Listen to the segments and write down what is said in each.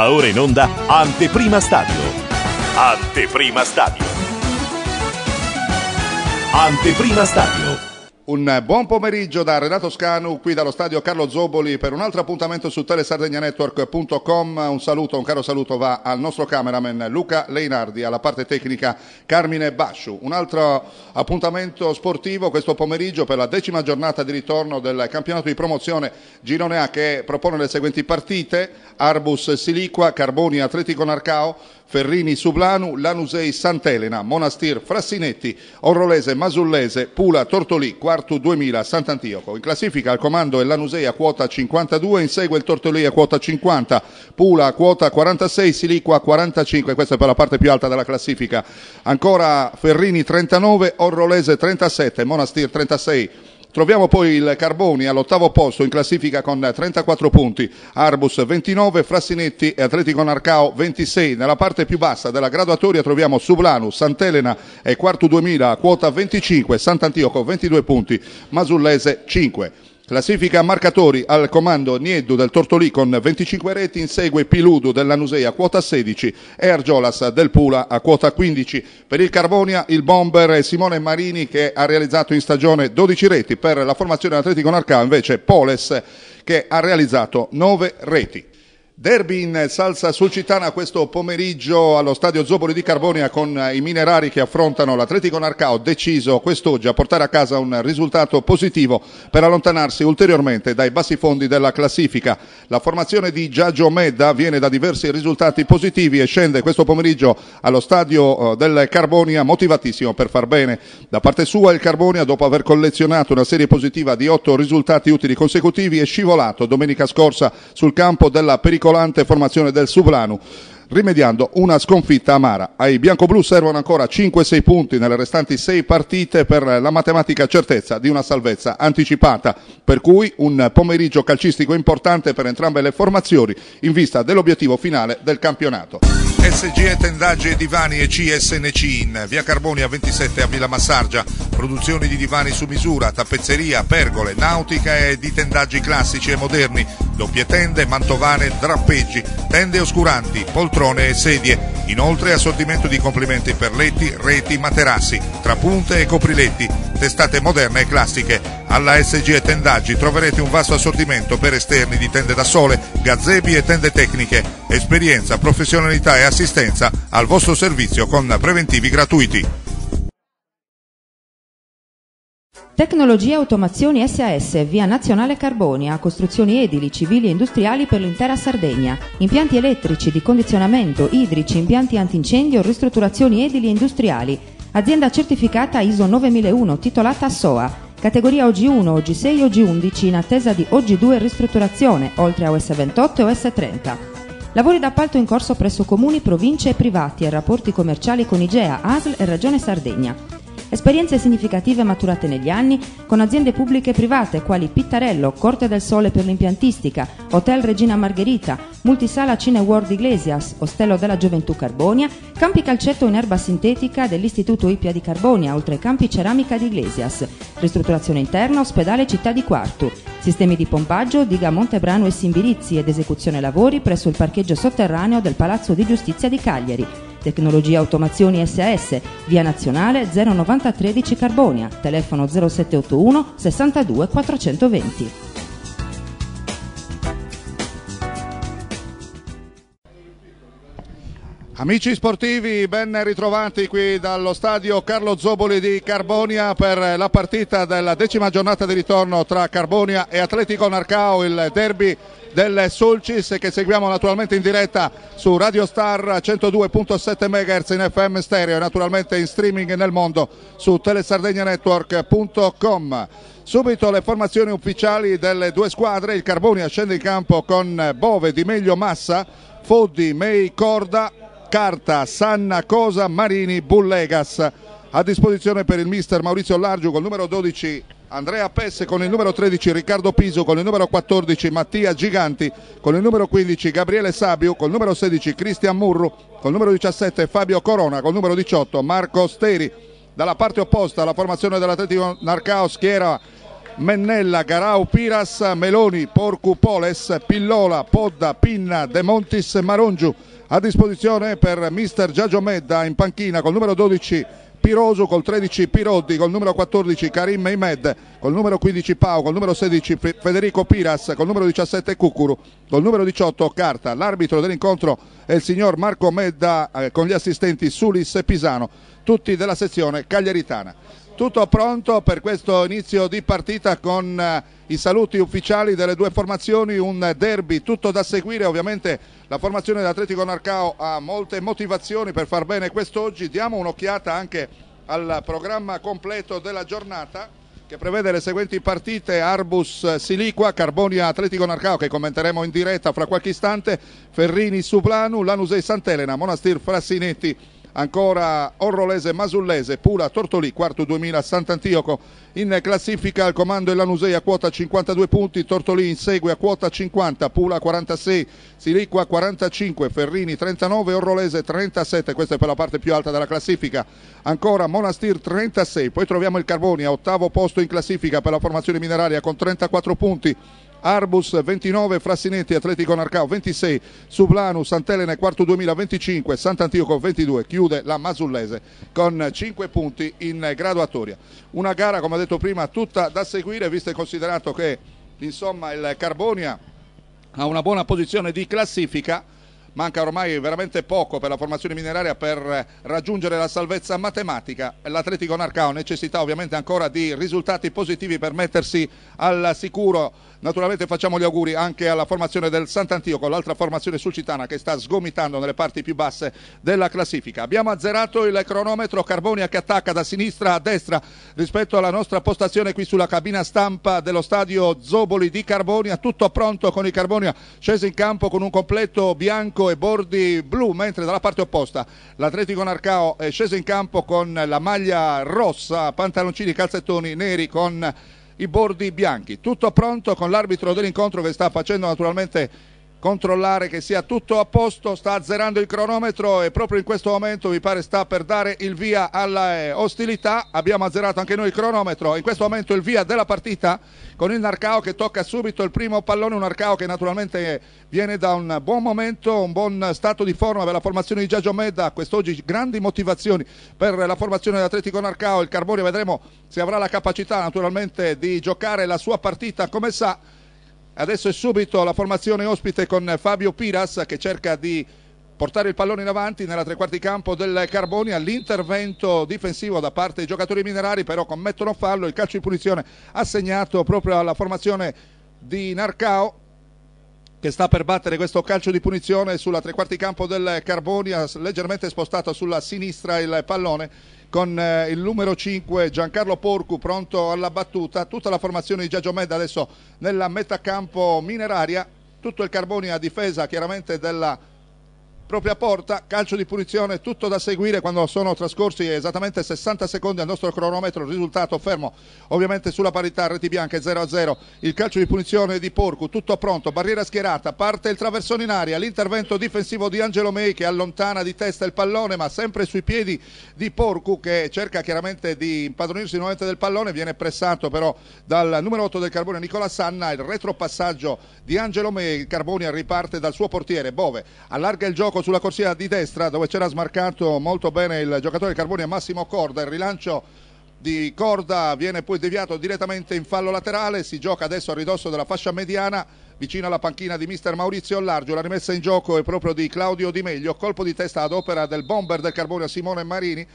Va ora in onda Anteprima Stadio. Anteprima Stadio. Anteprima Stadio. Un buon pomeriggio da Renato Scanu qui dallo stadio Carlo Zoboli per un altro appuntamento su telesardegnanetwork.com. Un saluto, un caro saluto va al nostro cameraman Luca Leinardi, alla parte tecnica Carmine Basciu. Un altro appuntamento sportivo questo pomeriggio per la decima giornata di ritorno del campionato di promozione Girone A che propone le seguenti partite: Arbus Siliqua, Carboni Atletico Narcao. Ferrini Sublanu, Lanusei Sant'Elena, Monastir Frassinetti, Orrolese Masullese, Pula Tortolì, Quartu 2000, Sant'Antioco. In classifica al comando è Lanusei a quota 52, insegue il Tortolì a quota 50, Pula a quota 46, Siliqua 45, questa è per la parte più alta della classifica. Ancora Ferrini 39, Orrolese 37, Monastir 36. Troviamo poi il Carboni all'ottavo posto in classifica con 34 punti, Arbus 29, Frassinetti e Atletico Narcao 26. Nella parte più bassa della graduatoria troviamo Sublanu, Sant'Elena e Quartu 2000 a quota 25, Sant'Antioco 22 punti, Masullese 5. Classifica marcatori al comando Nieddu del Tortolì con 25 reti, insegue Piludu della Nusea a quota 16 e Argiolas del Pula a quota 15. Per il Carbonia il bomber Simone Marini che ha realizzato in stagione 12 reti, per la formazione Atletico Narcao invece Poles che ha realizzato 9 reti. Derby in salsa sulcitana questo pomeriggio allo stadio Zoboli di Carbonia con i minerari che affrontano l'Atletico Narcao deciso quest'oggi a portare a casa un risultato positivo per allontanarsi ulteriormente dai bassi fondi della classifica. La formazione di Giagio Medda viene da diversi risultati positivi e scende questo pomeriggio allo stadio eh, del Carbonia motivatissimo per far bene. Da parte sua il Carbonia dopo aver collezionato una serie positiva di otto risultati utili consecutivi è scivolato domenica scorsa sul campo della pericolosa vincolante formazione del Suplanu rimediando una sconfitta amara. Ai bianco-blu servono ancora 5-6 punti nelle restanti 6 partite per la matematica certezza di una salvezza anticipata, per cui un pomeriggio calcistico importante per entrambe le formazioni in vista dell'obiettivo finale del campionato. SGE Tendaggi e Divani e CSNC in via Carboni a 27 a Villa Massargia. Produzioni di divani su misura, tappezzeria, pergole, nautica e di tendaggi classici e moderni, doppie tende, mantovane, drappeggi, tende oscuranti, poltrone poltrone e sedie. Inoltre assortimento di complimenti per letti, reti, materassi, trapunte e copriletti, testate moderne e classiche. Alla SG Tendaggi troverete un vasto assortimento per esterni di tende da sole, gazebi e tende tecniche. Esperienza, professionalità e assistenza al vostro servizio con preventivi gratuiti. Tecnologie e Automazioni SAS, via Nazionale Carbonia, costruzioni edili, civili e industriali per l'intera Sardegna, impianti elettrici, di condizionamento, idrici, impianti antincendio, ristrutturazioni edili e industriali, azienda certificata ISO 9001 titolata SOA, categoria OG1, OG6, OG11 in attesa di OG2 ristrutturazione, oltre a OS28 e OS30. Lavori d'appalto in corso presso comuni, province e privati e rapporti commerciali con Igea, ASL e Regione Sardegna. Esperienze significative maturate negli anni con aziende pubbliche e private quali Pittarello, Corte del Sole per l'impiantistica, Hotel Regina Margherita, Multisala Cine World Iglesias, Ostello della Gioventù Carbonia, Campi Calcetto in erba sintetica dell'Istituto Ippia di Carbonia, oltre Campi Ceramica di Iglesias, ristrutturazione interna, ospedale Città di Quartu, sistemi di pompaggio, diga Montebrano e Simbirizzi ed esecuzione lavori presso il parcheggio sotterraneo del Palazzo di Giustizia di Cagliari. Tecnologia Automazioni SAS, via nazionale 09013 Carbonia, telefono 0781 62 420. Amici sportivi, ben ritrovati qui dallo stadio Carlo Zoboli di Carbonia per la partita della decima giornata di ritorno tra Carbonia e Atletico Narcao, il derby del Sulcis che seguiamo naturalmente in diretta su Radio Star 102.7 MHz in FM stereo e naturalmente in streaming nel mondo su telesardegnianetwork.com. Subito le formazioni ufficiali delle due squadre, il Carbonia scende in campo con Bove, Di Meglio, Massa, Foddi, Mei, Corda, carta Sanna Cosa Marini Bullegas a disposizione per il mister Maurizio Largiu col numero 12 Andrea Pesse con il numero 13 Riccardo Piso con il numero 14 Mattia Giganti con il numero 15 Gabriele Sabio con il numero 16 Cristian Murru con il numero 17 Fabio Corona con il numero 18 Marco Steri dalla parte opposta la formazione dell'Atletico Narcao schiera Mennella, Garau, Piras, Meloni, Porcu, Poles, Pillola, Podda, Pinna, De Montis, Marongiu a disposizione per mister Giagio Medda in panchina col numero 12 Piroso, col 13 Piroddi, col numero 14 Karim Meimed, col numero 15 Pau, col numero 16 Federico Piras, col numero 17 Cucuru, col numero 18 Carta. L'arbitro dell'incontro è il signor Marco Medda eh, con gli assistenti Sulis e Pisano, tutti della sezione Cagliaritana tutto pronto per questo inizio di partita con eh, i saluti ufficiali delle due formazioni, un derby tutto da seguire, ovviamente la formazione dell'Atletico Narcao ha molte motivazioni per far bene quest'oggi, diamo un'occhiata anche al programma completo della giornata che prevede le seguenti partite Arbus Siliqua, Carbonia Atletico Narcao che commenteremo in diretta fra qualche istante, Ferrini Sublanu, Lanusei Sant'Elena, Monastir Frassinetti ancora Orrolese, Masullese, Pula, Tortoli, quarto 2000 Sant'Antioco in classifica al comando è Lanusei a quota 52 punti, Tortolì insegue a quota 50, Pula 46, Silicqua 45, Ferrini 39, Orrolese 37, questa è per la parte più alta della classifica, ancora Monastir 36, poi troviamo il Carboni a ottavo posto in classifica per la formazione mineraria con 34 punti, Arbus 29, Frassinetti Atletico Narcao 26, Sublanu Santelene quarto 2025, Sant'Antioco 22, chiude la Masullese con 5 punti in graduatoria. Una gara come ho detto prima tutta da seguire visto e considerato che insomma il Carbonia ha una buona posizione di classifica manca ormai veramente poco per la formazione mineraria per raggiungere la salvezza matematica. L'Atletico Narcao necessita ovviamente ancora di risultati positivi per mettersi al sicuro Naturalmente facciamo gli auguri anche alla formazione del Sant'Antioco, l'altra formazione sulcitana che sta sgomitando nelle parti più basse della classifica. Abbiamo azzerato il cronometro, Carbonia che attacca da sinistra a destra rispetto alla nostra postazione qui sulla cabina stampa dello stadio Zoboli di Carbonia, tutto pronto con il Carbonia sceso in campo con un completo bianco e bordi blu, mentre dalla parte opposta l'Atletico Narcao è sceso in campo con la maglia rossa, pantaloncini calzettoni neri con i bordi bianchi. Tutto pronto con l'arbitro dell'incontro che sta facendo naturalmente controllare che sia tutto a posto, sta azzerando il cronometro e proprio in questo momento mi pare sta per dare il via alla eh, ostilità, abbiamo azzerato anche noi il cronometro, in questo momento il via della partita con il Narcao che tocca subito il primo pallone, un Narcao che naturalmente eh, viene da un buon momento, un buon stato di forma per la formazione di Giagio Medda, quest'oggi grandi motivazioni per la formazione dell'Atletico Narcao, il Carbonio vedremo se avrà la capacità naturalmente di giocare la sua partita come sa Adesso è subito la formazione ospite con Fabio Piras che cerca di portare il pallone in avanti nella tre quarti campo del Carbonia, l'intervento difensivo da parte dei giocatori minerari però commettono fallo, il calcio di punizione assegnato proprio alla formazione di Narcao che sta per battere questo calcio di punizione sulla tre quarti campo del Carbonia, leggermente spostato sulla sinistra il pallone con eh, il numero 5 Giancarlo Porcu pronto alla battuta, tutta la formazione di Giagiomed adesso nella metà campo mineraria, tutto il Carboni a difesa chiaramente della propria porta, calcio di punizione, tutto da seguire quando sono trascorsi esattamente 60 secondi al nostro cronometro, risultato fermo ovviamente sulla parità, reti bianche 0 0, il calcio di punizione di Porcu, tutto pronto, barriera schierata, parte il traversone in aria, l'intervento difensivo di Angelo Mei che allontana di testa il pallone ma sempre sui piedi di Porcu che cerca chiaramente di impadronirsi nuovamente del pallone, viene pressato però dal numero 8 del Carbone Nicola Sanna, il retropassaggio di Angelo Mei, il Carbone riparte dal suo portiere, Bove allarga il gioco poco sulla corsia di destra dove c'era smarcato molto bene il giocatore Carboni a Massimo Corda, il rilancio di Corda viene poi deviato direttamente in fallo laterale, si gioca adesso a ridosso della fascia mediana vicino alla panchina di mister Maurizio Largio, la rimessa in gioco è proprio di Claudio Di Meglio, colpo di testa ad opera del bomber del Carboni a Simone Marini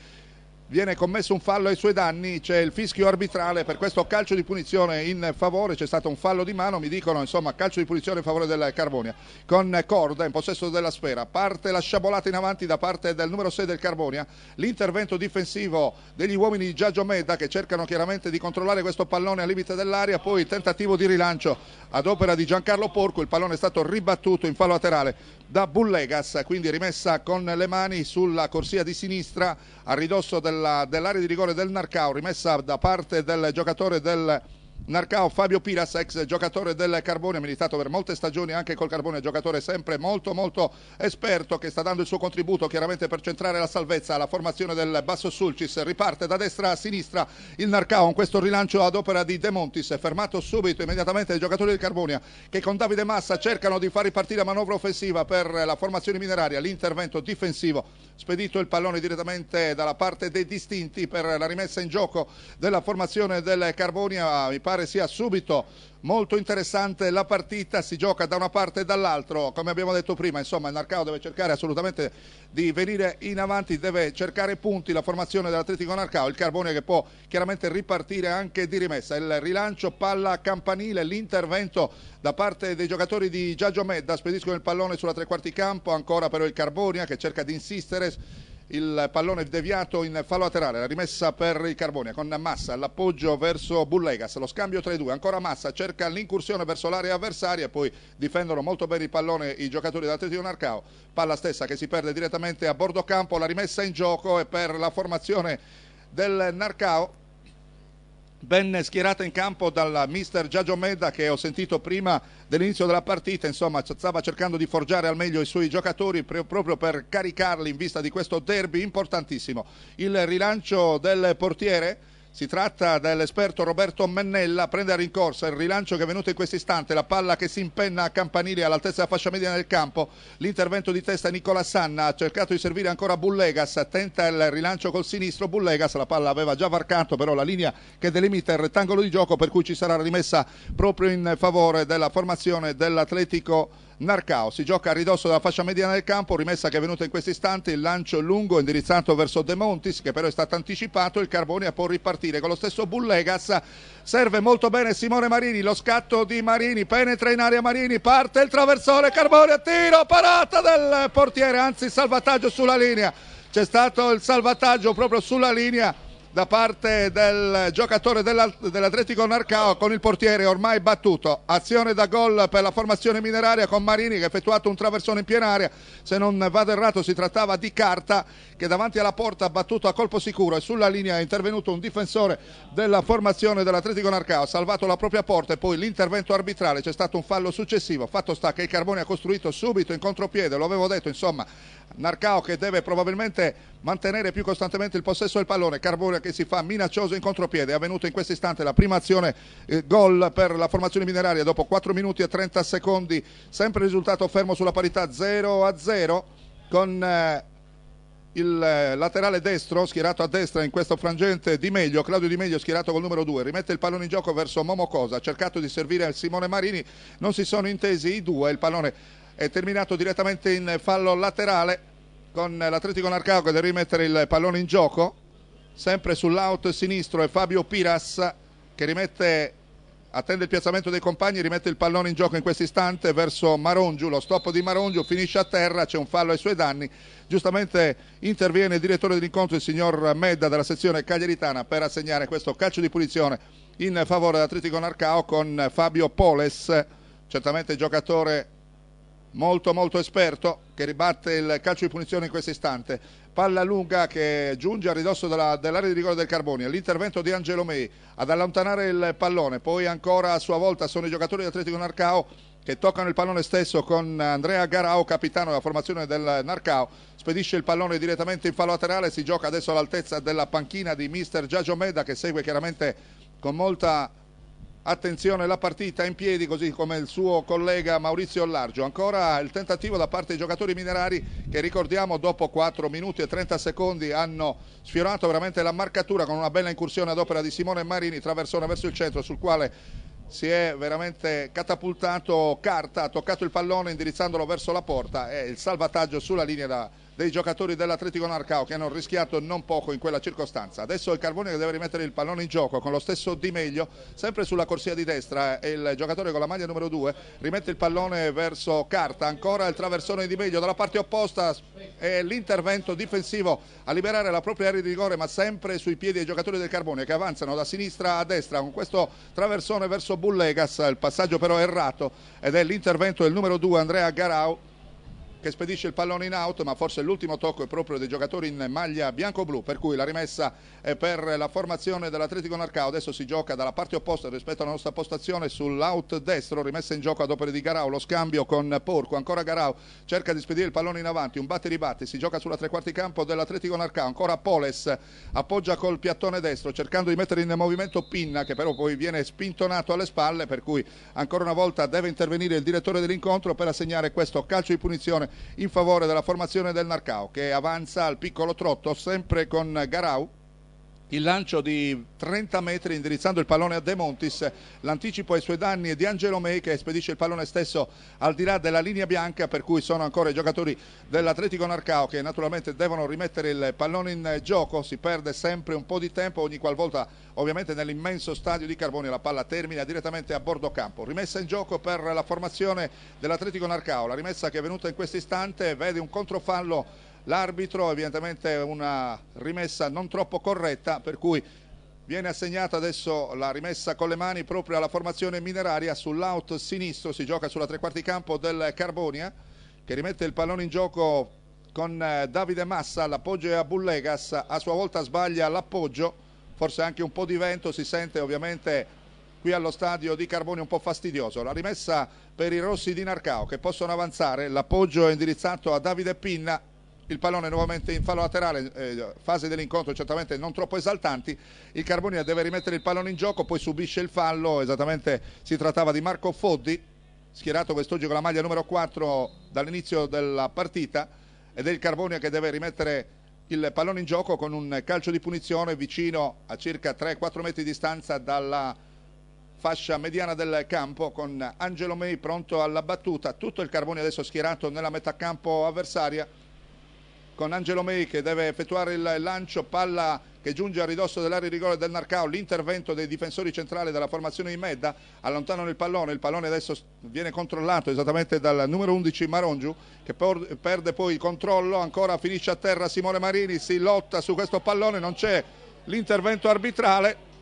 viene commesso un fallo ai suoi danni, c'è il fischio arbitrale per questo calcio di punizione in favore, c'è stato un fallo di mano, mi dicono insomma calcio di punizione in favore del Carbonia, con Corda in possesso della sfera, parte la sciabolata in avanti da parte del numero 6 del Carbonia, l'intervento difensivo degli uomini di Giagio Medda che cercano chiaramente di controllare questo pallone al limite dell'aria, poi il tentativo di rilancio ad opera di Giancarlo Porco, il pallone è stato ribattuto in fallo laterale da Bullegas, quindi rimessa con le mani sulla corsia di sinistra a ridosso del dell'area di rigore del Narcao rimessa da parte del giocatore del Narcao Fabio Piras, ex giocatore del Carbone, militato per molte stagioni anche col Carbone, giocatore sempre molto molto esperto che sta dando il suo contributo chiaramente per centrare la salvezza alla formazione del Basso Sulcis. Riparte da destra a sinistra il Narcao in questo rilancio ad opera di De Montis, fermato subito immediatamente dai giocatori del Carbonia che con Davide Massa cercano di far ripartire la manovra offensiva per la formazione mineraria, l'intervento difensivo, spedito il pallone direttamente dalla parte dei distinti per la rimessa in gioco della formazione del Carbonia, mi pare pare sia subito molto interessante la partita, si gioca da una parte e dall'altra, come abbiamo detto prima, insomma il Narcao deve cercare assolutamente di venire in avanti, deve cercare punti la formazione dell'Atletico Narcao, il Carbone che può chiaramente ripartire anche di rimessa, il rilancio palla campanile, l'intervento da parte dei giocatori di Giagio Medda, spediscono il pallone sulla tre quarti campo, ancora però il Carbonia che cerca di insistere il pallone deviato in fallo laterale, la rimessa per il Carbonia con Massa, l'appoggio verso Bullegas, lo scambio tra i due, ancora Massa cerca l'incursione verso l'area avversaria, poi difendono molto bene il pallone i giocatori dell'Atletico Narcao, palla stessa che si perde direttamente a bordo campo, la rimessa in gioco e per la formazione del Narcao ben schierata in campo dal mister Giagio Medda che ho sentito prima dell'inizio della partita, insomma stava cercando di forgiare al meglio i suoi giocatori proprio per caricarli in vista di questo derby importantissimo. Il rilancio del portiere si tratta dell'esperto Roberto Mennella, prende a rincorsa il rilancio che è venuto in questo istante, la palla che si impenna a campanile all'altezza della fascia media del campo, l'intervento di testa Nicola Sanna, ha cercato di servire ancora Bullegas, tenta il rilancio col sinistro Bullegas, la palla aveva già varcato però la linea che delimita il rettangolo di gioco per cui ci sarà rimessa proprio in favore della formazione dell'Atletico Narcao si gioca a ridosso della fascia mediana del campo, rimessa che è venuta in questi istanti, il lancio lungo indirizzato verso De Montis che però è stato anticipato, il Carboni può ripartire con lo stesso Bullegas, serve molto bene Simone Marini, lo scatto di Marini, penetra in aria Marini, parte il traversone, Carboni a tiro, parata del portiere, anzi salvataggio sulla linea, c'è stato il salvataggio proprio sulla linea da parte del giocatore dell'Atletico Narcao con il portiere ormai battuto. Azione da gol per la formazione mineraria con Marini che ha effettuato un traversone in piena area. Se non vado errato si trattava di Carta che davanti alla porta ha battuto a colpo sicuro e sulla linea è intervenuto un difensore della formazione dell'Atletico Narcao, ha salvato la propria porta e poi l'intervento arbitrale. C'è stato un fallo successivo. Fatto sta che il Carbone ha costruito subito in contropiede, lo avevo detto, insomma, Narcao che deve probabilmente mantenere più costantemente il possesso del pallone, Carbone che si fa minaccioso in contropiede, è avvenuta in questo istante la prima azione, eh, gol per la formazione mineraria dopo 4 minuti e 30 secondi, sempre risultato fermo sulla parità 0 a 0 con... Eh, il eh, laterale destro schierato a destra in questo frangente Di Meglio, Claudio Di Meglio schierato col numero 2 rimette il pallone in gioco verso Momo Cosa ha cercato di servire Simone Marini non si sono intesi i due, il pallone è terminato direttamente in fallo laterale con l'Atletico Narcao che deve rimettere il pallone in gioco sempre sull'out sinistro è Fabio Piras che rimette attende il piazzamento dei compagni rimette il pallone in gioco in questo istante verso Marongiu lo stop di Marongiu finisce a terra c'è un fallo ai suoi danni giustamente interviene il direttore dell'incontro il signor Medda della sezione cagliaritana per assegnare questo calcio di punizione in favore dell'Atletico Narcao con Fabio Poles certamente giocatore molto molto esperto che ribatte il calcio di punizione in questo istante palla lunga che giunge a ridosso dell'area dell di rigore del Carboni all'intervento di Angelo Mei ad allontanare il pallone poi ancora a sua volta sono i giocatori di Atletico Narcao che toccano il pallone stesso con Andrea Garao, capitano della formazione del Narcao, spedisce il pallone direttamente in fallo laterale, si gioca adesso all'altezza della panchina di mister Giagio Meda che segue chiaramente con molta Attenzione la partita in piedi così come il suo collega Maurizio Allargio. Ancora il tentativo da parte dei giocatori minerari che ricordiamo dopo 4 minuti e 30 secondi hanno sfiorato veramente la marcatura con una bella incursione ad opera di Simone Marini, traversone verso il centro sul quale si è veramente catapultato Carta, ha toccato il pallone indirizzandolo verso la porta e il salvataggio sulla linea da dei giocatori dell'Atletico Narcao che hanno rischiato non poco in quella circostanza. Adesso il Carbone che deve rimettere il pallone in gioco con lo stesso Di Meglio, sempre sulla corsia di destra e il giocatore con la maglia numero 2 rimette il pallone verso Carta, ancora il traversone di Meglio dalla parte opposta e l'intervento difensivo a liberare la propria area di rigore ma sempre sui piedi dei giocatori del Carbone che avanzano da sinistra a destra con questo traversone verso Bullegas, il passaggio però errato ed è l'intervento del numero 2 Andrea Garau che spedisce il pallone in out, ma forse l'ultimo tocco è proprio dei giocatori in maglia bianco-blu per cui la rimessa è per la formazione dell'Atletico Narcao adesso si gioca dalla parte opposta rispetto alla nostra postazione sull'out destro rimessa in gioco ad opere di Garau lo scambio con Porco ancora Garau cerca di spedire il pallone in avanti un batte ribatte, si gioca sulla tre quarti campo dell'Atletico Narcao ancora Poles appoggia col piattone destro cercando di mettere in movimento Pinna che però poi viene spintonato alle spalle per cui ancora una volta deve intervenire il direttore dell'incontro per assegnare questo calcio di punizione in favore della formazione del Narcao che avanza al piccolo trotto sempre con Garau il lancio di 30 metri indirizzando il pallone a De Montis, l'anticipo ai suoi danni è di Angelo May che spedisce il pallone stesso al di là della linea bianca per cui sono ancora i giocatori dell'Atletico Narcao che naturalmente devono rimettere il pallone in gioco, si perde sempre un po' di tempo ogni qualvolta ovviamente nell'immenso stadio di Carboni la palla termina direttamente a bordo campo, rimessa in gioco per la formazione dell'Atletico Narcao, la rimessa che è venuta in questo istante vede un controfallo l'arbitro, evidentemente una rimessa non troppo corretta per cui Viene assegnata adesso la rimessa con le mani proprio alla formazione mineraria sull'out sinistro, si gioca sulla tre quarti campo del Carbonia eh, che rimette il pallone in gioco con eh, Davide Massa, l'appoggio è a Bullegas, a sua volta sbaglia l'appoggio, forse anche un po' di vento si sente ovviamente qui allo stadio di Carbonia un po' fastidioso. La rimessa per i rossi di Narcao che possono avanzare, l'appoggio è indirizzato a Davide Pinna, il pallone nuovamente in fallo laterale, eh, fase dell'incontro certamente non troppo esaltanti, il Carbonia deve rimettere il pallone in gioco, poi subisce il fallo, esattamente si trattava di Marco Foddi, schierato quest'oggi con la maglia numero 4 dall'inizio della partita ed è il Carbonia che deve rimettere il pallone in gioco con un calcio di punizione vicino a circa 3-4 metri di distanza dalla fascia mediana del campo con Angelo May pronto alla battuta, tutto il Carbonia adesso schierato nella metà campo avversaria con Angelo Mei che deve effettuare il lancio palla che giunge a ridosso dell'area di rigore del Narcao, l'intervento dei difensori centrali della formazione di Medda, allontanano il pallone, il pallone adesso viene controllato esattamente dal numero 11 Marongiu che perde poi il controllo, ancora finisce a terra Simone Marini, si lotta su questo pallone, non c'è l'intervento arbitrale.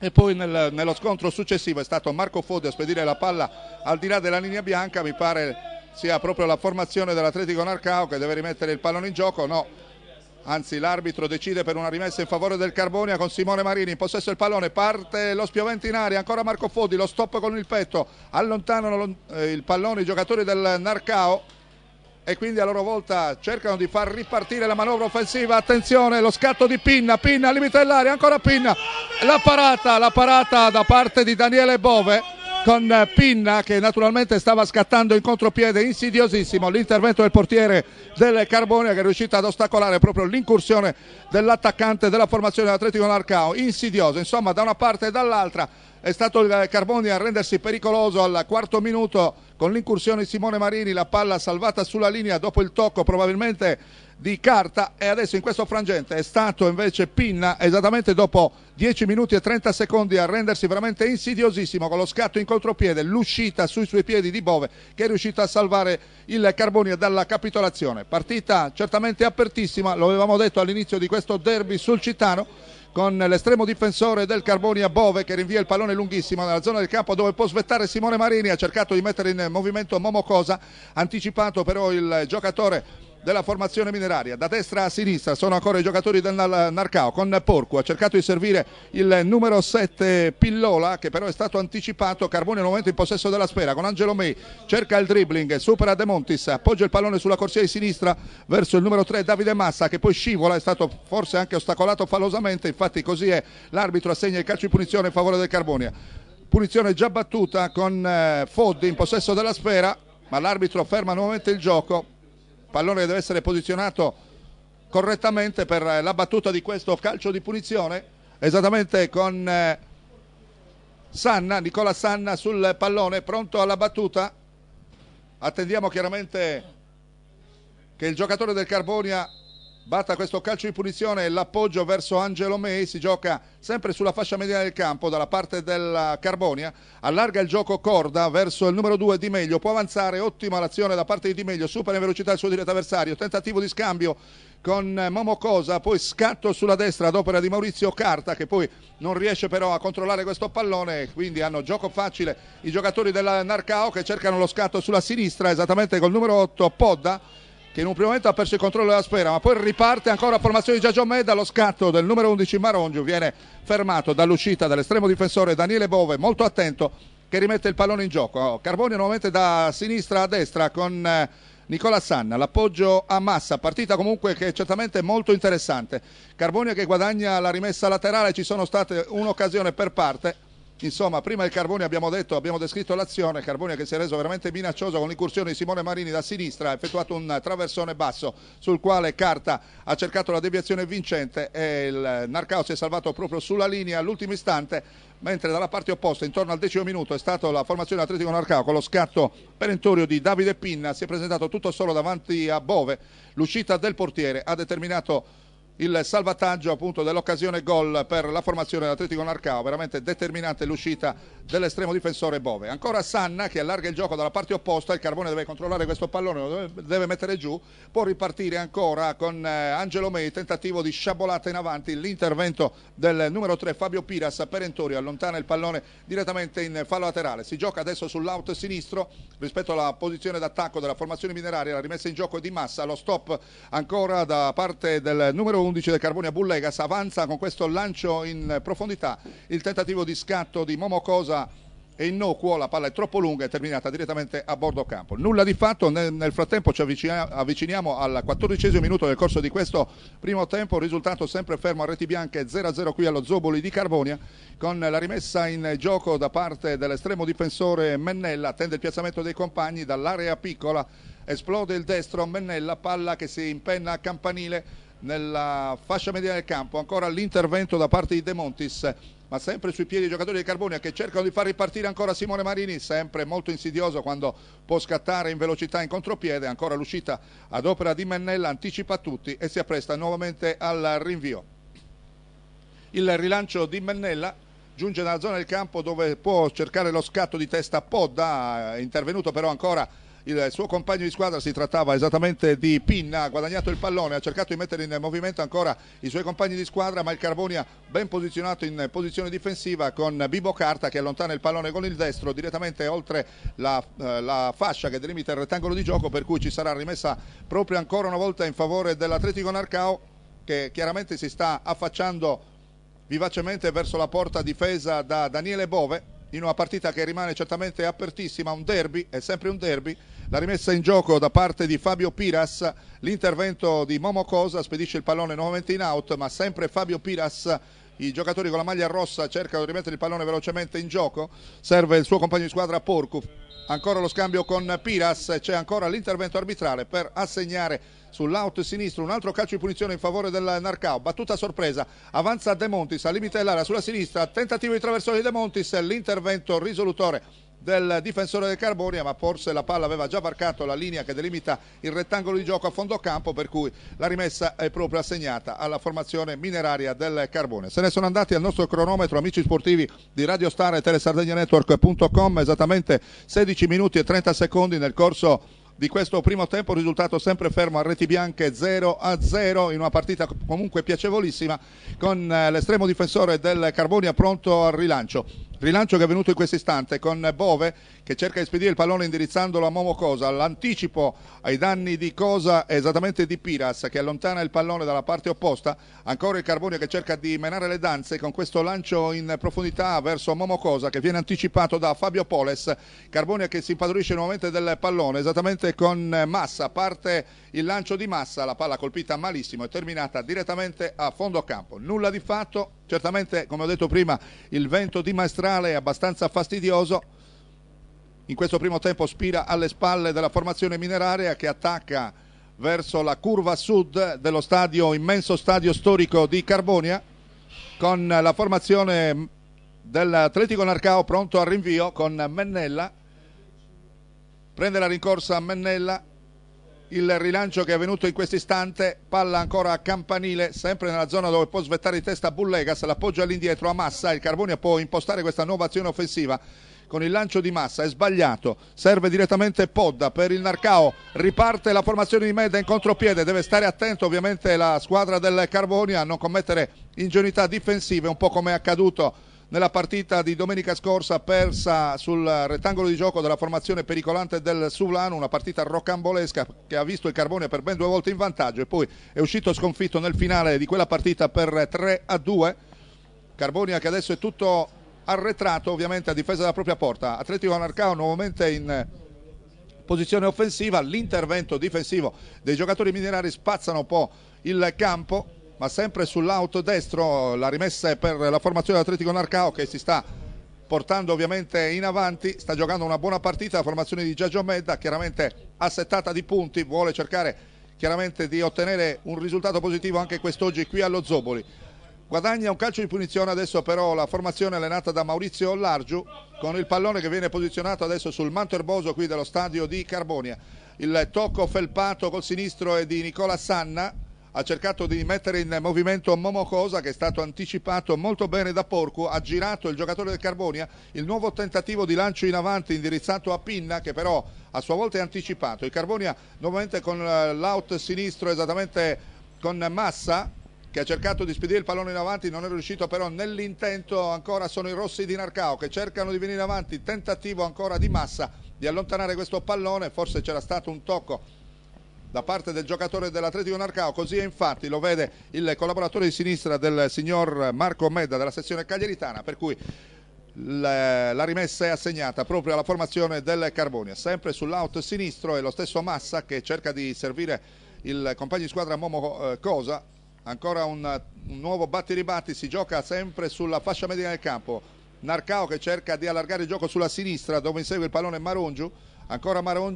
E poi nel, nello scontro successivo è stato Marco Fodi a spedire la palla al di là della linea bianca, mi pare sia proprio la formazione dell'Atletico Narcao che deve rimettere il pallone in gioco, no. Anzi l'arbitro decide per una rimessa in favore del Carbonia con Simone Marini in possesso il pallone, parte lo spiovente in aria, ancora Marco Fodi, lo stop con il petto, allontanano eh, il pallone i giocatori del Narcao e quindi a loro volta cercano di far ripartire la manovra offensiva. Attenzione, lo scatto di Pinna, Pinna al limite dell'area, ancora Pinna. La parata, la parata da parte di Daniele Bove con Pinna che naturalmente stava scattando in contropiede insidiosissimo l'intervento del portiere del Carbonia che è riuscito ad ostacolare proprio l'incursione dell'attaccante della formazione dell'Atletico Narcao insidioso insomma da una parte e dall'altra è stato il Carbonia a rendersi pericoloso al quarto minuto con l'incursione di Simone Marini la palla salvata sulla linea dopo il tocco probabilmente di carta e adesso in questo frangente è stato invece Pinna esattamente dopo 10 minuti e 30 secondi a rendersi veramente insidiosissimo con lo scatto in contropiede, l'uscita sui suoi piedi di Bove che è riuscito a salvare il Carbonia dalla capitolazione. Partita certamente apertissima, lo avevamo detto all'inizio di questo derby sul sulcitano con l'estremo difensore del Carbonia Bove che rinvia il pallone lunghissimo nella zona del campo dove può svettare Simone Marini, ha cercato di mettere in movimento Momo Cosa, anticipato però il giocatore della formazione mineraria. Da destra a sinistra sono ancora i giocatori del Narcao con Porco. Ha cercato di servire il numero 7 Pillola che però è stato anticipato. Carboni al in possesso della sfera con Angelo May. Cerca il dribbling, supera De Montis, appoggia il pallone sulla corsia di sinistra verso il numero 3 Davide Massa che poi scivola. È stato forse anche ostacolato fallosamente. Infatti così è. L'arbitro assegna il calcio di punizione in favore del Carbonia. Punizione già battuta con eh, Foddi in possesso della sfera, ma l'arbitro ferma nuovamente il gioco pallone che deve essere posizionato correttamente per eh, la battuta di questo calcio di punizione, esattamente con eh, Sanna, Nicola Sanna sul pallone, pronto alla battuta. Attendiamo chiaramente che il giocatore del Carbonia Batta questo calcio di punizione e l'appoggio verso Angelo May si gioca sempre sulla fascia mediana del campo dalla parte della Carbonia. Allarga il gioco Corda verso il numero 2 Di Meglio. Può avanzare, ottima l'azione da parte di Di Meglio. Supera in velocità il suo diretto avversario. Tentativo di scambio con Momo Cosa, poi scatto sulla destra ad opera di Maurizio Carta che poi non riesce però a controllare questo pallone, quindi hanno gioco facile i giocatori della Narcao che cercano lo scatto sulla sinistra esattamente col numero 8 Podda che in un primo momento ha perso il controllo della sfera, ma poi riparte ancora a formazione di Giagio Meda. Lo scatto del numero 11 Marongio viene fermato dall'uscita dall'estremo difensore Daniele Bove, molto attento, che rimette il pallone in gioco. Carboni nuovamente da sinistra a destra con. Eh, Nicola Sanna, l'appoggio a Massa, partita comunque che è certamente molto interessante. Carbonia che guadagna la rimessa laterale, ci sono state un'occasione per parte, Insomma, prima il Carboni abbiamo detto, abbiamo descritto l'azione, Carboni che si è reso veramente minaccioso con l'incursione di Simone Marini da sinistra, ha effettuato un traversone basso sul quale Carta ha cercato la deviazione vincente e il Narcao si è salvato proprio sulla linea all'ultimo istante mentre dalla parte opposta intorno al decimo minuto è stata la formazione Atletico Narcao con lo scatto perentorio di Davide Pinna si è presentato tutto solo davanti a Bove l'uscita del portiere ha determinato il salvataggio appunto dell'occasione gol per la formazione dell'Atletico Narcao, veramente determinante l'uscita dell'estremo difensore Bove. Ancora Sanna che allarga il gioco dalla parte opposta, il Carbone deve controllare questo pallone, lo deve mettere giù, può ripartire ancora con eh, Angelo May, tentativo di sciabolata in avanti, l'intervento del numero 3 Fabio Piras perentorio, allontana il pallone direttamente in fallo laterale, si gioca adesso sull'out sinistro rispetto alla posizione d'attacco della formazione mineraria, la rimessa in gioco è di massa, lo stop ancora da parte del numero 1 11 del Carbonia a Bullegas avanza con questo lancio in profondità il tentativo di scatto di Momocosa e innocuo, la palla è troppo lunga e terminata direttamente a bordo campo. Nulla di fatto, nel, nel frattempo ci avvicina, avviciniamo al quattordicesimo minuto del corso di questo primo tempo, risultato sempre fermo a reti bianche 0-0 qui allo Zoboli di Carbonia, con la rimessa in gioco da parte dell'estremo difensore Mennella, attende il piazzamento dei compagni dall'area piccola, esplode il destro Mennella, palla che si impenna a campanile nella fascia media del campo, ancora l'intervento da parte di De Montis ma sempre sui piedi i giocatori di Carbonia che cercano di far ripartire ancora Simone Marini, sempre molto insidioso quando può scattare in velocità in contropiede, ancora l'uscita ad opera di Mennella anticipa tutti e si appresta nuovamente al rinvio. Il rilancio di Mennella giunge nella zona del campo dove può cercare lo scatto di testa Podda, intervenuto però ancora il suo compagno di squadra si trattava esattamente di Pinna, ha guadagnato il pallone, ha cercato di mettere in movimento ancora i suoi compagni di squadra, ma il Carbonia ben posizionato in posizione difensiva con Bibo Carta che allontana il pallone con il destro direttamente oltre la, eh, la fascia che delimita il rettangolo di gioco, per cui ci sarà rimessa proprio ancora una volta in favore dell'Atletico Narcao che chiaramente si sta affacciando vivacemente verso la porta difesa da Daniele Bove in una partita che rimane certamente apertissima, un derby, è sempre un derby, la rimessa in gioco da parte di Fabio Piras, l'intervento di Momo Cosa spedisce il pallone nuovamente in out, ma sempre Fabio Piras i giocatori con la maglia rossa cercano di rimettere il pallone velocemente in gioco, serve il suo compagno di squadra Porcu, ancora lo scambio con Piras, c'è ancora l'intervento arbitrale per assegnare sull'out sinistro un altro calcio di punizione in favore del Narcao, battuta a sorpresa, avanza De Montis al limite dell'area sulla sinistra, tentativo di traversone di De Montis, l'intervento risolutore del difensore del Carbonia, ma forse la palla aveva già varcato la linea che delimita il rettangolo di gioco a fondo campo, per cui la rimessa è proprio assegnata alla formazione mineraria del Carbone. Se ne sono andati al nostro cronometro, amici sportivi di Radio Star e Telesardegna Network.com, esattamente 16 minuti e 30 secondi nel corso di questo primo tempo, risultato sempre fermo a reti bianche 0 a 0 in una partita comunque piacevolissima con eh, l'estremo difensore del Carbonia pronto al rilancio. Rilancio che è venuto in questo istante con Bove che cerca di spedire il pallone indirizzandolo a Momo Cosa, l'anticipo ai danni di Cosa è esattamente di Piras che allontana il pallone dalla parte opposta, ancora il Carbonia che cerca di menare le danze con questo lancio in profondità verso Momo Cosa che viene anticipato da Fabio Poles, Carbonia che si impadronisce nuovamente del pallone esattamente parte con Massa, parte il lancio di Massa, la palla colpita malissimo e terminata direttamente a fondo campo. Nulla di fatto, certamente come ho detto prima il vento di Maestrale è abbastanza fastidioso. In questo primo tempo spira alle spalle della formazione mineraria che attacca verso la curva sud dello stadio, immenso stadio storico di Carbonia con la formazione dell'Atletico Narcao pronto al rinvio con Mennella prende la rincorsa a Mennella il rilancio che è venuto in questo istante, palla ancora a campanile, sempre nella zona dove può svettare in testa Bullegas, l'appoggia all'indietro a Massa, il Carbonia può impostare questa nuova azione offensiva con il lancio di Massa, è sbagliato, serve direttamente Podda per il Narcao, riparte la formazione di Meda in contropiede, deve stare attento ovviamente la squadra del Carbonia a non commettere ingenuità difensive, un po' come è accaduto nella partita di domenica scorsa persa sul rettangolo di gioco della formazione pericolante del Suvlano, una partita rocambolesca che ha visto il Carbone per ben due volte in vantaggio e poi è uscito sconfitto nel finale di quella partita per 3 a 2. Carbonia che adesso è tutto arretrato ovviamente a difesa della propria porta. Atletico Anarcao nuovamente in posizione offensiva, l'intervento difensivo dei giocatori minerari spazzano un po' il campo ma sempre sull'out destro la rimessa è per la formazione dell'Atletico Narcao che si sta portando ovviamente in avanti, sta giocando una buona partita la formazione di Giagio Medda, chiaramente assettata di punti, vuole cercare chiaramente di ottenere un risultato positivo anche quest'oggi qui allo Zoboli. Guadagna un calcio di punizione adesso però la formazione allenata da Maurizio Largiu con il pallone che viene posizionato adesso sul manto erboso qui dello stadio di Carbonia. Il tocco felpato col sinistro è di Nicola Sanna, ha cercato di mettere in movimento Momo Cosa che è stato anticipato molto bene da Porco, ha girato il giocatore del Carbonia, il nuovo tentativo di lancio in avanti indirizzato a Pinna che però a sua volta è anticipato. Il Carbonia nuovamente con eh, l'out sinistro esattamente con Massa che ha cercato di spedire il pallone in avanti, non è riuscito però nell'intento, ancora sono i rossi di Narcao che cercano di venire avanti, tentativo ancora di Massa di allontanare questo pallone, forse c'era stato un tocco da parte del giocatore dell'Atletico Narcao. Così è infatti, lo vede il collaboratore di sinistra del signor Marco Medda della sezione cagliaritana, per cui la rimessa è assegnata proprio alla formazione del Carbonia, sempre sull'out sinistro e lo stesso Massa che cerca di servire il compagno di squadra Momo eh, Cosa. Ancora un, un nuovo batti-ribatti, si gioca sempre sulla fascia media del campo. Narcao che cerca di allargare il gioco sulla sinistra dove insegue il pallone Marongiu Ancora Maron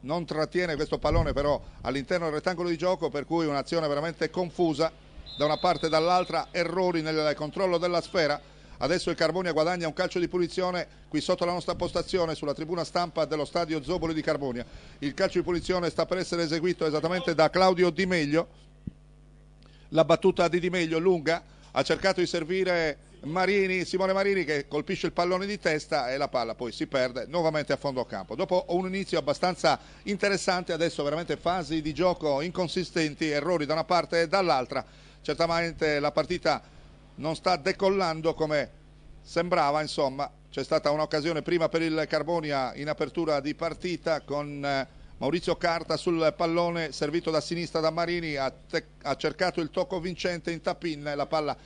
non trattiene questo pallone però all'interno del rettangolo di gioco per cui un'azione veramente confusa da una parte e dall'altra, errori nel controllo della sfera. Adesso il Carbonia guadagna un calcio di punizione qui sotto la nostra postazione sulla tribuna stampa dello stadio Zoboli di Carbonia. Il calcio di punizione sta per essere eseguito esattamente da Claudio Di Meglio. La battuta di Di Meglio lunga ha cercato di servire Marini, Simone Marini che colpisce il pallone di testa e la palla poi si perde nuovamente a fondo campo. Dopo un inizio abbastanza interessante, adesso veramente fasi di gioco inconsistenti, errori da una parte e dall'altra. Certamente la partita non sta decollando come sembrava, insomma. C'è stata un'occasione prima per il Carbonia in apertura di partita con eh, Maurizio Carta sul pallone servito da sinistra da Marini, ha, ha cercato il tocco vincente in tappin, la palla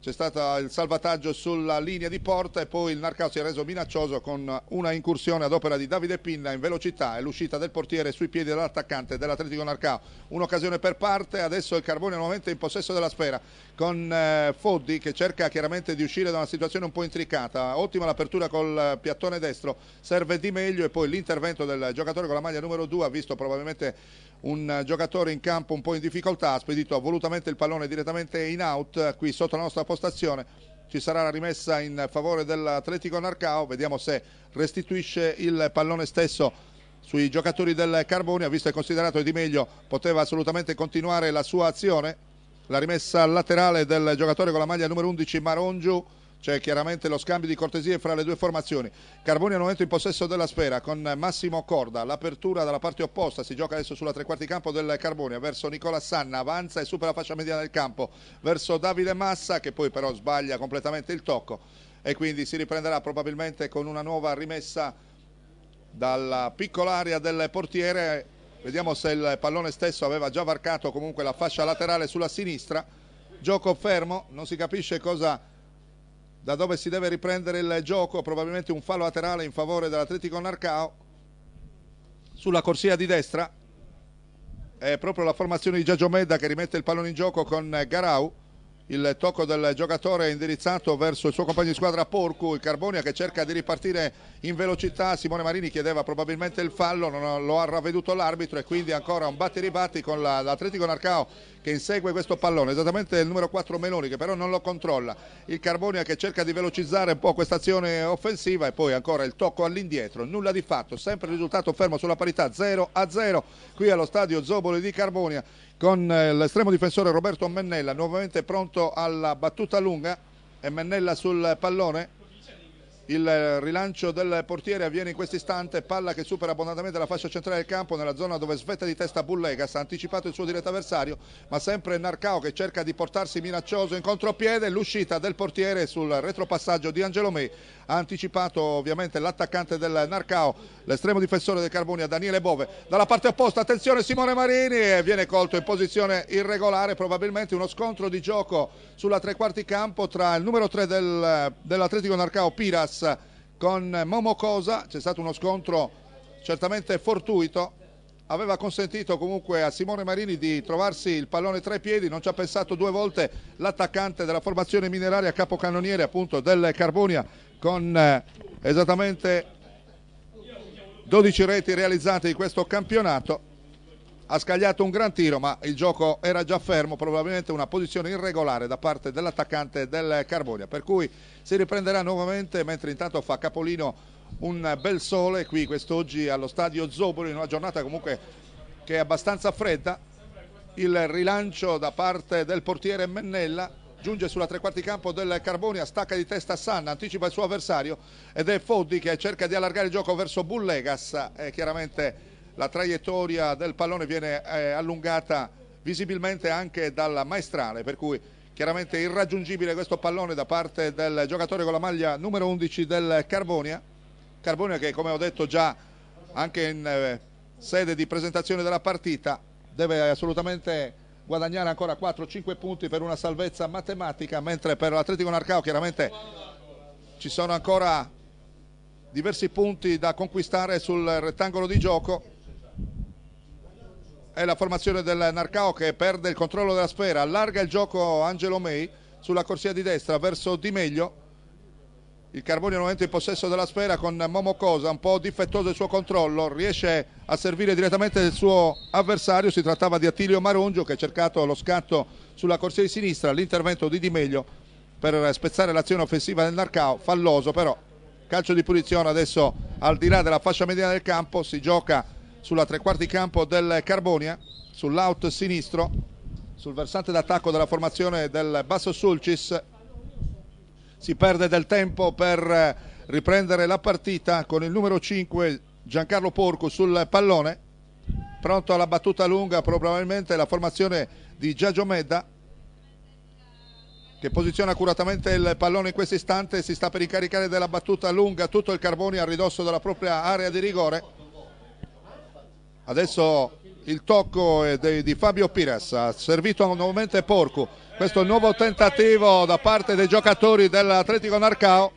c'è stato il salvataggio sulla linea di porta e poi il Narcao si è reso minaccioso con una incursione ad opera di Davide Pinna in velocità e l'uscita del portiere sui piedi dell'attaccante dell'Atletico Narcao. Un'occasione per parte, adesso il Carbone è nuovamente in possesso della sfera con eh, Foddi che cerca chiaramente di uscire da una situazione un po' intricata. Ottima l'apertura col piattone destro, serve di meglio e poi l'intervento del giocatore con la maglia numero 2 ha visto probabilmente un giocatore in campo un po' in difficoltà, ha spedito volutamente il pallone direttamente in out qui sotto la nostra postazione. Ci sarà la rimessa in favore dell'Atletico Narcao, vediamo se restituisce il pallone stesso sui giocatori del Carbonia, visto e considerato di meglio, poteva assolutamente continuare la sua azione. La rimessa laterale del giocatore con la maglia numero 11 Marongiu c'è chiaramente lo scambio di cortesie fra le due formazioni. Carboni al momento in possesso della sfera con Massimo Corda, l'apertura dalla parte opposta, si gioca adesso sulla tre quarti campo del Carbonia verso Nicola Sanna, avanza e supera la fascia media del campo verso Davide Massa che poi però sbaglia completamente il tocco e quindi si riprenderà probabilmente con una nuova rimessa dalla piccola area del portiere. Vediamo se il pallone stesso aveva già varcato comunque la fascia laterale sulla sinistra. Gioco fermo, non si capisce cosa da dove si deve riprendere il gioco, probabilmente un fallo laterale in favore dell'Atletico Narcao sulla corsia di destra. È proprio la formazione di Giagiomedda che rimette il pallone in gioco con Garau. Il tocco del giocatore è indirizzato verso il suo compagno di squadra Porcu, il Carbonia che cerca di ripartire in velocità. Simone Marini chiedeva probabilmente il fallo, non lo ha ravveduto l'arbitro e quindi ancora un batti ribatti con l'Atletico Narcao che insegue questo pallone, esattamente il numero 4 Meloni che però non lo controlla, il Carbonia che cerca di velocizzare un po' questa azione offensiva e poi ancora il tocco all'indietro, nulla di fatto, sempre il risultato fermo sulla parità 0 a 0 qui allo stadio Zoboli di Carbonia con eh, l'estremo difensore Roberto Mennella nuovamente pronto alla battuta lunga e Mennella sul pallone il rilancio del portiere avviene in questo istante, palla che supera abbondantemente la fascia centrale del campo nella zona dove svetta di testa Bullegas, ha anticipato il suo diretto avversario, ma sempre Narcao che cerca di portarsi minaccioso in contropiede, l'uscita del portiere sul retropassaggio di Angelo May, ha anticipato ovviamente l'attaccante del Narcao, l'estremo difensore del Carbonia Daniele Bove, dalla parte opposta, attenzione Simone Marini, e viene colto in posizione irregolare, probabilmente uno scontro di gioco sulla tre quarti campo tra il numero 3 del, dell'Atletico Narcao Piras Pass con Momocosa, c'è stato uno scontro certamente fortuito, aveva consentito comunque a Simone Marini di trovarsi il pallone tra i piedi, non ci ha pensato due volte l'attaccante della formazione mineraria capocannoniere appunto del Carbonia con eh, esattamente 12 reti realizzate in questo campionato ha scagliato un gran tiro ma il gioco era già fermo, probabilmente una posizione irregolare da parte dell'attaccante del Carbonia per cui si riprenderà nuovamente mentre intanto fa capolino un bel sole qui quest'oggi allo stadio Zobolo in una giornata comunque che è abbastanza fredda, il rilancio da parte del portiere Mennella giunge sulla tre quarti campo del Carbonia, stacca di testa Sanna, anticipa il suo avversario ed è Foddi che cerca di allargare il gioco verso Bullegas, eh, chiaramente la traiettoria del pallone viene eh, allungata visibilmente anche dalla maestrale, per cui chiaramente irraggiungibile questo pallone da parte del giocatore con la maglia numero 11 del Carbonia. Carbonia che come ho detto già anche in eh, sede di presentazione della partita deve assolutamente guadagnare ancora 4-5 punti per una salvezza matematica, mentre per l'Atletico Narcao chiaramente ci sono ancora diversi punti da conquistare sul rettangolo di gioco è la formazione del Narcao che perde il controllo della sfera, allarga il gioco Angelo May sulla corsia di destra verso Di Meglio. Il Carbonio al momento in possesso della sfera con Momo Cosa, un po' difettoso il suo controllo, riesce a servire direttamente il suo avversario, si trattava di Attilio Marungio che ha cercato lo scatto sulla corsia di sinistra, l'intervento di Di Meglio per spezzare l'azione offensiva del Narcao, falloso però, calcio di punizione adesso al di là della fascia mediana del campo, si gioca sulla tre quarti campo del Carbonia, sull'out sinistro, sul versante d'attacco della formazione del Basso Sulcis. Si perde del tempo per riprendere la partita con il numero 5 Giancarlo Porco sul pallone. Pronto alla battuta lunga probabilmente la formazione di Giagio Medda che posiziona accuratamente il pallone in questo istante si sta per incaricare della battuta lunga tutto il Carboni a ridosso della propria area di rigore Adesso il tocco di, Fabio Pires ha servito nuovamente Porco Questo è il nuovo tentativo da parte dei giocatori dell'Atletico Narcao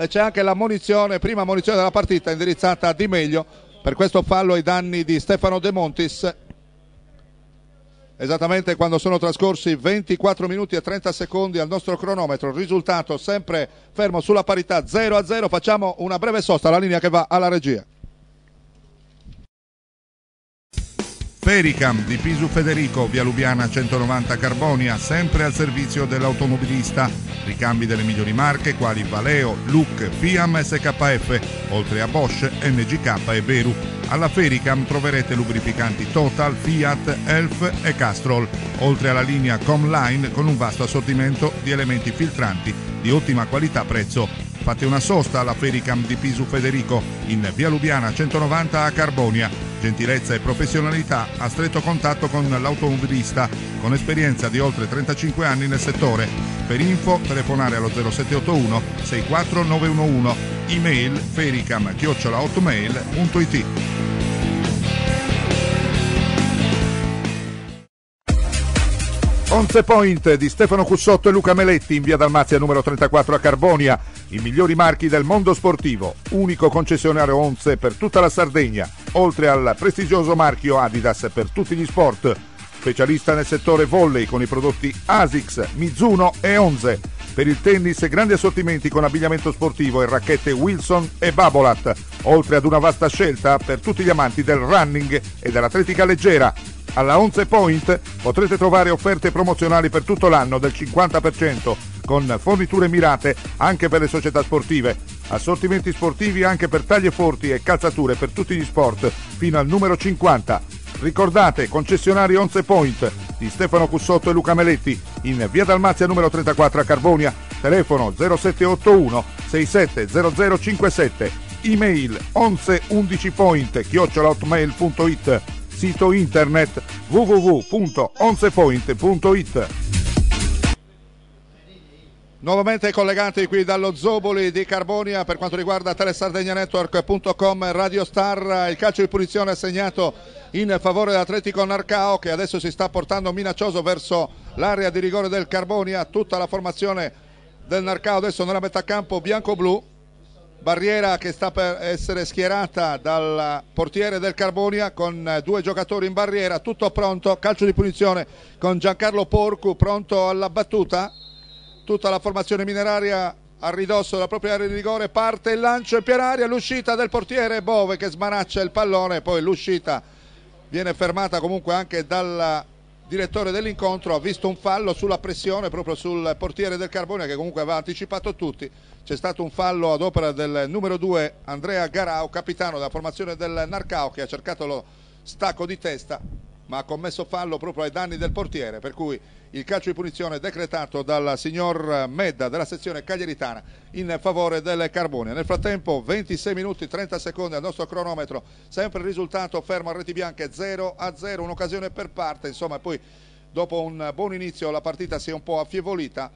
e c'è anche la munizione, prima munizione della partita indirizzata a Di Meglio per questo fallo ai danni di Stefano De Montis. Esattamente quando sono trascorsi 24 minuti e 30 secondi al nostro cronometro, risultato sempre fermo sulla parità 0 a 0. Facciamo una breve sosta, alla linea che va alla regia. Fericam di Pisu Federico, via Lubiana 190 Carbonia, sempre al servizio dell'automobilista. Ricambi delle migliori marche quali Valeo, Luc, Fiam, SKF, oltre a Bosch, NGK e Beru. Alla Fericam troverete lubrificanti Total, Fiat, Elf e Castrol, oltre alla linea Comline con un vasto assortimento di elementi filtranti di ottima qualità-prezzo fate una sosta alla Fericam di Pisu Federico in via Lubiana 190 a Carbonia. Gentilezza e professionalità a stretto contatto con l'automobilista con esperienza di oltre 35 anni nel settore. Per info telefonare allo 0781 64911, email fericam-hotmail.it. Onze Point di Stefano Cussotto e Luca Meletti in via Dalmazia numero 34 a Carbonia, i migliori marchi del mondo sportivo, unico concessionario Onze per tutta la Sardegna, oltre al prestigioso marchio Adidas per tutti gli sport, specialista nel settore volley con i prodotti ASICS, Mizuno e Onze, per il tennis grandi assortimenti con abbigliamento sportivo e racchette Wilson e Babolat, oltre ad una vasta scelta per tutti gli amanti del running e dell'atletica leggera alla Onze Point potrete trovare offerte promozionali per tutto l'anno del 50% con forniture mirate anche per le società sportive, assortimenti sportivi anche per taglie forti e calzature per tutti gli sport fino al numero 50. Ricordate, concessionari Onze Point di Stefano Cussotto e Luca Meletti in via Dalmazia numero 34 a Carbonia, telefono 0781 670057, email 1111point chiocciolaotmail.it sito internet www.onzepoint.it. Nuovamente collegati qui dallo Zoboli di Carbonia per quanto riguarda telesardegnanetwork.com Radio Star, il calcio di punizione segnato in favore dell'Atletico Narcao che adesso si sta portando minaccioso verso l'area di rigore del Carbonia, tutta la formazione del Narcao adesso nella metà campo bianco-blu Barriera che sta per essere schierata dal portiere del Carbonia con eh, due giocatori in barriera, tutto pronto, calcio di punizione con Giancarlo Porcu pronto alla battuta, tutta la formazione mineraria a ridosso della propria area di rigore, parte il lancio in piena aria, l'uscita del portiere Bove che smanaccia il pallone, poi l'uscita viene fermata comunque anche dalla direttore dell'incontro, ha visto un fallo sulla pressione proprio sul portiere del Carbone che comunque aveva anticipato tutti. C'è stato un fallo ad opera del numero 2 Andrea Garau, capitano della formazione del Narcao che ha cercato lo stacco di testa ma ha commesso fallo proprio ai danni del portiere, per cui il calcio di punizione decretato dal signor Medda della sezione cagliaritana in favore del Carbone. Nel frattempo 26 minuti 30 secondi al nostro cronometro, sempre il risultato fermo a reti bianche 0 a 0, un'occasione per parte, insomma poi dopo un buon inizio la partita si è un po' affievolita,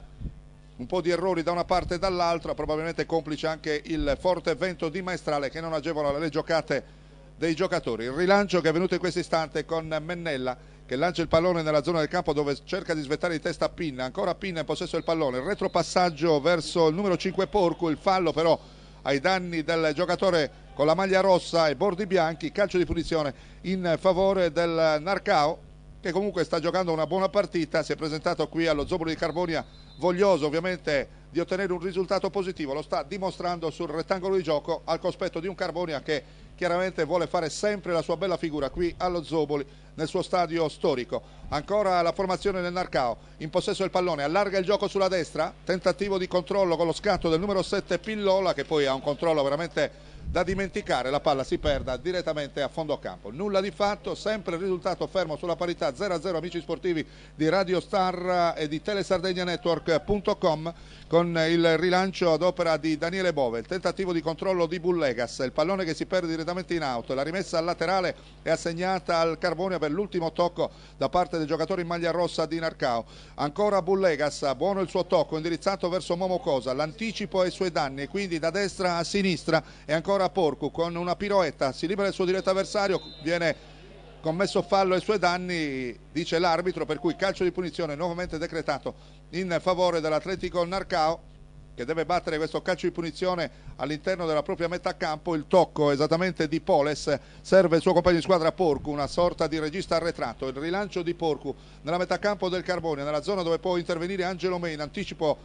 un po' di errori da una parte e dall'altra, probabilmente complice anche il forte vento di Maestrale che non agevola le giocate dei giocatori. Il rilancio che è venuto in questo istante con Mennella che lancia il pallone nella zona del campo dove cerca di svettare di testa Pinna, ancora Pinna in possesso del pallone, il retropassaggio verso il numero 5 Porco, il fallo però ai danni del giocatore con la maglia rossa e bordi bianchi, calcio di punizione in favore del Narcao che comunque sta giocando una buona partita, si è presentato qui allo Zobolo di Carbonia voglioso ovviamente di ottenere un risultato positivo, lo sta dimostrando sul rettangolo di gioco al cospetto di un Carbonia che chiaramente vuole fare sempre la sua bella figura qui allo Zoboli nel suo stadio storico. Ancora la formazione del Narcao, in possesso del pallone, allarga il gioco sulla destra, tentativo di controllo con lo scatto del numero 7 Pillola che poi ha un controllo veramente da dimenticare la palla si perda direttamente a fondo campo. Nulla di fatto, sempre il risultato fermo sulla parità 0-0 amici sportivi di Radio Star e di Network.com con il rilancio ad opera di Daniele Bove, il tentativo di controllo di Bullegas, il pallone che si perde direttamente in auto, la rimessa laterale è assegnata al Carbonio per l'ultimo tocco da parte del giocatore in maglia rossa di Narcao. Ancora Bullegas, buono il suo tocco indirizzato verso Momo Cosa, l'anticipo ai suoi danni, quindi da destra a sinistra e ancora ancora Porcu con una piroetta, si libera il suo diretto avversario, viene commesso fallo ai suoi danni, dice l'arbitro, per cui calcio di punizione nuovamente decretato in favore dell'Atletico Narcao che deve battere questo calcio di punizione all'interno della propria metà campo, il tocco esattamente di Poles serve il suo compagno di squadra Porcu, una sorta di regista arretrato, il rilancio di Porcu nella metà campo del Carbone, nella zona dove può intervenire Angelo May in anticipo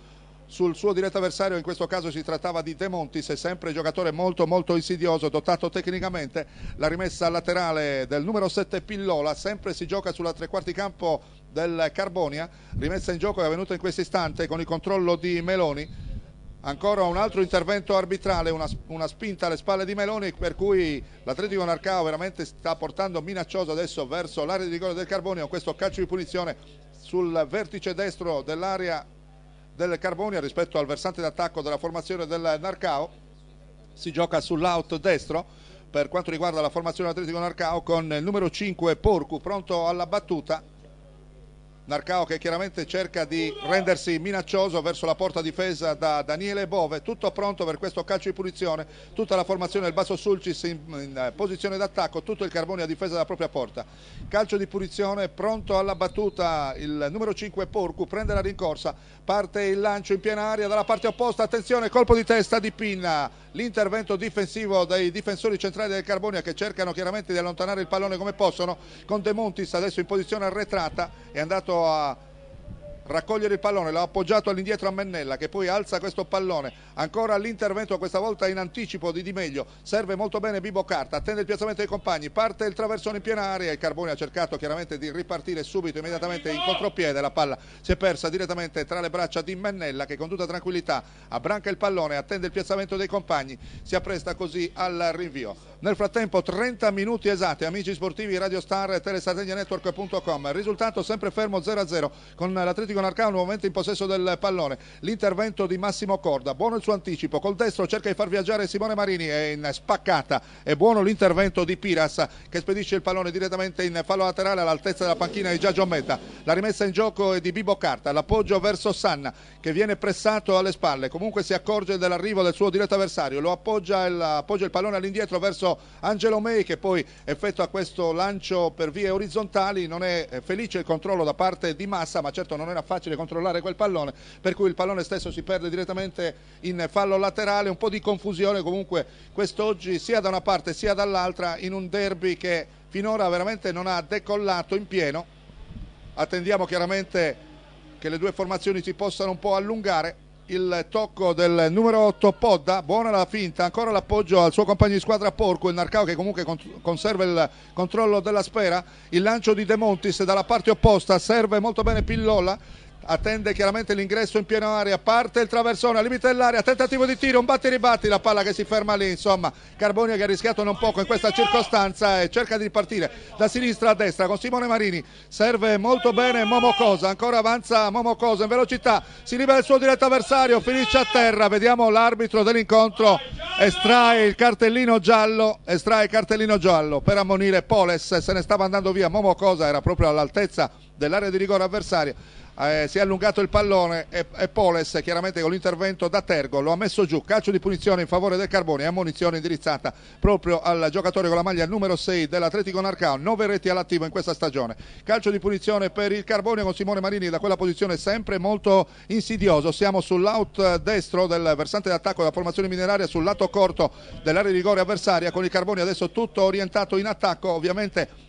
sul suo diretto avversario, in questo caso si trattava di De Montis, sempre giocatore molto molto insidioso, dotato tecnicamente, la rimessa laterale del numero 7 Pillola, sempre si gioca sulla tre quarti campo del Carbonia, rimessa in gioco è avvenuta in questo istante con il controllo di Meloni, ancora un altro intervento arbitrale, una, una, spinta alle spalle di Meloni per cui l'Atletico Narcao veramente sta portando minaccioso adesso verso l'area di rigore del Carbonio questo calcio di punizione sul vertice destro dell'area del Carbonia rispetto al versante d'attacco della formazione del Narcao. Si gioca sull'out destro per quanto riguarda la formazione atletico Narcao con il numero 5 Porcu pronto alla battuta Narcao che chiaramente cerca di rendersi minaccioso verso la porta difesa da Daniele Bove, tutto pronto per questo calcio di punizione, tutta la formazione del Basso Sulcis in, in eh, posizione d'attacco, tutto il carbone a difesa della propria porta. Calcio di punizione, pronto alla battuta il numero 5 Porcu, prende la rincorsa, parte il lancio in piena aria dalla parte opposta, attenzione, colpo di testa di Pinna, l'intervento difensivo dei difensori centrali del Carbonia che cercano chiaramente di allontanare il pallone come possono con De Montis adesso in posizione arretrata è andato a raccogliere il pallone, l'ha appoggiato all'indietro a Mennella che poi alza questo pallone, ancora l'intervento questa volta in anticipo di Di Meglio, serve molto bene Bibo Carta, attende il piazzamento dei compagni, parte il traversone in piena area, il Carboni ha cercato chiaramente di ripartire subito, immediatamente in contropiede, la palla si è persa direttamente tra le braccia di Mennella che con tutta tranquillità abbranca il pallone, attende il piazzamento dei compagni, si appresta così al rinvio. Nel frattempo 30 minuti esatti, amici sportivi Radio Star, e Telesardegna Network.com, risultato sempre fermo 0-0 con l'Atletico con Arcano nuovamente in possesso del pallone l'intervento di Massimo Corda buono il suo anticipo col destro cerca di far viaggiare Simone Marini è in spaccata è buono l'intervento di Piras che spedisce il pallone direttamente in fallo laterale all'altezza della panchina di Giagio Metta la rimessa in gioco è di Bibo Carta l'appoggio verso Sanna che viene pressato alle spalle comunque si accorge dell'arrivo del suo diretto avversario lo appoggia il, appoggia il pallone all'indietro verso Angelo May che poi effettua questo lancio per vie orizzontali non è felice il controllo da parte di Massa ma certo non era facile controllare quel pallone, per cui il pallone stesso si perde direttamente in fallo laterale, un po' di confusione comunque quest'oggi sia da una parte sia dall'altra in un derby che finora veramente non ha decollato in pieno. Attendiamo chiaramente che le due formazioni si possano un po' allungare il tocco del numero 8 Podda, buona la finta, ancora l'appoggio al suo compagno di squadra Porco, il Narcao che comunque conserva il controllo della sfera, il lancio di De Montis dalla parte opposta serve molto bene Pillola attende chiaramente l'ingresso in piena area, parte il traversone, al limite dell'area, tentativo di tiro, un batti ribatti, la palla che si ferma lì, insomma Carbonia che ha rischiato non poco in questa circostanza e cerca di ripartire da sinistra a destra con Simone Marini, serve molto bene Momo Cosa, ancora avanza Momo Cosa in velocità, si libera il suo diretto avversario, finisce a terra, vediamo l'arbitro dell'incontro, estrae il cartellino giallo, estrae il cartellino giallo per ammonire Poles, se ne stava andando via Momo Cosa, era proprio all'altezza dell'area di rigore avversaria eh, si è allungato il pallone e, e, Poles chiaramente con l'intervento da Tergo lo ha messo giù, calcio di punizione in favore del Carboni, ammonizione indirizzata proprio al giocatore con la maglia numero 6 dell'Atletico Narcao, 9 reti all'attivo in questa stagione, calcio di punizione per il Carboni con Simone Marini da quella posizione sempre molto insidioso, siamo sull'out destro del versante d'attacco della formazione mineraria sul lato corto dell'area di rigore avversaria con il Carboni adesso tutto orientato in attacco ovviamente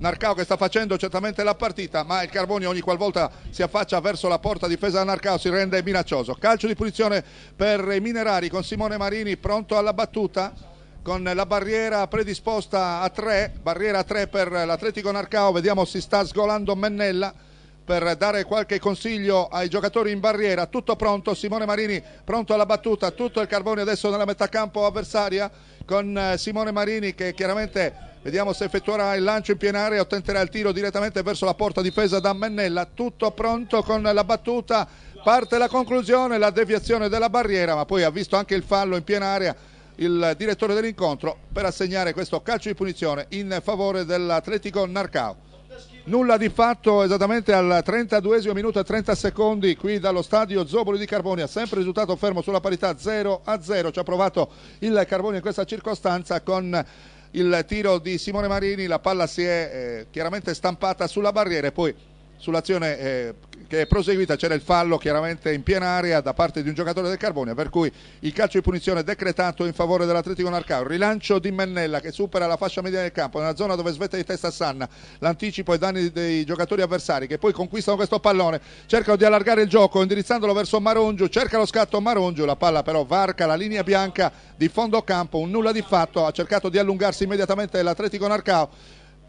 Narcao che sta facendo certamente la partita, ma il Carboni ogni qualvolta si affaccia verso la porta difesa da Narcao si rende minaccioso. Calcio di punizione per i Minerari con Simone Marini pronto alla battuta con la barriera predisposta a 3, barriera a 3 per l'Atletico Narcao, vediamo si sta sgolando Mennella per dare qualche consiglio ai giocatori in barriera, tutto pronto, Simone Marini pronto alla battuta, tutto il carbone adesso nella metà campo avversaria con eh, Simone Marini che chiaramente Vediamo se effettuerà il lancio in piena area o tenterà il tiro direttamente verso la porta difesa da Mennella. Tutto pronto con la battuta. Parte la conclusione, la deviazione della barriera, ma poi ha visto anche il fallo in piena area il direttore dell'incontro per assegnare questo calcio di punizione in favore dell'Atletico Narcao. Nulla di fatto esattamente al 32 minuto e 30 secondi qui dallo stadio Zoboli di Carbonia, sempre risultato fermo sulla parità 0 a 0, ci ha provato il Carbonia in questa circostanza con il tiro di Simone Marini, la palla si è eh, chiaramente stampata sulla barriera e poi sull'azione eh, che è proseguita c'era il fallo chiaramente in piena area da parte di un giocatore del Carbonia per cui il calcio di punizione decretato in favore dell'Atletico Narcao rilancio di Mennella che supera la fascia media del campo nella zona dove svetta di testa Sanna l'anticipo ai danni dei giocatori avversari che poi conquistano questo pallone cercano di allargare il gioco indirizzandolo verso Marongiu cerca lo scatto Marongiu la palla però varca la linea bianca di fondo campo un nulla di fatto ha cercato di allungarsi immediatamente l'Atletico Narcao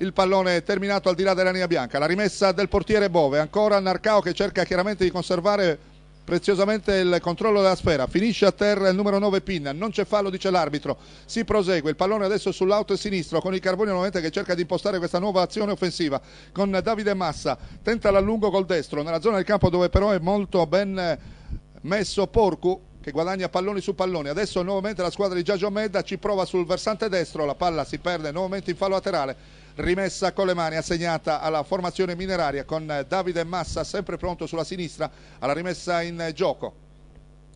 il pallone è terminato al di là della linea bianca, la rimessa del portiere Bove, ancora Narcao che cerca chiaramente di conservare preziosamente il controllo della sfera, finisce a terra il numero 9 Pinna, non c'è fallo dice l'arbitro, si prosegue, il pallone adesso sull'auto sinistro con il Carbonio nuovamente che cerca di impostare questa nuova azione offensiva con Davide Massa, tenta l'allungo col destro nella zona del campo dove però è molto ben messo Porcu che guadagna palloni su palloni. Adesso nuovamente la squadra di Giagio Medda ci prova sul versante destro, la palla si perde nuovamente in fallo laterale rimessa con le mani assegnata alla formazione mineraria con Davide Massa sempre pronto sulla sinistra alla rimessa in gioco.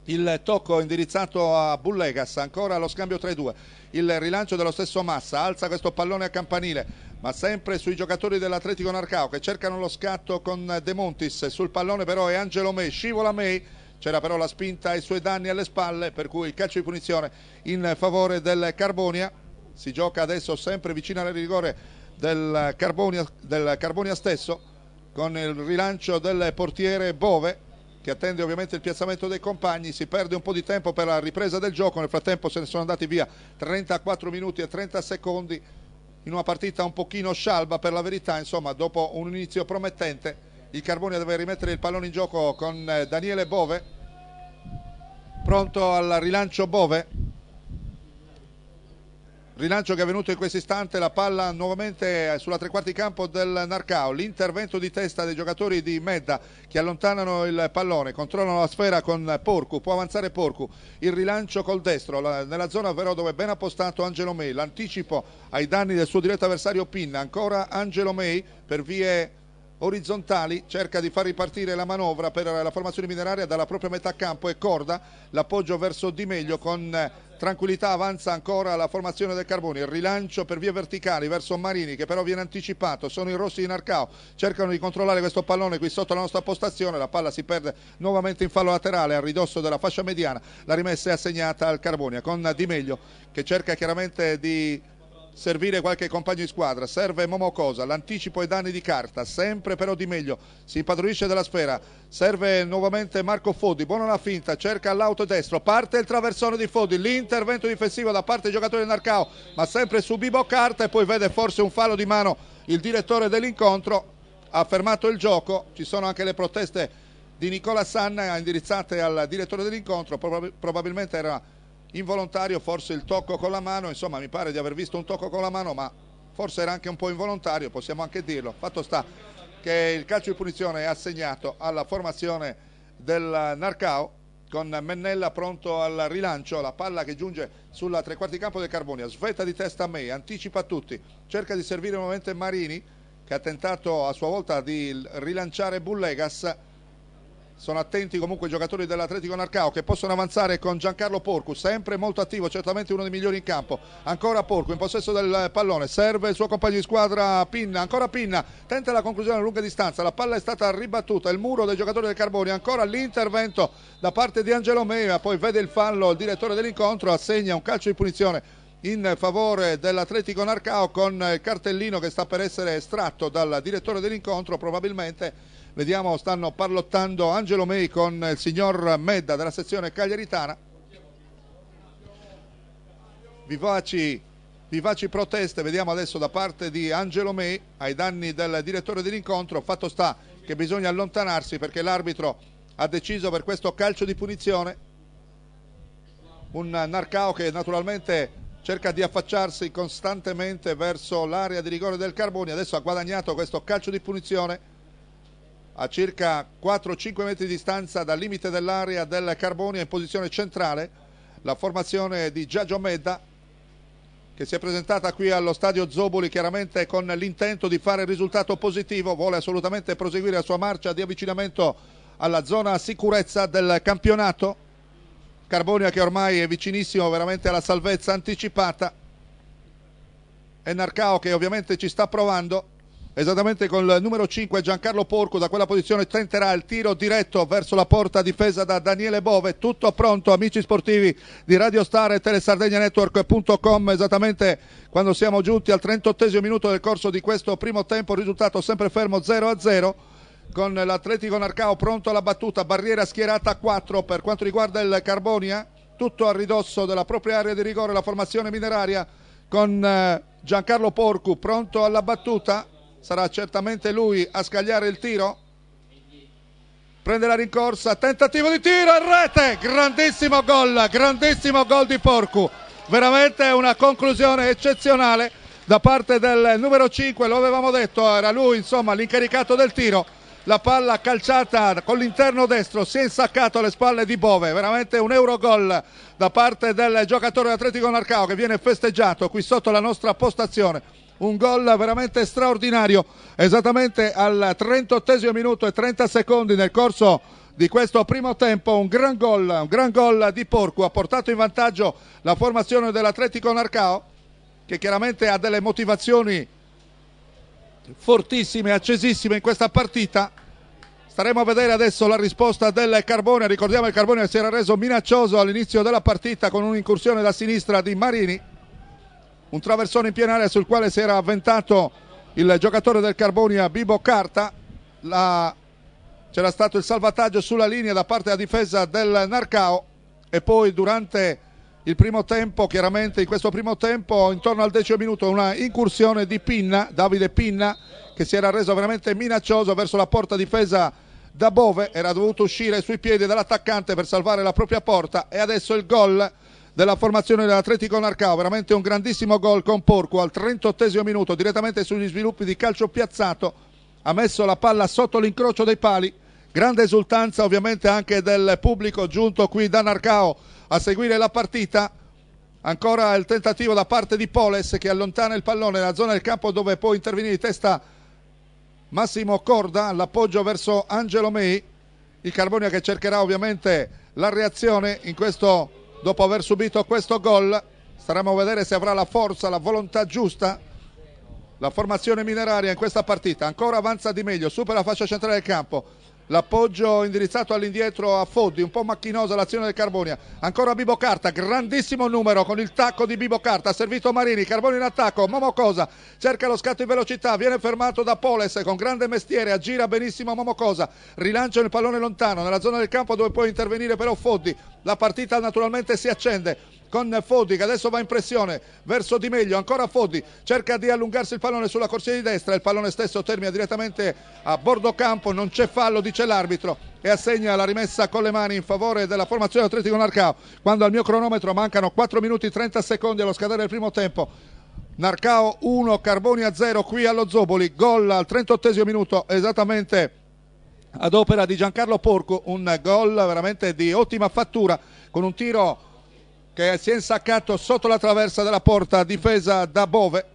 Il tocco indirizzato a Bullegas, ancora lo scambio tra i due. Il rilancio dello stesso Massa alza questo pallone a campanile, ma sempre sui giocatori dell'Atletico Narcao che cercano lo scatto con De Montis. Sul pallone però è Angelo May, scivola May. C'era però la spinta ai suoi danni alle spalle, per cui il calcio di punizione in favore del Carbonia. Si gioca adesso sempre vicino al rigore del Carbonia, del Carbonia stesso con il rilancio del portiere Bove che attende ovviamente il piazzamento dei compagni, si perde un po' di tempo per la ripresa del gioco, nel frattempo se ne sono andati via 34 minuti e 30 secondi in una partita un pochino scialba per la verità, insomma dopo un inizio promettente il Carbonia deve rimettere il pallone in gioco con eh, Daniele Bove, pronto al rilancio Bove, Rilancio che è venuto in questo istante, la palla nuovamente sulla tre quarti campo del Narcao, l'intervento di testa dei giocatori di Medda che allontanano il pallone, controllano la sfera con Porcu, può avanzare Porcu, il rilancio col destro nella zona però dove è ben appostato Angelo May, l'anticipo ai danni del suo diretto avversario Pinna, ancora Angelo May per vie orizzontali cerca di far ripartire la manovra per la formazione mineraria dalla propria metà campo e corda l'appoggio verso Di Meglio con eh, tranquillità avanza ancora la formazione del Carboni il rilancio per vie verticali verso Marini che però viene anticipato sono i rossi in arcao cercano di controllare questo pallone qui sotto la nostra postazione la palla si perde nuovamente in fallo laterale a ridosso della fascia mediana la rimessa è assegnata al Carbonia con Di Meglio che cerca chiaramente di servire qualche compagno di squadra, serve Momo Cosa, l'anticipo ai danni di carta, sempre però di meglio, si impadronisce della sfera, serve nuovamente Marco Fodi, buona la finta, cerca l'auto destro, parte il traversone di Fodi, l'intervento difensivo da parte del giocatore del Narcao, ma sempre su Bibo Carta e poi vede forse un fallo di mano il direttore dell'incontro, ha fermato il gioco, ci sono anche le proteste di Nicola Sanna indirizzate al direttore dell'incontro, probabilmente era involontario, forse il tocco con la mano, insomma mi pare di aver visto un tocco con la mano, ma forse era anche un po' involontario, possiamo anche dirlo. Fatto sta che il calcio di punizione è assegnato alla formazione del Narcao con Mennella pronto al rilancio, la palla che giunge sulla tre quarti campo del Carbonia, svetta di testa a May, anticipa tutti, cerca di servire nuovamente Marini che ha tentato a sua volta di rilanciare Bullegas sono attenti comunque i giocatori dell'Atletico Narcao che possono avanzare con Giancarlo Porco, sempre molto attivo, certamente uno dei migliori in campo. Ancora Porco in possesso del pallone, serve il suo compagno di squadra Pinna, ancora Pinna, tenta la conclusione a lunga distanza, la palla è stata ribattuta, il muro dei giocatori del Carboni, ancora l'intervento da parte di Angelo Meva, poi vede il fallo il direttore dell'incontro, assegna un calcio di punizione in favore dell'Atletico Narcao con il cartellino che sta per essere estratto dal direttore dell'incontro probabilmente Vediamo, stanno parlottando Angelo May con il signor Medda della sezione cagliaritana. Vivaci, vivaci proteste, vediamo adesso da parte di Angelo May ai danni del direttore dell'incontro. Fatto sta che bisogna allontanarsi perché l'arbitro ha deciso per questo calcio di punizione. Un Narcao che naturalmente cerca di affacciarsi costantemente verso l'area di rigore del Carboni, adesso ha guadagnato questo calcio di punizione a circa 4-5 metri di distanza dal limite dell'area del Carbonia in posizione centrale la formazione di Giagio Medda che si è presentata qui allo stadio Zoboli chiaramente con l'intento di fare il risultato positivo, vuole assolutamente proseguire la sua marcia di avvicinamento alla zona sicurezza del campionato. Carbonia che ormai è vicinissimo veramente alla salvezza anticipata e Narcao che ovviamente ci sta provando esattamente con il numero 5 Giancarlo Porco da quella posizione tenterà il tiro diretto verso la porta difesa da Daniele Bove tutto pronto amici sportivi di Radio Star e telesardegnanetwork.com esattamente quando siamo giunti al 38 minuto del corso di questo primo tempo risultato sempre fermo 0 a 0 con l'Atletico Narcao pronto alla battuta barriera schierata a 4 per quanto riguarda il Carbonia tutto a ridosso della propria area di rigore la formazione mineraria con eh, Giancarlo Porcu pronto alla battuta Sarà certamente lui a scagliare il tiro? Prende la rincorsa, tentativo di tiro in rete! Grandissimo gol, grandissimo gol di Porcu. Veramente una conclusione eccezionale da parte del numero 5, lo avevamo detto, era lui insomma l'incaricato del tiro la palla calciata con l'interno destro si è insaccato alle spalle di Bove veramente un euro gol da parte del giocatore atletico Narcao che viene festeggiato qui sotto la nostra postazione un gol veramente straordinario esattamente al 38 minuto e 30 secondi nel corso di questo primo tempo un gran gol, un gran gol di Porco ha portato in vantaggio la formazione dell'Atletico Narcao che chiaramente ha delle motivazioni fortissime, accesissime in questa partita staremo a vedere adesso la risposta del Carbone ricordiamo che il Carbone si era reso minaccioso all'inizio della partita con un'incursione da sinistra di Marini un traversone in piena area sul quale si era avventato il giocatore del Carbonia Bibo Carta la... c'era stato il salvataggio sulla linea da parte della difesa del Narcao e poi durante il primo tempo chiaramente in questo primo tempo intorno al decimo minuto una incursione di Pinna Davide Pinna che si era reso veramente minaccioso verso la porta difesa da Bove era dovuto uscire sui piedi dell'attaccante per salvare la propria porta e adesso il gol della formazione dell'Atletico Narcao, veramente un grandissimo gol con Porco al 38 minuto direttamente sugli sviluppi di calcio piazzato, ha messo la palla sotto l'incrocio dei pali, grande esultanza ovviamente anche del pubblico giunto qui da Narcao a seguire la partita. Ancora il tentativo da parte di Poles che allontana il pallone nella zona del campo dove può intervenire di testa Massimo Corda, l'appoggio verso Angelo Mei, il Carbonia che cercherà ovviamente la reazione in questo dopo aver subito questo gol. Staremo a vedere se avrà la forza, la volontà giusta. La formazione mineraria in questa partita ancora avanza di meglio, supera la fascia centrale del campo. L'appoggio indirizzato all'indietro a Foddi, un po' macchinosa l'azione del Carbonia. Ancora Bibo Carta, grandissimo numero con il tacco di Bibo Carta. Servito Marini, Carbonia in attacco, Momocosa cerca lo scatto in velocità, viene fermato da Poles con grande mestiere, aggira benissimo Momocosa. Rilancia il pallone lontano nella zona del campo dove può intervenire però Foddi la partita naturalmente si accende con Fodi che adesso va in pressione verso Di Meglio, ancora Fodi cerca di allungarsi il pallone sulla corsia di destra il pallone stesso termina direttamente a bordo campo, non c'è fallo dice l'arbitro e assegna la rimessa con le mani in favore della formazione atletico Narcao quando al mio cronometro mancano 4 minuti 30 secondi allo scadere del primo tempo Narcao 1, Carboni a 0 qui allo Zoboli, gol al 38 minuto esattamente ad opera di Giancarlo Porco, un gol veramente di ottima fattura con un tiro che si è insaccato sotto la traversa della porta difesa da Bove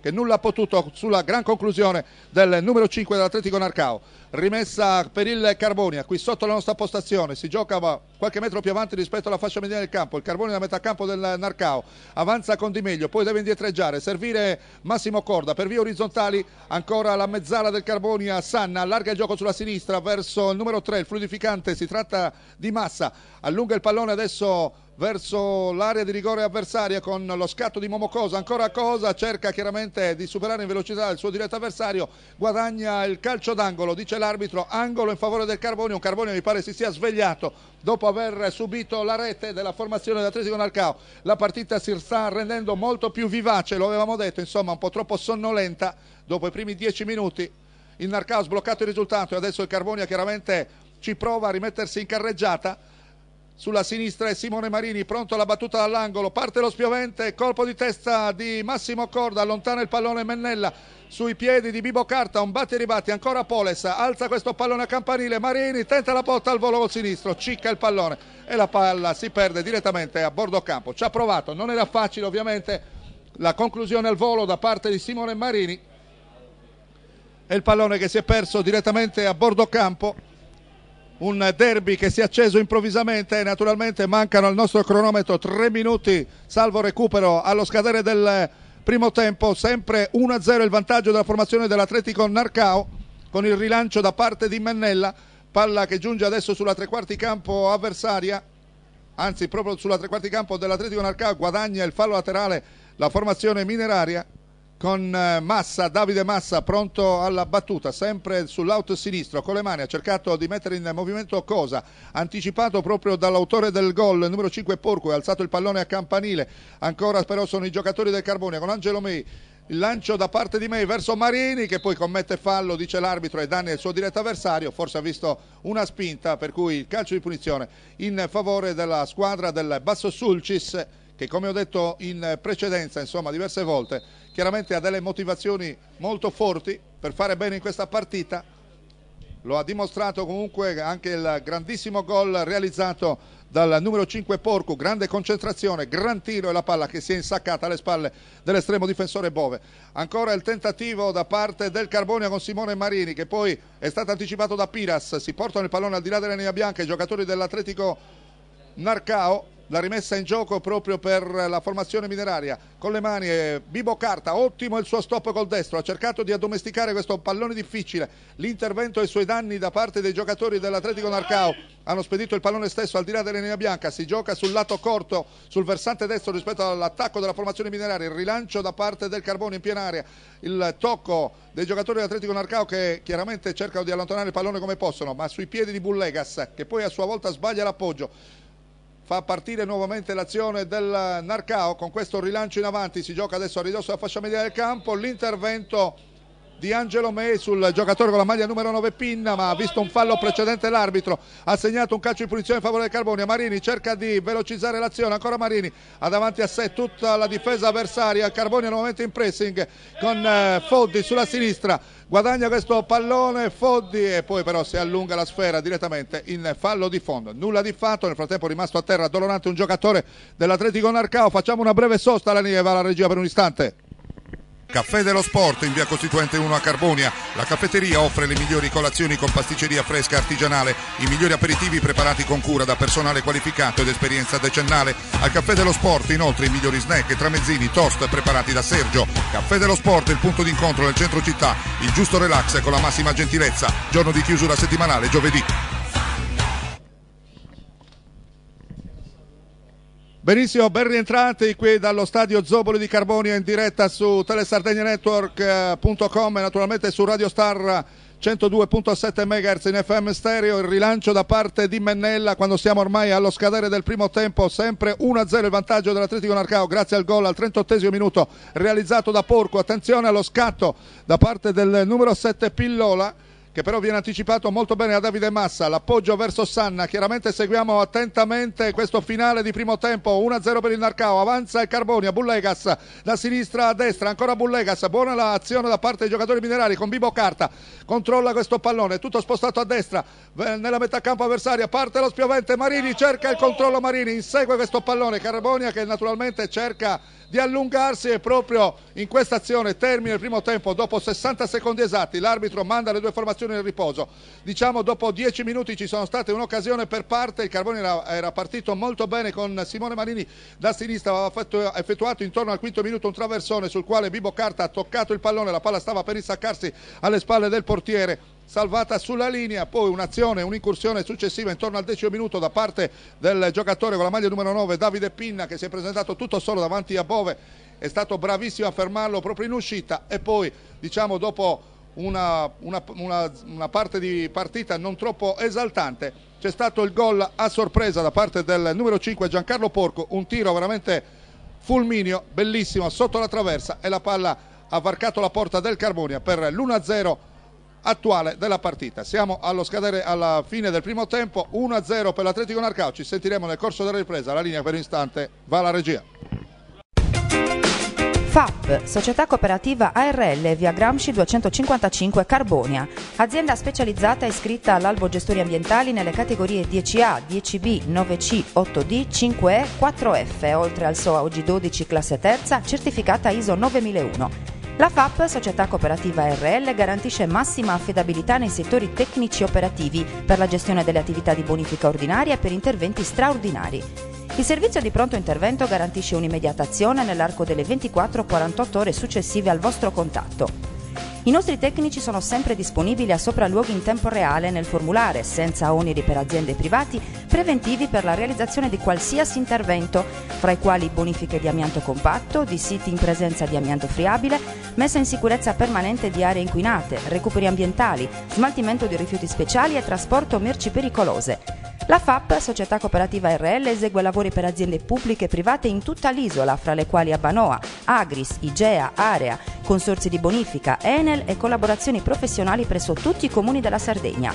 che nulla ha potuto sulla gran conclusione del numero 5 dell'Atletico Narcao. Rimessa per il Carbonia, qui sotto la nostra postazione, si gioca qualche metro più avanti rispetto alla fascia mediana del campo, il Carbonia da metà campo del Narcao, avanza con Di Meglio, poi deve indietreggiare, servire Massimo Corda per vie orizzontali, ancora la mezzala del Carbonia, Sanna allarga il gioco sulla sinistra verso il numero 3, il fluidificante, si tratta di Massa, allunga il pallone adesso verso l'area di rigore avversaria con lo scatto di Momo Cosa, ancora Cosa cerca chiaramente di superare in velocità il suo diretto avversario, guadagna il calcio d'angolo, dice l'arbitro, angolo in favore del Carbonio, un Carbonio mi pare si sia svegliato dopo aver subito la rete della formazione dell'Atletico Narcao, la partita si sta rendendo molto più vivace, lo avevamo detto, insomma un po' troppo sonnolenta dopo i primi dieci minuti. Il Narcao ha sbloccato il risultato e adesso il Carbonia chiaramente ci prova a rimettersi in carreggiata sulla sinistra è Simone Marini pronto alla battuta dall'angolo parte lo spiovente colpo di testa di Massimo Corda allontana il pallone Mennella sui piedi di Bibo Carta un batti e ribatti ancora Poles alza questo pallone a campanile Marini tenta la botta al volo col sinistro cicca il pallone e la palla si perde direttamente a bordo campo ci ha provato non era facile ovviamente la conclusione al volo da parte di Simone Marini e il pallone che si è perso direttamente a bordo campo un derby che si è acceso improvvisamente naturalmente mancano al nostro cronometro tre minuti, salvo recupero allo scadere del primo tempo, sempre 1-0 il vantaggio della formazione dell'Atletico Narcao con il rilancio da parte di Mennella, palla che giunge adesso sulla tre quarti campo avversaria, anzi proprio sulla tre quarti campo dell'Atletico Narcao guadagna il fallo laterale la formazione mineraria con eh, Massa, Davide Massa pronto alla battuta, sempre sull'out sinistro, con le mani ha cercato di mettere in movimento Cosa, anticipato proprio dall'autore del gol, numero 5 Porco, ha alzato il pallone a campanile, ancora però sono i giocatori del Carbone con Angelo Mei, il lancio da parte di May verso Marini che poi commette fallo, dice l'arbitro, e danni al suo diretto avversario, forse ha visto una spinta per cui il calcio di punizione in favore della squadra del Basso Sulcis che come ho detto in precedenza, insomma diverse volte, chiaramente ha delle motivazioni molto forti per fare bene in questa partita. Lo ha dimostrato comunque anche il grandissimo gol realizzato dal numero 5 Porco, grande concentrazione, gran tiro e la palla che si è insaccata alle spalle dell'estremo difensore Bove. Ancora il tentativo da parte del Carbonia con Simone Marini che poi è stato anticipato da Piras, si portano il pallone al di là della linea bianca i giocatori dell'Atletico Narcao la rimessa in gioco proprio per la formazione mineraria con le mani eh, Bibo Carta ottimo il suo stop col destro ha cercato di addomesticare questo pallone difficile l'intervento e i suoi danni da parte dei giocatori dell'Atletico Narcao hanno spedito il pallone stesso al di là della linea bianca si gioca sul lato corto sul versante destro rispetto all'attacco della formazione mineraria il rilancio da parte del Carbone in piena aria il tocco dei giocatori dell'Atletico Narcao che chiaramente cercano di allontanare il pallone come possono ma sui piedi di Bullegas che poi a sua volta sbaglia l'appoggio fa partire nuovamente l'azione del Narcao con questo rilancio in avanti, si gioca adesso a ridosso della fascia media del campo, l'intervento di Angelo May sul giocatore con la maglia numero 9 Pinna ma ha visto un fallo precedente l'arbitro ha segnato un calcio di punizione in favore del Carboni Marini cerca di velocizzare l'azione ancora Marini ha davanti a sé tutta la difesa avversaria Carboni nuovamente in pressing con eh, Foddi sulla sinistra guadagna questo pallone Foddi e poi però si allunga la sfera direttamente in fallo di fondo nulla di fatto nel frattempo è rimasto a terra dolorante un giocatore dell'Atletico Narcao facciamo una breve sosta alla Nieva alla regia per un istante Caffè dello Sport in via Costituente 1 a Carbonia. La caffetteria offre le migliori colazioni con pasticceria fresca artigianale, i migliori aperitivi preparati con cura da personale qualificato ed esperienza decennale. Al Caffè dello Sport inoltre i migliori snack e tramezzini, toast preparati da Sergio. Caffè dello Sport, il punto d'incontro nel centro città, il giusto relax con la massima gentilezza. Giorno di chiusura settimanale giovedì. Benissimo, ben rientrati qui dallo stadio Zoboli di Carbonio in diretta su telesardegna.network.com eh, e naturalmente su Radio Star 102.7 MHz in FM stereo. Il rilancio da parte di Mennella quando siamo ormai allo scadere del primo tempo, sempre 1-0 il vantaggio dell'Atletico Narcao grazie al gol al 38 minuto realizzato da Porco. Attenzione allo scatto da parte del numero 7 Pillola che però viene anticipato molto bene da Davide Massa, l'appoggio verso Sanna, chiaramente seguiamo attentamente questo finale di primo tempo, 1-0 per il Narcao, avanza il Carbonia, Bullegas da sinistra a destra, ancora Bullegas, buona l'azione da parte dei giocatori minerari con Bibo Carta, controlla questo pallone, tutto spostato a destra, nella metà campo avversaria, parte lo spiovente, Marini cerca il controllo, Marini insegue questo pallone, Carbonia che naturalmente cerca di allungarsi e proprio in questa azione termina il primo tempo dopo 60 secondi esatti l'arbitro manda le due formazioni in riposo diciamo dopo 10 minuti ci sono state un'occasione per parte il Carboni era, era, partito molto bene con Simone Marini da sinistra aveva fatto, effettuato intorno al quinto minuto un traversone sul quale Bibo Carta ha toccato il pallone la palla stava per insaccarsi alle spalle del portiere salvata sulla linea, poi un'azione, un'incursione successiva intorno al decimo minuto da parte del giocatore con la maglia numero 9 Davide Pinna che si è presentato tutto solo davanti a Bove, è stato bravissimo a fermarlo proprio in uscita e poi diciamo dopo una, una, una, una parte di partita non troppo esaltante c'è stato il gol a sorpresa da parte del numero 5 Giancarlo Porco, un tiro veramente fulmineo, bellissimo, sotto la traversa e la palla ha varcato la porta del Carbonia per l'1-0 attuale della partita. Siamo allo scadere alla fine del primo tempo, 1-0 per l'Atletico Narcao, ci sentiremo nel corso della ripresa, la linea per istante va alla regia. FAP, società cooperativa ARL via Gramsci 255 Carbonia, azienda specializzata iscritta all'albo gestori ambientali nelle categorie 10A, 10B, 9C, 8D, 5E, 4F, oltre al SOA OG12 classe terza, certificata ISO 9001. La FAP, società cooperativa RL, garantisce massima affidabilità nei settori tecnici operativi per la gestione delle attività di bonifica ordinaria e per interventi straordinari. Il servizio di pronto intervento garantisce un'immediata azione nell'arco delle 24-48 ore successive al vostro contatto. I nostri tecnici sono sempre disponibili a sopralluoghi in tempo reale nel formulare, senza oneri per aziende e privati, preventivi per la realizzazione di qualsiasi intervento, fra i quali bonifiche di amianto compatto, di siti in presenza di amianto friabile, messa in sicurezza permanente di aree inquinate, recuperi ambientali, smaltimento di rifiuti speciali e trasporto merci pericolose. La FAP, società cooperativa RL, esegue lavori per aziende pubbliche e private in tutta l'isola, fra le quali Abanoa, Agris, Igea, Area, consorzi di bonifica, Enel e collaborazioni professionali presso tutti i comuni della Sardegna.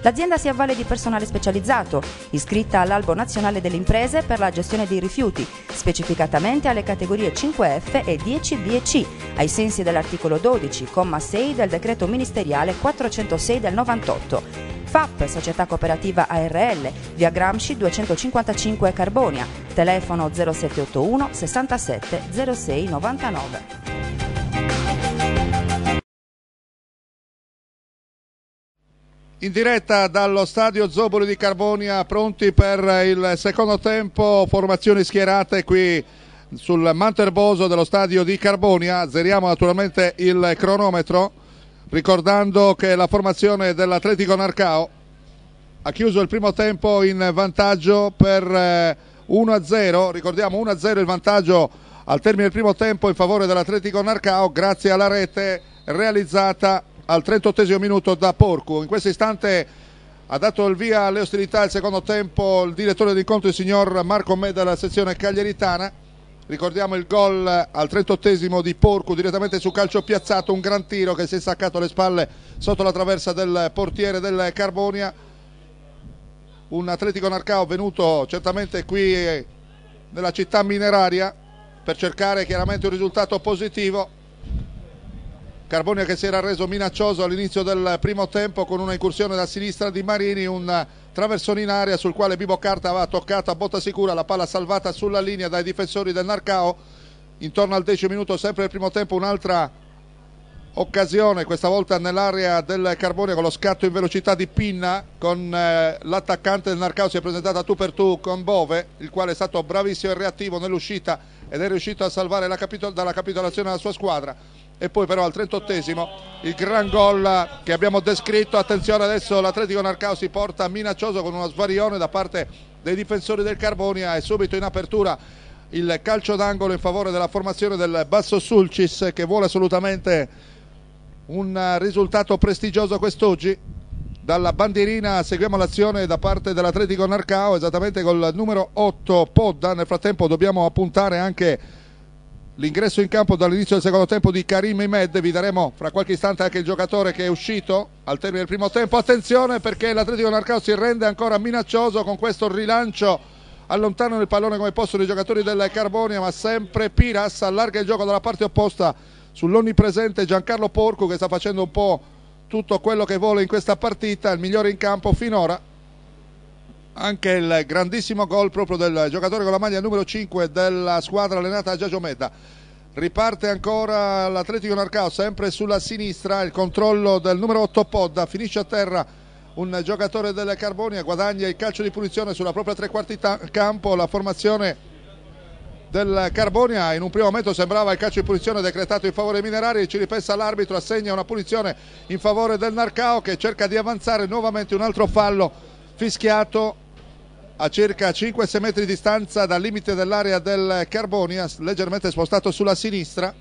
L'azienda si avvale di personale specializzato, iscritta all'Albo Nazionale delle Imprese per la gestione dei rifiuti, specificatamente alle categorie 5F e 10BC, ai sensi dell'articolo 12,6 del decreto ministeriale 406 del 98. FAP, società cooperativa ARL, via Gramsci 255 Carbonia, telefono 0781 67 06 99. In diretta dallo stadio Zoboli di Carbonia, pronti per il secondo tempo, formazioni schierate qui sul manto erboso dello stadio di Carbonia. Zeriamo naturalmente il cronometro ricordando che la formazione dell'Atletico Narcao ha chiuso il primo tempo in vantaggio per 1-0, eh, ricordiamo 1-0 il vantaggio al termine del primo tempo in favore dell'Atletico Narcao grazie alla rete realizzata al 38 minuto da Porcu. In questo istante ha dato il via alle ostilità al secondo tempo il direttore di conto, il signor Marco Meda della sezione cagliaritana Ricordiamo il gol al 38 di Porco direttamente su calcio piazzato, un gran tiro che si è staccato le spalle sotto la traversa del portiere del Carbonia. Un Atletico Narcao venuto certamente qui eh, nella città mineraria per cercare chiaramente un risultato positivo. Carbonia che si era reso minaccioso all'inizio del primo tempo con una incursione da sinistra di Marini, un traversone in area sul quale Bibo Carta va toccata a botta sicura, la palla salvata sulla linea dai difensori del Narcao, intorno al decimo minuto sempre del primo tempo un'altra occasione, questa volta nell'area del Carbone con lo scatto in velocità di Pinna con eh, l'attaccante del Narcao si è presentata tu per tu con Bove, il quale è stato bravissimo e reattivo nell'uscita ed è riuscito a salvare capitol dalla capitolazione della sua squadra e poi però al 38esimo il gran gol che abbiamo descritto attenzione adesso l'Atletico Narcao si porta minaccioso con uno svarione da parte dei difensori del Carbonia e subito in apertura il calcio d'angolo in favore della formazione del Basso Sulcis che vuole assolutamente un risultato prestigioso quest'oggi dalla bandierina seguiamo l'azione da parte dell'Atletico Narcao esattamente col numero 8 Podda nel frattempo dobbiamo appuntare anche l'ingresso in campo dall'inizio del secondo tempo di Karim Imed, vi daremo fra qualche istante anche il giocatore che è uscito al termine del primo tempo, attenzione perché l'Atletico Narcao si rende ancora minaccioso con questo rilancio allontanano il pallone come possono i giocatori del Carbonia ma sempre Piras allarga il gioco dalla parte opposta sull'onnipresente Giancarlo Porco che sta facendo un po' tutto quello che vuole in questa partita, il migliore in campo finora anche il grandissimo gol proprio del giocatore con la maglia numero 5 della squadra allenata a Giagiometa. Riparte ancora l'Atletico Narcao, sempre sulla sinistra, il controllo del numero 8 Podda, finisce a terra un giocatore del Carbonia, guadagna il calcio di punizione sulla propria tre quarti campo, la formazione del Carbonia in un primo momento sembrava il calcio di punizione decretato in favore dei minerari ci ripensa l'arbitro assegna una punizione in favore del Narcao che cerca di avanzare nuovamente un altro fallo fischiato a circa 5-6 metri di distanza dal limite dell'area del Carbonia, leggermente spostato sulla sinistra,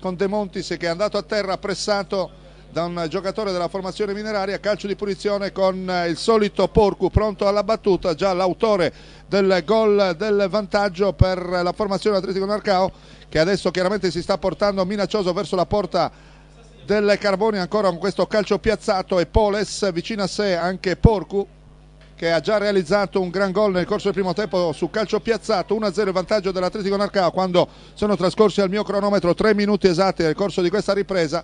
con De Montis che è andato a terra pressato da un giocatore della formazione mineraria, calcio di punizione con eh, il solito Porcu pronto alla battuta, già l'autore del gol del vantaggio per la formazione Atletico Narcao che adesso chiaramente si sta portando minaccioso verso la porta del Carbonia ancora con questo calcio piazzato e Poles vicino a sé anche Porcu che ha già realizzato un gran gol nel corso del primo tempo su calcio piazzato 1-0 vantaggio dell'Atletico Narcao quando sono trascorsi al mio cronometro 3 minuti esatti nel corso di questa ripresa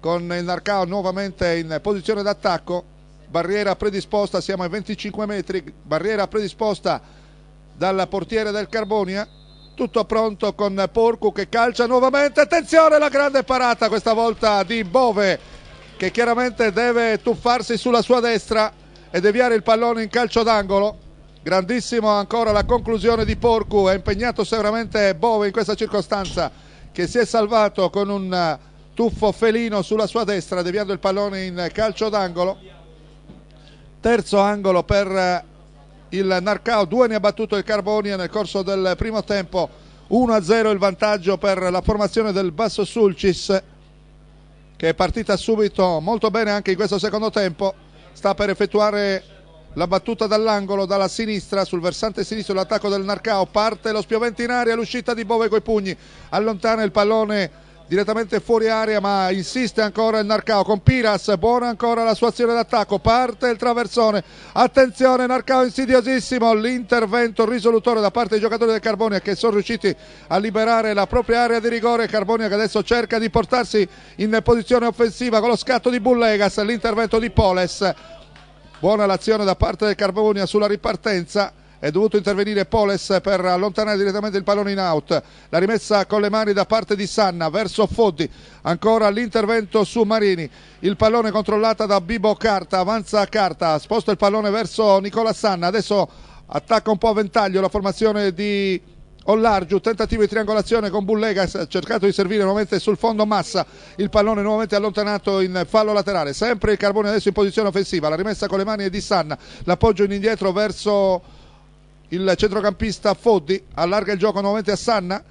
con il Narcao nuovamente in posizione d'attacco barriera predisposta siamo ai 25 metri barriera predisposta dal portiere del Carbonia tutto pronto con Porcu che calcia nuovamente attenzione la grande parata questa volta di Bove che chiaramente deve tuffarsi sulla sua destra e deviare il pallone in calcio d'angolo. Grandissimo ancora la conclusione di Porcu, è impegnato severamente Bove in questa circostanza che si è salvato con un eh, tuffo felino sulla sua destra deviando il pallone in calcio d'angolo. Terzo angolo per eh, il Narcao, due ne ha battuto il Carbonia nel corso del primo tempo. 1-0 il vantaggio per la formazione del Basso Sulcis che è partita subito molto bene anche in questo secondo tempo sta per effettuare la battuta dall'angolo dalla sinistra sul versante sinistro l'attacco del Narcao parte lo spiovente in aria l'uscita di Bove coi pugni allontana il pallone direttamente fuori area ma insiste ancora il Narcao con Piras, buona ancora la sua azione d'attacco, parte il traversone, attenzione Narcao insidiosissimo, l'intervento risolutore da parte dei giocatori del Carbonia che sono riusciti a liberare la propria area di rigore, Carbonia che adesso cerca di portarsi in posizione offensiva con lo scatto di Bullegas, l'intervento di Poles, buona l'azione da parte del Carbonia sulla ripartenza è dovuto intervenire Poles per allontanare direttamente il pallone in out la rimessa con le mani da parte di Sanna verso Foddi ancora l'intervento su Marini il pallone controllata da Bibo Carta avanza Carta sposta il pallone verso Nicola Sanna adesso attacca un po' a ventaglio la formazione di Ollargiu, tentativo di triangolazione con Bullegas, cercato di servire nuovamente sul fondo Massa, il pallone nuovamente allontanato in fallo laterale, sempre il Carbone adesso in posizione offensiva, la rimessa con le mani di Sanna, l'appoggio in indietro verso il centrocampista Foddi allarga il gioco nuovamente a Sanna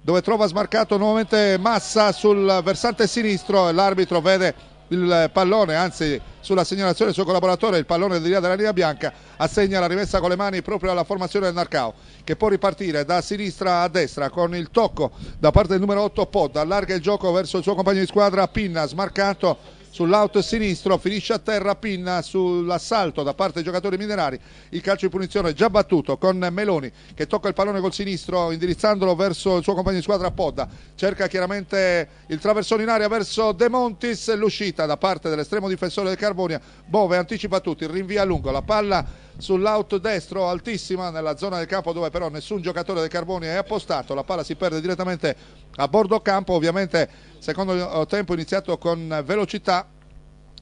dove trova smarcato nuovamente Massa sul versante sinistro l'arbitro vede il pallone anzi sulla segnalazione del suo collaboratore il pallone di là della linea bianca assegna la rimessa con le mani proprio alla formazione del Narcao che può ripartire da sinistra a destra con il tocco da parte del numero 8 Pod allarga il gioco verso il suo compagno di squadra Pinna smarcato sull'out sinistro, finisce a terra Pinna sull'assalto da parte dei giocatori minerari, il calcio di punizione già battuto con Meloni che tocca il pallone col sinistro indirizzandolo verso il suo compagno di squadra Podda, cerca chiaramente il traversone in aria verso De Montis, l'uscita da parte dell'estremo difensore del Carbonia, Bove anticipa tutti, rinvia a lungo la palla sull'out destro altissima nella zona del campo dove però nessun giocatore del Carboni è appostato, la palla si perde direttamente a bordo campo, ovviamente secondo eh, tempo iniziato con velocità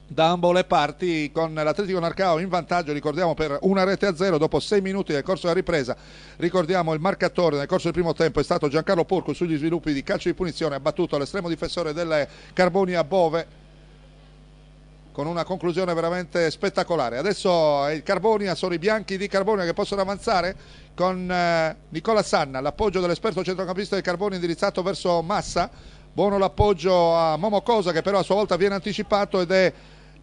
da ambo le parti con l'Atletico Narcao in vantaggio ricordiamo per una rete a zero dopo sei minuti nel corso della ripresa ricordiamo il marcatore nel corso del primo tempo è stato Giancarlo Porco sugli sviluppi di calcio di punizione ha battuto all'estremo difensore delle Carbonia Bove con una conclusione veramente spettacolare. Adesso è il Carbonia, sono i bianchi di Carbonia che possono avanzare con eh, Nicola Sanna, l'appoggio dell'esperto centrocampista del Carbonia indirizzato verso Massa. Buono l'appoggio a Momo Cosa che però a sua volta viene anticipato ed è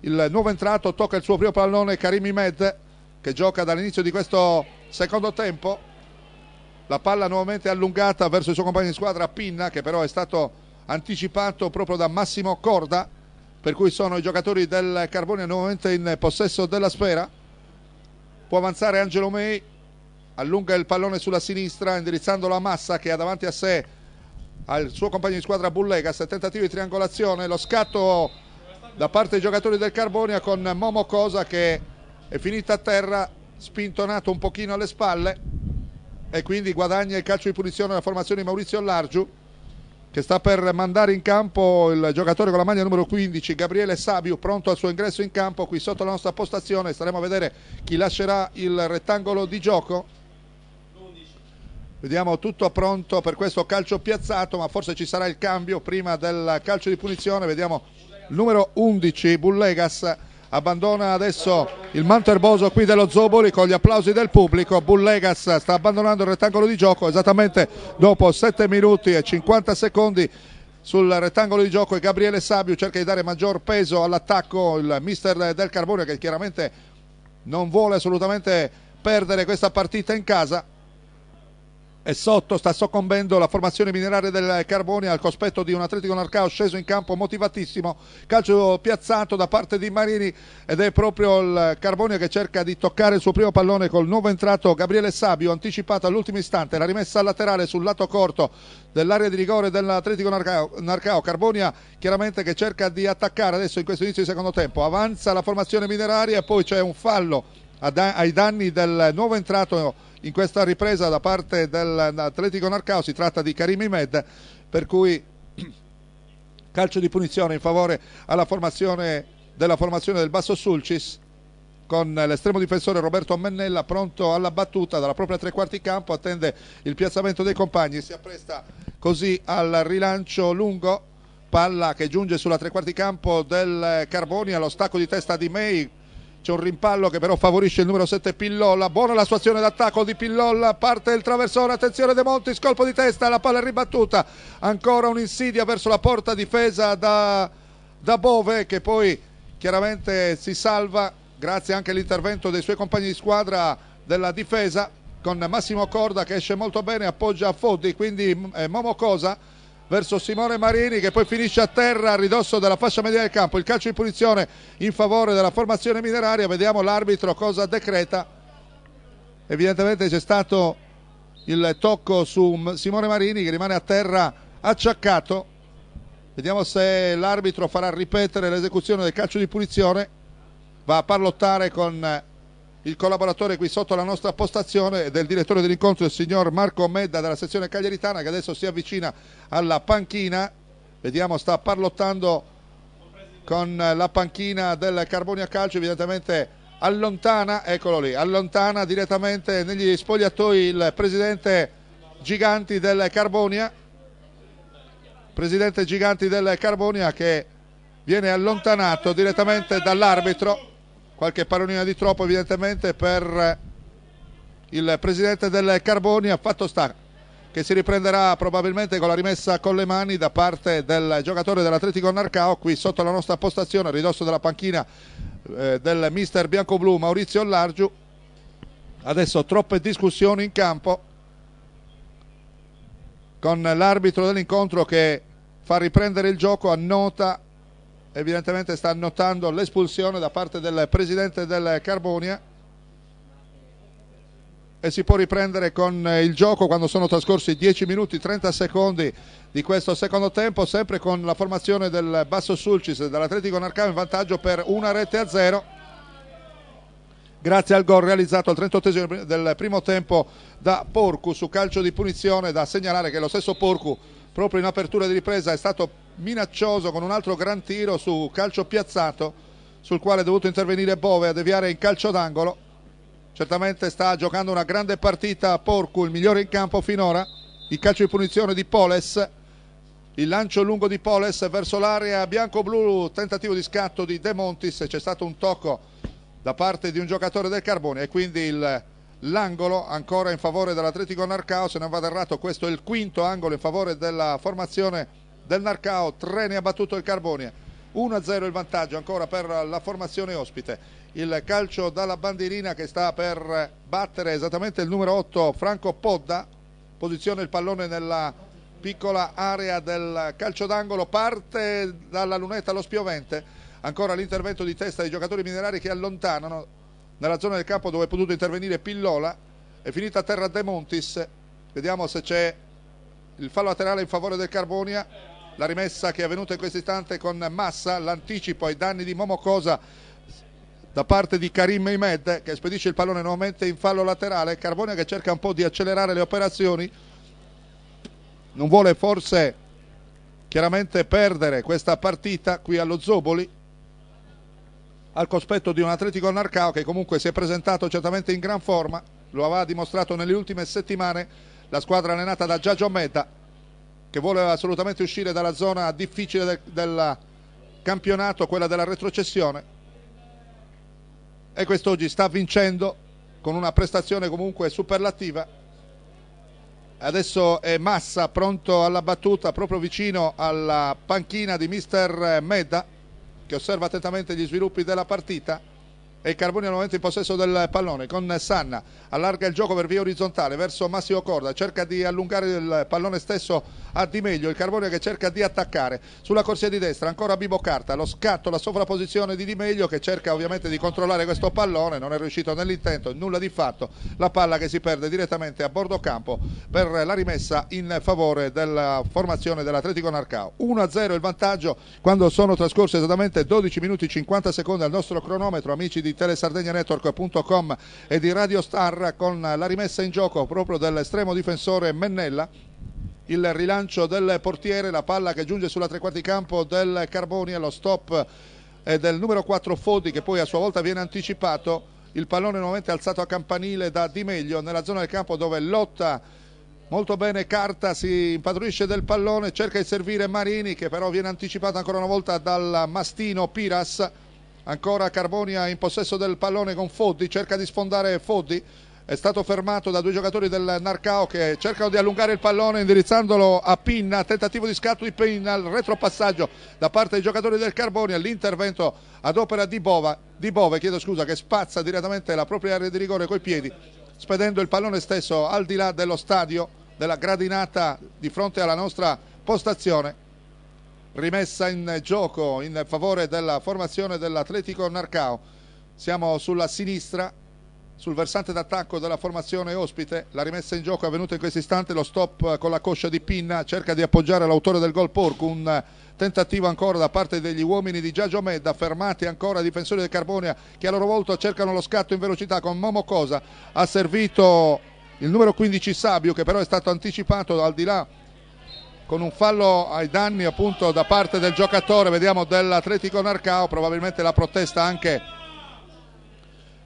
il nuovo entrato, tocca il suo primo pallone Karimi Med che gioca dall'inizio di questo secondo tempo. La palla nuovamente allungata verso il suo compagno di squadra Pinna che però è stato anticipato proprio da Massimo Corda per cui sono i giocatori del Carbone nuovamente in possesso della sfera può avanzare Angelo May allunga il pallone sulla sinistra indirizzando la massa che ha davanti a sé al suo compagno di squadra Bullegas tentativo di triangolazione lo scatto da parte dei giocatori del Carbonia con Momo Cosa che è finita a terra spintonato un pochino alle spalle e quindi guadagna il calcio di punizione alla formazione di Maurizio Largiu che sta per mandare in campo il giocatore con la maglia numero 15, Gabriele Sabiu, pronto al suo ingresso in campo qui sotto la nostra postazione. Staremo a vedere chi lascerà il rettangolo di gioco. Vediamo tutto pronto per questo calcio piazzato, ma forse ci sarà il cambio prima del calcio di punizione. Vediamo numero 11, Bullegas abbandona adesso il manto erboso qui dello Zoboli con gli applausi del pubblico Bullegas sta abbandonando il rettangolo di gioco esattamente dopo 7 minuti e 50 secondi sul rettangolo di gioco e Gabriele Sabio cerca di dare maggior peso all'attacco il mister del Carbone che chiaramente non vuole assolutamente perdere questa partita in casa è sotto, sta soccombendo la formazione mineraria del Carboni al cospetto di un Atletico Narcao sceso in campo motivatissimo, calcio piazzato da parte di Marini ed è proprio il Carbonio che cerca di toccare il suo primo pallone col nuovo entrato Gabriele Sabio, anticipato all'ultimo istante, la rimessa laterale sul lato corto dell'area di rigore dell'Atletico Narcao, Narcao, Carbonia chiaramente che cerca di attaccare adesso in questo inizio di secondo tempo, avanza la formazione mineraria e poi c'è un fallo ai danni del nuovo entrato in questa ripresa da parte dell'Atletico Narcao si tratta di Karim Imed per cui calcio di punizione in favore formazione, della formazione del Basso Sulcis con l'estremo difensore Roberto Mennella pronto alla battuta dalla propria tre quarti campo attende il piazzamento dei compagni si appresta così al rilancio lungo palla che giunge sulla tre quarti campo del Carboni allo stacco di testa di May c'è un rimpallo che però favorisce il numero 7 Pillolla. Buona la sua azione d'attacco di Pillolla. Parte il traversone. Attenzione De Monti. Scolpo di testa. La palla è ribattuta. Ancora un'insidia verso la porta difesa da, da Bove che poi chiaramente si salva grazie anche all'intervento dei suoi compagni di squadra della difesa con Massimo Corda che esce molto bene. Appoggia a Foddi. Quindi mm, eh, Momo Cosa verso Simone Marini che poi finisce a terra a ridosso della fascia media del campo. Il calcio di punizione in favore della formazione mineraria. Vediamo l'arbitro cosa decreta. Evidentemente c'è stato il tocco su Simone Marini che rimane a terra acciaccato. Vediamo se l'arbitro farà ripetere l'esecuzione del calcio di punizione. Va a parlottare con il collaboratore qui sotto la nostra postazione del direttore dell'incontro, il signor Marco Medda della sezione cagliaritana che adesso si avvicina alla panchina, vediamo sta parlottando con la panchina del Carbonia Calcio, evidentemente allontana, eccolo lì, allontana direttamente negli spogliatoi il presidente Giganti del Carbonia, presidente Giganti del Carbonia che viene allontanato direttamente dall'arbitro qualche parolina di troppo evidentemente per eh, il presidente del Carboni, ha fatto sta che si riprenderà probabilmente con la rimessa con le mani da parte del giocatore dell'Atletico Narcao qui sotto la nostra postazione a ridosso della panchina eh, del mister bianco-blu Maurizio Largiu adesso troppe discussioni in campo con l'arbitro dell'incontro che fa riprendere il gioco a nota evidentemente sta annotando l'espulsione da parte del presidente del Carbonia e si può riprendere con il gioco quando sono trascorsi 10 minuti 30 secondi di questo secondo tempo sempre con la formazione del Basso Sulcis dell'Atletico Narcao in vantaggio per una rete a zero grazie al gol realizzato al 38 del primo tempo da Porcu su calcio di punizione da segnalare che lo stesso Porcu proprio in apertura di ripresa è stato minaccioso con un altro gran tiro su calcio piazzato sul quale è dovuto intervenire Bove a deviare in calcio d'angolo certamente sta giocando una grande partita Porcu, il migliore in campo finora il calcio di punizione di Poles il lancio lungo di Poles verso l'area bianco-blu tentativo di scatto di De Montis c'è stato un tocco da parte di un giocatore del Carbone e quindi il l'angolo ancora in favore dell'Atletico Narcao se non vado errato questo è il quinto angolo in favore della formazione del Narcao Tre ne ha battuto il Carbonia 1-0 il vantaggio ancora per la formazione ospite il calcio dalla bandierina che sta per battere esattamente il numero 8 Franco Podda posiziona il pallone nella piccola area del calcio d'angolo parte dalla lunetta lo spiovente ancora l'intervento di testa dei giocatori minerari che allontanano nella zona del campo dove è potuto intervenire Pillola, è finita a terra De Montis, vediamo se c'è il fallo laterale in favore del Carbonia, la rimessa che è avvenuta in questo istante con Massa, l'anticipo ai danni di Momocosa da parte di Karim Mehmed che spedisce il pallone nuovamente in fallo laterale, Carbonia che cerca un po' di accelerare le operazioni, non vuole forse chiaramente perdere questa partita qui allo Zoboli al cospetto di un Atletico Narcao che comunque si è presentato certamente in gran forma, lo aveva dimostrato nelle ultime settimane la squadra allenata da Giagio Meda che vuole assolutamente uscire dalla zona difficile del, del campionato, quella della retrocessione e quest'oggi sta vincendo con una prestazione comunque superlativa. Adesso è Massa pronto alla battuta proprio vicino alla panchina di mister Medda che osserva attentamente gli sviluppi della partita e Carboni al momento in possesso del pallone con Sanna allarga il gioco per via orizzontale verso Massimo Corda cerca di allungare il pallone stesso a Di Meglio il Carboni che cerca di attaccare sulla corsia di destra ancora Bibo Carta lo scatto la sovrapposizione di Di Meglio che cerca ovviamente di controllare questo pallone non è riuscito nell'intento nulla di fatto la palla che si perde direttamente a bordo campo per la rimessa in favore della formazione dell'Atletico Narcao 1-0 il vantaggio quando sono trascorsi esattamente 12 minuti 50 secondi al nostro cronometro amici di di Network.com e di Radio Star con la rimessa in gioco proprio dell'estremo difensore Mennella il rilancio del portiere, la palla che giunge sulla tre quarti campo del Carboni allo stop eh, del numero 4 Fodi che poi a sua volta viene anticipato il pallone nuovamente alzato a campanile da Di Meglio nella zona del campo dove lotta molto bene Carta si impadronisce del pallone cerca di servire Marini che però viene anticipato ancora una volta dal mastino Piras Ancora Carbonia in possesso del pallone con Foddi, cerca di sfondare Foddi. È stato fermato da due giocatori del Narcao che cercano di allungare il pallone indirizzandolo a Pinna. Tentativo di scatto di Pinna, il retropassaggio da parte dei giocatori del Carbonia. L'intervento ad opera di, Bova, di Bove chiedo scusa, che spazza direttamente la propria area di rigore coi piedi, spedendo il pallone stesso al di là dello stadio, della gradinata di fronte alla nostra postazione rimessa in gioco in favore della formazione dell'Atletico Narcao. Siamo sulla sinistra, sul versante d'attacco della formazione ospite. La rimessa in gioco è avvenuta in questo istante, lo stop con la coscia di Pinna, cerca di appoggiare l'autore del gol Porco, un tentativo ancora da parte degli uomini di Giagio Medda, fermati ancora difensori del Carbonia che a loro volta cercano lo scatto in velocità con Momo Cosa, ha servito il numero 15 Sabio che però è stato anticipato al di là con un fallo ai danni appunto da parte del giocatore, vediamo dell'Atletico Narcao, probabilmente la protesta anche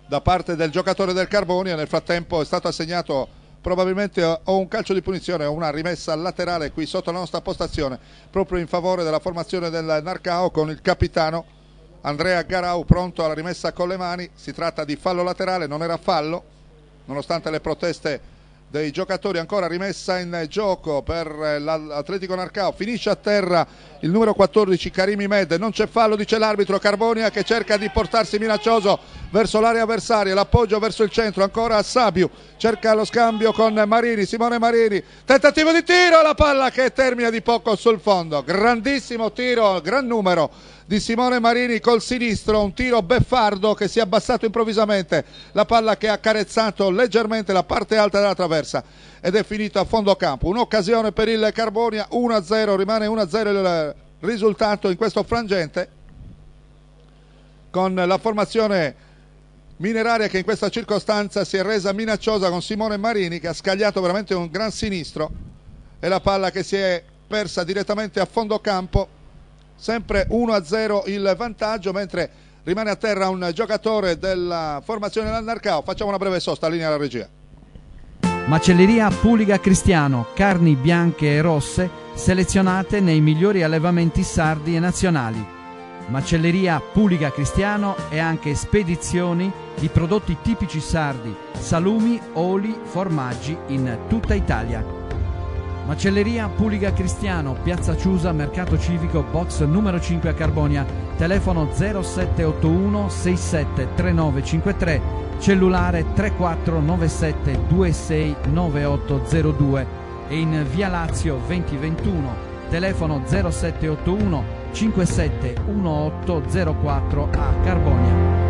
da parte del giocatore del Carbonia, nel frattempo è stato assegnato probabilmente o un calcio di punizione o una rimessa laterale qui sotto la nostra postazione, proprio in favore della formazione del Narcao con il capitano Andrea Garau pronto alla rimessa con le mani, si tratta di fallo laterale, non era fallo, nonostante le proteste dei giocatori ancora rimessa in gioco per l'Atletico Narcao finisce a terra il numero 14 Karimi Med non c'è fallo dice l'arbitro Carbonia che cerca di portarsi minaccioso verso l'area avversaria l'appoggio verso il centro ancora Sabiu cerca lo scambio con Marini Simone Marini tentativo di tiro la palla che termina di poco sul fondo grandissimo tiro gran numero di Simone Marini col sinistro, un tiro beffardo che si è abbassato improvvisamente, la palla che ha carezzato leggermente la parte alta della traversa ed è finita a fondo campo. Un'occasione per il Carbonia 1-0, rimane 1-0 il risultato in questo frangente con la formazione mineraria che in questa circostanza si è resa minacciosa con Simone Marini che ha scagliato veramente un gran sinistro e la palla che si è persa direttamente a fondo campo sempre 1-0 il vantaggio mentre rimane a terra un giocatore della formazione dell'Anarcao facciamo una breve sosta, linea alla regia Macelleria Puliga Cristiano, carni bianche e rosse selezionate nei migliori allevamenti sardi e nazionali Macelleria Puliga Cristiano e anche spedizioni di prodotti tipici sardi, salumi, oli, formaggi in tutta Italia. Macelleria Puliga Cristiano, Piazza Ciusa, Mercato Civico, box numero 5 a Carbonia, telefono 0781 67 3953, cellulare 3497 269802 e in Via Lazio 2021, telefono 0781 571804 a Carbonia.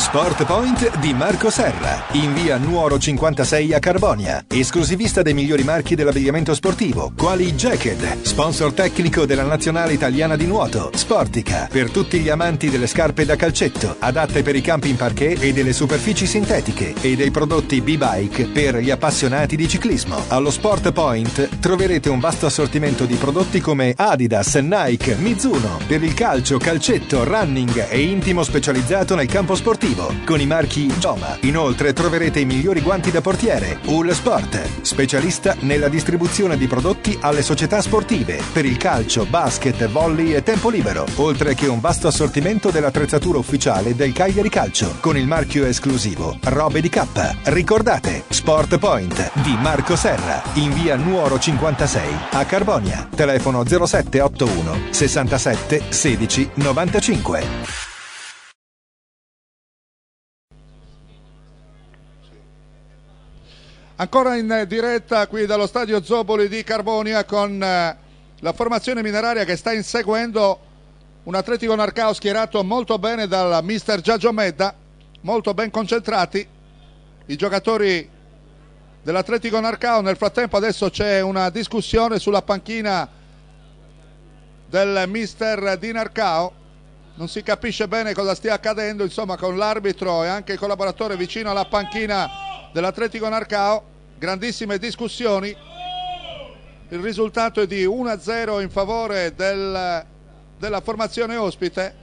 Sport Point di Marco Serra, in via Nuoro 56 a Carbonia, esclusivista dei migliori marchi dell'abbigliamento sportivo, quali Jacket, sponsor tecnico della nazionale italiana di nuoto, Sportica, per tutti gli amanti delle scarpe da calcetto, adatte per i campi in parquet e delle superfici sintetiche, e dei prodotti B-Bike per gli appassionati di ciclismo. Allo Sport Point troverete un vasto assortimento di prodotti come Adidas, Nike, Mizuno, per il calcio, calcetto, running e intimo specializzato nel campo sportivo sportivo con i marchi Joma. Inoltre troverete i migliori guanti da portiere, Hull Sport, specialista nella distribuzione di prodotti alle società sportive per il calcio, basket, volley e tempo libero, oltre che un vasto assortimento dell'attrezzatura ufficiale del Cagliari Calcio con il marchio esclusivo Robe di K. Ricordate, Sport Point di Marco Serra in via Nuoro 56 a Carbonia, telefono 0781 67 16 95. Ancora in diretta qui dallo stadio Zoboli di Carbonia con eh, la formazione mineraria che sta inseguendo un Atletico Narcao schierato molto bene dal mister Giagio Medda, molto ben concentrati i giocatori dell'Atletico Narcao. Nel frattempo adesso c'è una discussione sulla panchina del mister di Narcao. Non si capisce bene cosa stia accadendo, insomma, con l'arbitro e anche il collaboratore vicino alla panchina dell'Atletico Narcao grandissime discussioni. Il risultato è di 1-0 in favore del, della formazione ospite.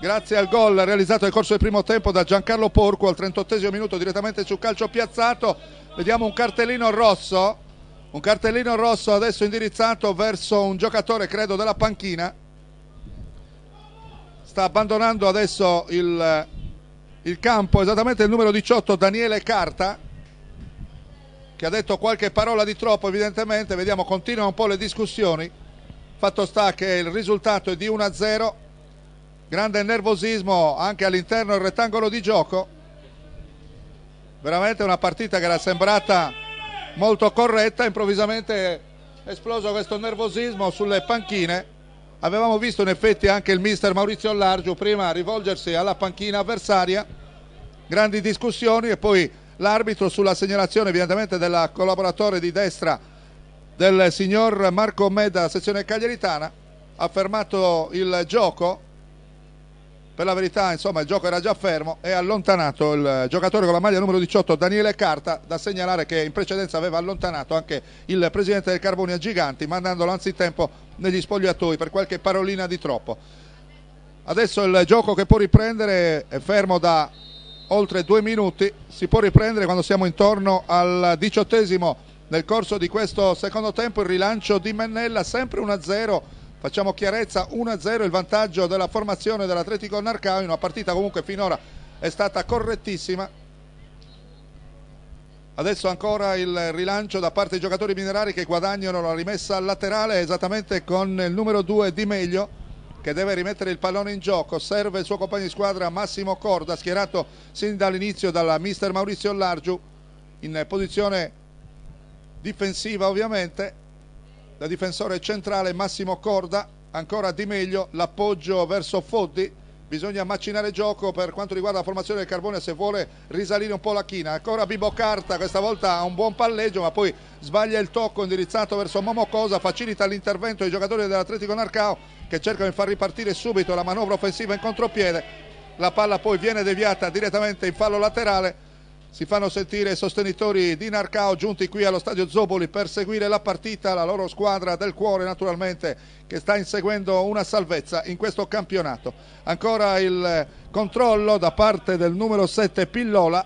Grazie al gol realizzato nel corso del primo tempo da Giancarlo Porco al 38 minuto direttamente su calcio piazzato. Vediamo un cartellino rosso, un cartellino rosso adesso indirizzato verso un giocatore credo della panchina. Sta abbandonando adesso il, il campo esattamente il numero 18 Daniele Carta che ha detto qualche parola di troppo evidentemente, vediamo continuano un po' le discussioni, fatto sta che il risultato è di 1-0, grande nervosismo anche all'interno del rettangolo di gioco, veramente una partita che era sembrata molto corretta, improvvisamente è esploso questo nervosismo sulle panchine, avevamo visto in effetti anche il mister Maurizio Largiu prima rivolgersi alla panchina avversaria, grandi discussioni e poi l'arbitro sulla segnalazione evidentemente del collaboratore di destra del signor Marco Meda, sezione cagliaritana, ha fermato il gioco, per la verità insomma il gioco era già fermo e ha allontanato il giocatore con la maglia numero 18 Daniele Carta, da segnalare che in precedenza aveva allontanato anche il presidente del Carbonia Giganti mandandolo anzitempo negli spogliatoi per qualche parolina di troppo. Adesso il gioco che può riprendere è fermo da oltre due minuti, si può riprendere quando siamo intorno al diciottesimo nel corso di questo secondo tempo il rilancio di Mennella, sempre 1-0, facciamo chiarezza 1-0 il vantaggio della formazione dell'Atletico Narcao in una partita comunque finora è stata correttissima. Adesso ancora il rilancio da parte dei giocatori minerari che guadagnano la rimessa laterale esattamente con il numero 2 Di Meglio che deve rimettere il pallone in gioco, serve il suo compagno di squadra Massimo Corda, schierato sin dall'inizio dalla mister Maurizio Largiu in posizione difensiva ovviamente, da difensore centrale Massimo Corda, ancora di meglio l'appoggio verso Foddi bisogna macinare gioco per quanto riguarda la formazione del Carbone se vuole risalire un po' la china. Ancora Bibo Carta, questa volta ha un buon palleggio, ma poi sbaglia il tocco indirizzato verso Momo Cosa, facilita l'intervento dei giocatori dell'Atletico Narcao che cercano di far ripartire subito la manovra offensiva in contropiede. La palla poi viene deviata direttamente in fallo laterale si fanno sentire i sostenitori di Narcao giunti qui allo stadio Zoboli per seguire la partita, la loro squadra del cuore naturalmente che sta inseguendo una salvezza in questo campionato. Ancora il controllo da parte del numero 7 Pillola,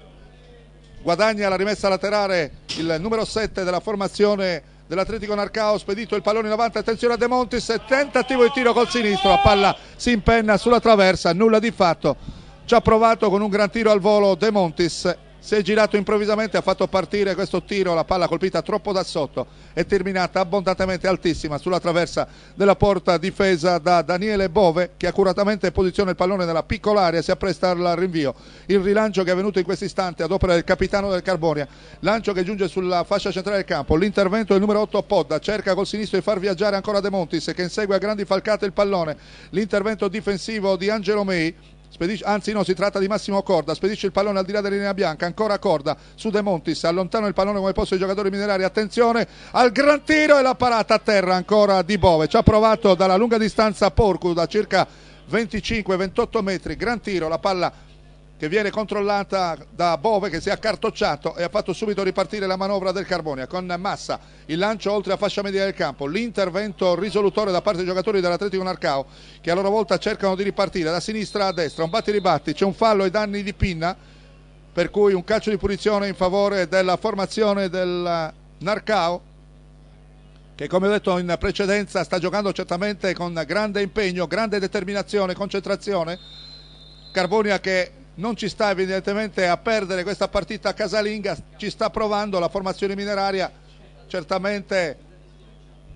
guadagna la rimessa laterale il numero 7 della formazione dell'Atletico Narcao, spedito il pallone in avanti, attenzione a De Montis, tentativo di tiro col sinistro, la palla si impenna sulla traversa, nulla di fatto. Ci ha provato con un gran tiro al volo De Montis si è girato improvvisamente, ha fatto partire questo tiro, la palla colpita troppo da sotto è terminata abbondantemente altissima sulla traversa della porta difesa da Daniele Bove che accuratamente posiziona il pallone nella piccola area, si appresta al rinvio. Il rilancio che è venuto in questo istante ad opera del capitano del Carbonia, lancio che giunge sulla fascia centrale del campo, l'intervento del numero 8 Podda, cerca col sinistro di far viaggiare ancora De Montis che insegue a grandi falcate il pallone, l'intervento difensivo di Angelo Mei spedisce, anzi no, si tratta di Massimo Corda, spedisce il pallone al di là della linea bianca, ancora Corda su De Montis, allontana il pallone come posto i giocatori minerari, attenzione al gran tiro e la parata a terra ancora di Bove, ci ha provato dalla lunga distanza Porcu da circa 25-28 metri, gran tiro, la palla che viene controllata da Bove che si è accartocciato e ha fatto subito ripartire la manovra del Carbonia con Massa, il lancio oltre a fascia media del campo, l'intervento risolutore da parte dei giocatori dell'Atletico Narcao che a loro volta cercano di ripartire da sinistra a destra, un batti ribatti, c'è un fallo ai danni di Pinna per cui un calcio di punizione in favore della formazione del Narcao che come ho detto in precedenza sta giocando certamente con grande impegno, grande determinazione, concentrazione Carbonia che non ci sta evidentemente a perdere questa partita casalinga, ci sta provando la formazione mineraria, certamente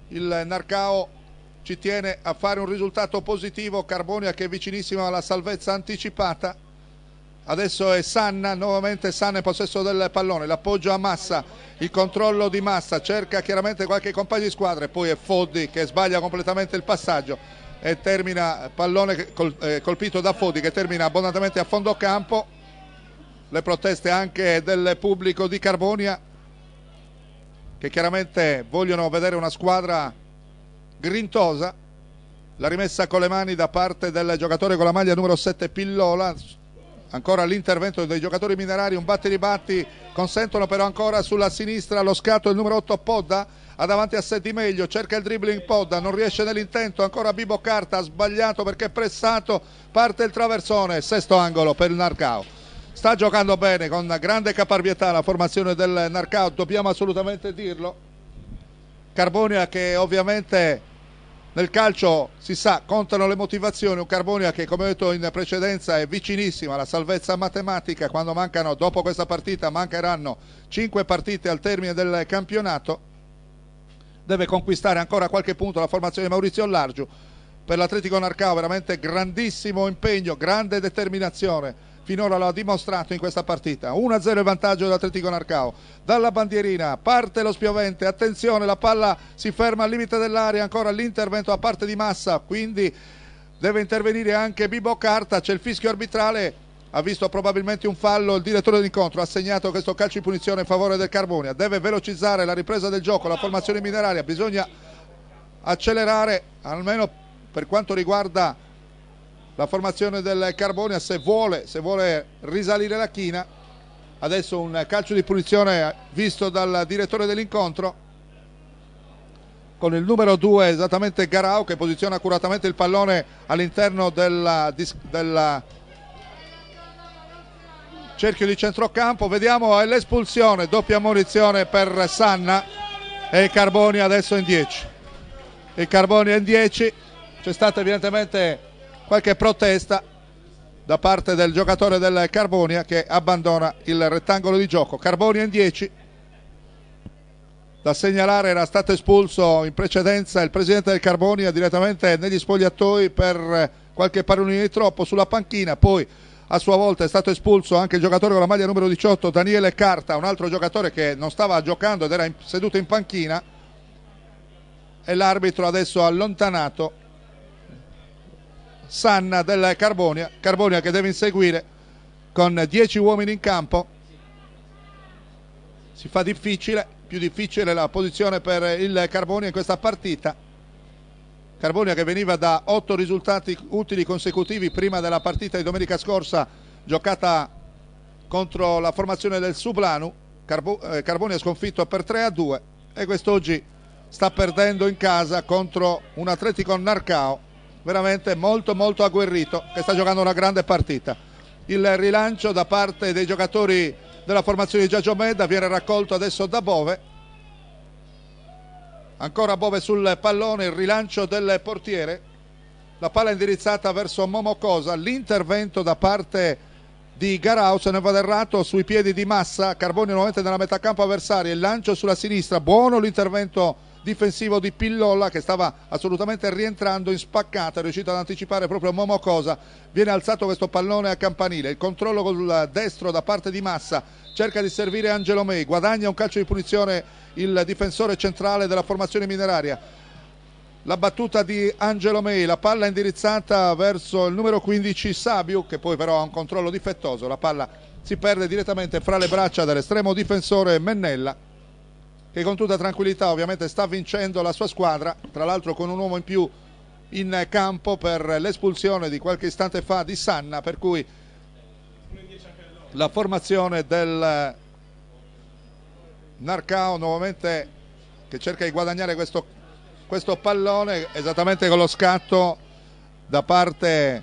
il Narcao ci tiene a fare un risultato positivo, Carbonia che è vicinissima alla salvezza anticipata, adesso è Sanna, nuovamente Sanna in possesso del pallone, l'appoggio a Massa, il controllo di Massa, cerca chiaramente qualche compagno di squadra e poi è Foddi che sbaglia completamente il passaggio, e termina pallone col, eh, colpito da Fodi che termina abbondantemente a fondo campo le proteste anche del pubblico di Carbonia che chiaramente vogliono vedere una squadra grintosa la rimessa con le mani da parte del giocatore con la maglia numero 7 Pillola ancora l'intervento dei giocatori minerari un batti ribatti consentono però ancora sulla sinistra lo scatto del numero 8 Podda ha davanti a sé Di Meglio, cerca il dribbling Podda, non riesce nell'intento, ancora Bibo Carta, ha sbagliato perché è pressato, parte il traversone, sesto angolo per il Narcao. Sta giocando bene con grande caparbietà la formazione del Narcao, dobbiamo assolutamente dirlo. Carbonia che ovviamente nel calcio si sa contano le motivazioni, un Carbonia che come ho detto in precedenza è vicinissimo alla salvezza matematica quando mancano dopo questa partita mancheranno 5 partite al termine del campionato deve conquistare ancora qualche punto la formazione di Maurizio Largiu per l'Atletico Narcao veramente grandissimo impegno, grande determinazione finora lo ha dimostrato in questa partita 1-0 il vantaggio dell'Atletico Narcao dalla bandierina parte lo spiovente attenzione la palla si ferma al limite dell'area ancora l'intervento a parte di Massa quindi deve intervenire anche Bibo Carta c'è il fischio arbitrale ha visto probabilmente un fallo il direttore dell'incontro ha segnato questo calcio di punizione in favore del Carbonia deve velocizzare la ripresa del gioco la formazione mineraria bisogna accelerare almeno per quanto riguarda la formazione del Carbonia se vuole, se vuole risalire la china adesso un calcio di punizione visto dal direttore dell'incontro con il numero 2 esattamente Garau che posiziona accuratamente il pallone all'interno della, della cerchio di centrocampo, vediamo l'espulsione, doppia munizione per Sanna e Carboni adesso in 10. E Carboni è in 10, c'è stata evidentemente qualche protesta da parte del giocatore del Carbonia che abbandona il rettangolo di gioco. Carbonia in 10. Da segnalare era stato espulso in precedenza il presidente del Carbonia direttamente negli spogliatoi per qualche parolino di troppo sulla panchina, poi a sua volta è stato espulso anche il giocatore con la maglia numero 18 Daniele Carta, un altro giocatore che non stava giocando ed era in, seduto in panchina e l'arbitro adesso allontanato Sanna del Carbonia, Carbonia che deve inseguire con 10 uomini in campo, si fa difficile, più difficile la posizione per il Carbonia in questa partita Carbonia che veniva da otto risultati utili consecutivi prima della partita di domenica scorsa giocata contro la formazione del Sublanu. Eh, Carbonia sconfitto per 3 a 2 e quest'oggi sta perdendo in casa contro un Atletico Narcao veramente molto molto agguerrito che sta giocando una grande partita. Il rilancio da parte dei giocatori della formazione di Giagiomeda viene raccolto adesso da Bove Ancora Bove sul pallone, il rilancio del portiere. La palla indirizzata verso Momocosa, l'intervento da parte di Garaus ne va errato sui piedi di Massa, Carboni nuovamente nella metà campo avversaria, il lancio sulla sinistra, buono l'intervento difensivo di Pillolla che stava assolutamente rientrando in spaccata, è riuscito ad anticipare proprio Momocosa, viene alzato questo pallone a campanile, il controllo col destro da parte di Massa, cerca di servire Angelo May, guadagna un calcio di punizione il difensore centrale della formazione mineraria. La battuta di Angelo Mei, la palla indirizzata verso il numero 15 Sabiu, che poi però ha un controllo difettoso, la palla si perde direttamente fra le braccia dell'estremo difensore Mennella, che con tutta tranquillità ovviamente sta vincendo la sua squadra, tra l'altro con un uomo in più in campo per l'espulsione di qualche istante fa di Sanna, per cui la formazione del Narcao nuovamente che cerca di guadagnare questo, questo pallone esattamente con lo scatto da parte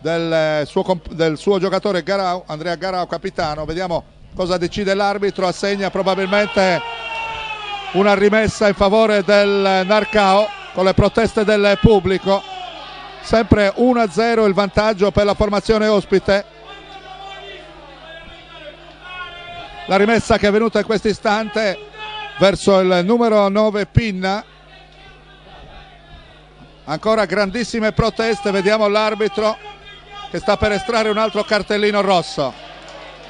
del eh, suo, del suo giocatore Garau, Andrea Garau capitano vediamo cosa decide l'arbitro assegna probabilmente una rimessa in favore del Narcao con le proteste del pubblico sempre 1-0 il vantaggio per la formazione ospite la rimessa che è venuta in questo istante verso il numero 9 Pinna ancora grandissime proteste vediamo l'arbitro che sta per estrarre un altro cartellino rosso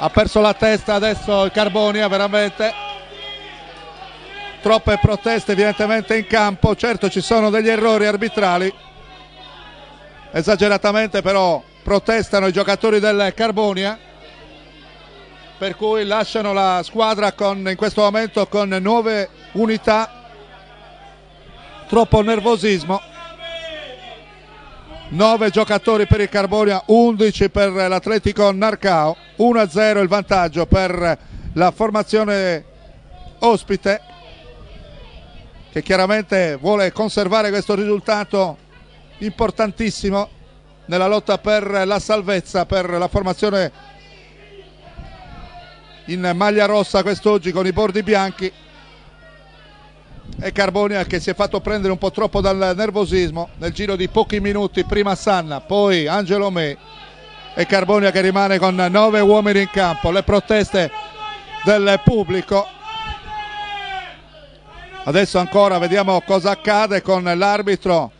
ha perso la testa adesso il Carbonia veramente troppe proteste evidentemente in campo certo ci sono degli errori arbitrali esageratamente però protestano i giocatori del Carbonia per cui lasciano la squadra con, in questo momento con 9 unità troppo nervosismo 9 giocatori per il Carbonia 11 per l'Atletico Narcao 1-0 il vantaggio per la formazione ospite che chiaramente vuole conservare questo risultato importantissimo nella lotta per la salvezza per la formazione in maglia rossa quest'oggi con i bordi bianchi e Carbonia che si è fatto prendere un po' troppo dal nervosismo nel giro di pochi minuti prima Sanna poi Angelo Me e Carbonia che rimane con nove uomini in campo le proteste del pubblico adesso ancora vediamo cosa accade con l'arbitro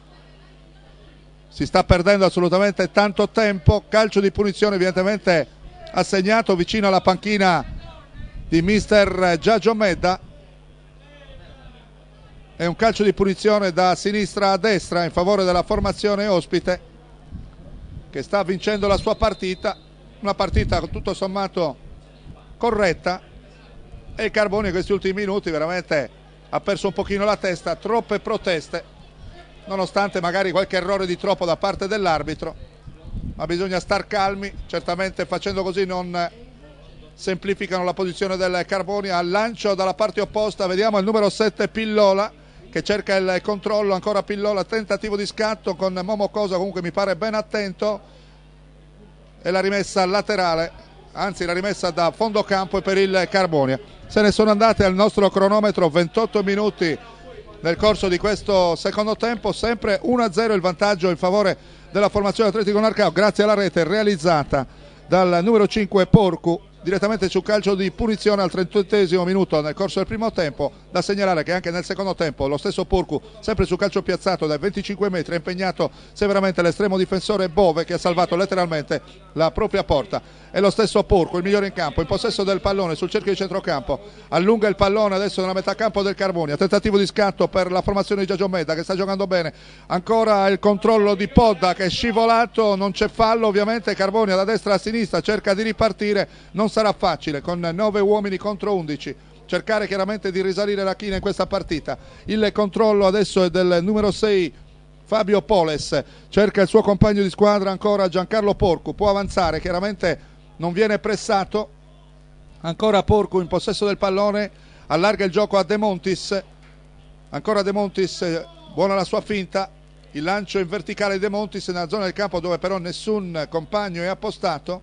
si sta perdendo assolutamente tanto tempo calcio di punizione evidentemente assegnato vicino alla panchina di mister Giagio Medda è un calcio di punizione da sinistra a destra in favore della formazione ospite che sta vincendo la sua partita una partita tutto sommato corretta e Carboni in questi ultimi minuti veramente ha perso un pochino la testa troppe proteste nonostante magari qualche errore di troppo da parte dell'arbitro ma bisogna star calmi certamente facendo così non semplificano la posizione del Carboni al lancio dalla parte opposta, vediamo il numero 7 Pillola che cerca il controllo, ancora Pillola, tentativo di scatto con Momo Cosa comunque mi pare ben attento e la rimessa laterale, anzi la rimessa da fondo campo per il Carbonia. Se ne sono andate al nostro cronometro 28 minuti nel corso di questo secondo tempo, sempre 1-0 il vantaggio in favore della formazione Atletico Narcao grazie alla rete realizzata dal numero 5 Porcu direttamente su calcio di punizione al 38 minuto nel corso del primo tempo. Da segnalare che anche nel secondo tempo lo stesso Porcu, sempre su calcio piazzato dai 25 metri, ha impegnato severamente l'estremo difensore Bove che ha salvato letteralmente la propria porta è lo stesso Porco, il migliore in campo, in possesso del pallone sul cerchio di centrocampo, allunga il pallone adesso nella metà campo del Carbonia, tentativo di scatto per la formazione di Giagio Meda che sta giocando bene, ancora il controllo di Podda che è scivolato, non c'è fallo ovviamente, Carbonia da destra a sinistra cerca di ripartire, non sarà facile con 9 uomini contro 11 cercare chiaramente di risalire la china in questa partita. Il controllo adesso è del numero 6 Fabio Poles, cerca il suo compagno di squadra ancora Giancarlo Porco, può avanzare chiaramente non viene pressato, ancora Porco in possesso del pallone, allarga il gioco a De Montis, ancora De Montis, eh, buona la sua finta, il lancio in verticale De Montis nella zona del campo dove però nessun compagno è appostato,